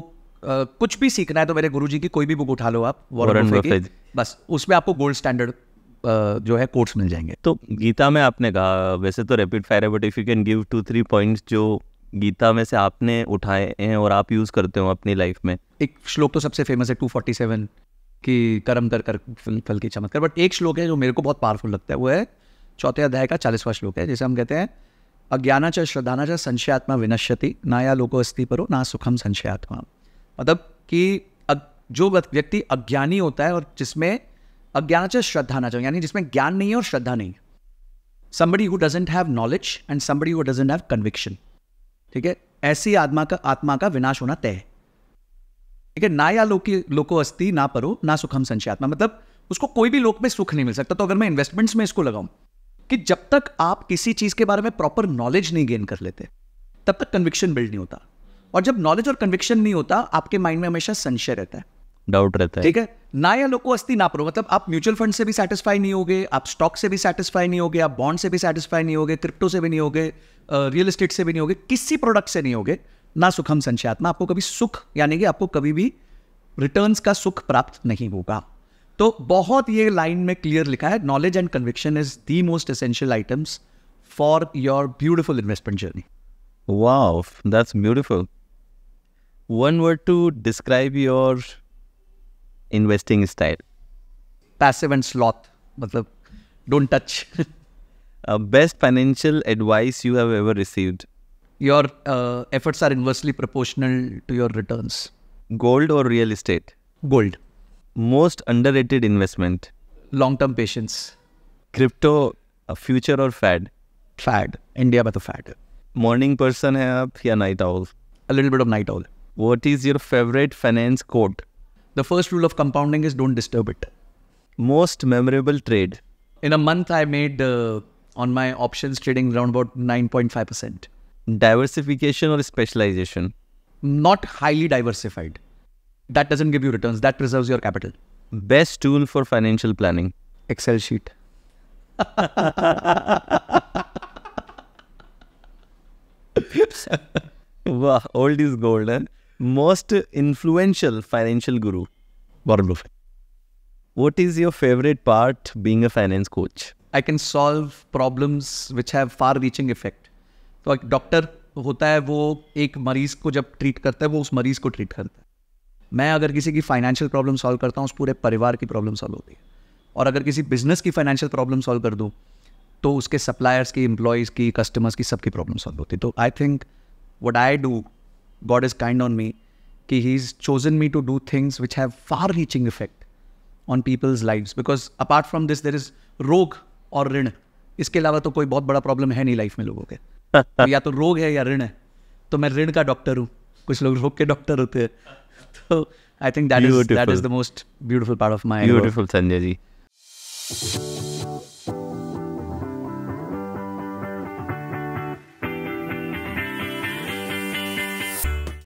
Uh, कुछ भी सीखना है तो मेरे गुरुजी की कोई भी बुक उठा लो आप वॉरेन की बस उसमें आपको गोल्ड स्टैंडर्ड जो है कोर्स मिल जाएंगे तो गीता में आपने कहा वैसे तो rapid fire but if you can give two three points जो गीता में से आपने उठाए हैं और आप यूज़ करते हो अपनी लाइफ में एक श्लोक तो सबसे फेमस है टू फोर्टी सेवन की कर्म कर कर फल की चमत्कार बट एक श्लोक है जो मेरे को बहुत पावरफुल लगता है वो है चौथे अध्याय का चालीसवा श्लोक है जिसे हम कहते हैं अज्ञाना च श्रद्धाना च संशयात्मा विनश्यति ना या लोको अस्थि परो ना सुखम संशयात्मा मतलब कि जो व्यक्ति अज्ञानी होता है और जिसमें अज्ञाना च श्रद्धाना च यानी जिसमें ज्ञान नहीं है और श्रद्धा नहीं है somebody who doesn't have knowledge and somebody who doesn't have conviction ठीक है ऐसी आत्मा का आत्मा का विनाश होना तय है ठीक है ना या लोक लोको अस्थि ना परो ना सुखम संशय आत्मा मतलब उसको कोई भी लोक में सुख नहीं मिल सकता तो अगर मैं इन्वेस्टमेंट्स में इसको लगाऊं कि जब तक आप किसी चीज़ के बारे में प्रॉपर नॉलेज नहीं गेन कर लेते तब तक कन्विक्शन बिल्ड नहीं होता और जब नॉलेज और कन्विक्शन नहीं होता आपके माइंड में हमेशा संशय रहता है डाउट रहता है ठीक है ना या लोको अस्थि ना परो मतलब आप म्यूचुअल फंड से भी सेटिस्फाई नहीं होगे आप स्टॉक से भी सेटिस्फाई नहीं होगे आप बॉन्ड से भी सेटिस्फाई नहीं होगे क्रिप्टो से भी नहीं होगे रियल एस्टेट से भी नहीं होगे किसी प्रोडक्ट से नहीं होगे ना सुखम संशयात्मा आपको कभी सुख यानी कि आपको कभी भी रिटर्न्स का सुख प्राप्त नहीं होगा तो बहुत ये लाइन में क्लियर लिखा है knowledge and conviction is the most essential items for your beautiful investment journey वाह that's beautiful one word to describe your investing style? Passive and sloth. Matlab, don't touch. uh, best financial advice you have ever received? Your uh, efforts are inversely proportional to your returns. Gold or real estate? Gold. Most underrated investment? Long term patience. Crypto, uh, future or fad? Fad. India, but a fad. Morning person hai aap ya night owl? A little bit of night owl. What is your favorite finance quote? The first rule of compounding is don't disturb it. Most memorable trade. In a month, I made uh, on my options trading around about 9.5%. Diversification or specialization? Not highly diversified. That doesn't give you returns, that preserves your capital. Best tool for financial planning? Excel sheet. wow, old is gold, huh? Most influential financial guru Warren Buffett What is your favourite part being a finance coach I can solve problems which have far-reaching effect. तो एक doctor होता है वो एक मरीज को जब treat करता है वो उस मरीज को ट्रीट करता है मैं अगर किसी की फाइनेंशियल प्रॉब्लम सॉल्व करता हूँ उस पूरे परिवार की प्रॉब्लम सॉल्व होती है और अगर किसी बिजनेस की फाइनेंशियल प्रॉब्लम सॉल्व कर दूँ तो उसके सप्लायर्स की एम्प्लॉयज़ की कस्टमर्स की सबकी प्रॉब्लम सॉल्व होती है तो I think what I do is kind on me कि he is chosen me to do things which have far reaching effect on people's life because apart from this there is रोग और ऋण इसके अलावा तो कोई बहुत बड़ा प्रॉब्लम है नहीं लाइफ में लोगों के तो या तो रोग है या ऋण है तो मैं ऋण का डॉक्टर हूँ कुछ लोग रोग के डॉक्टर होते हैं तो I think that is that is the most beautiful part of my beautiful Sanjay ji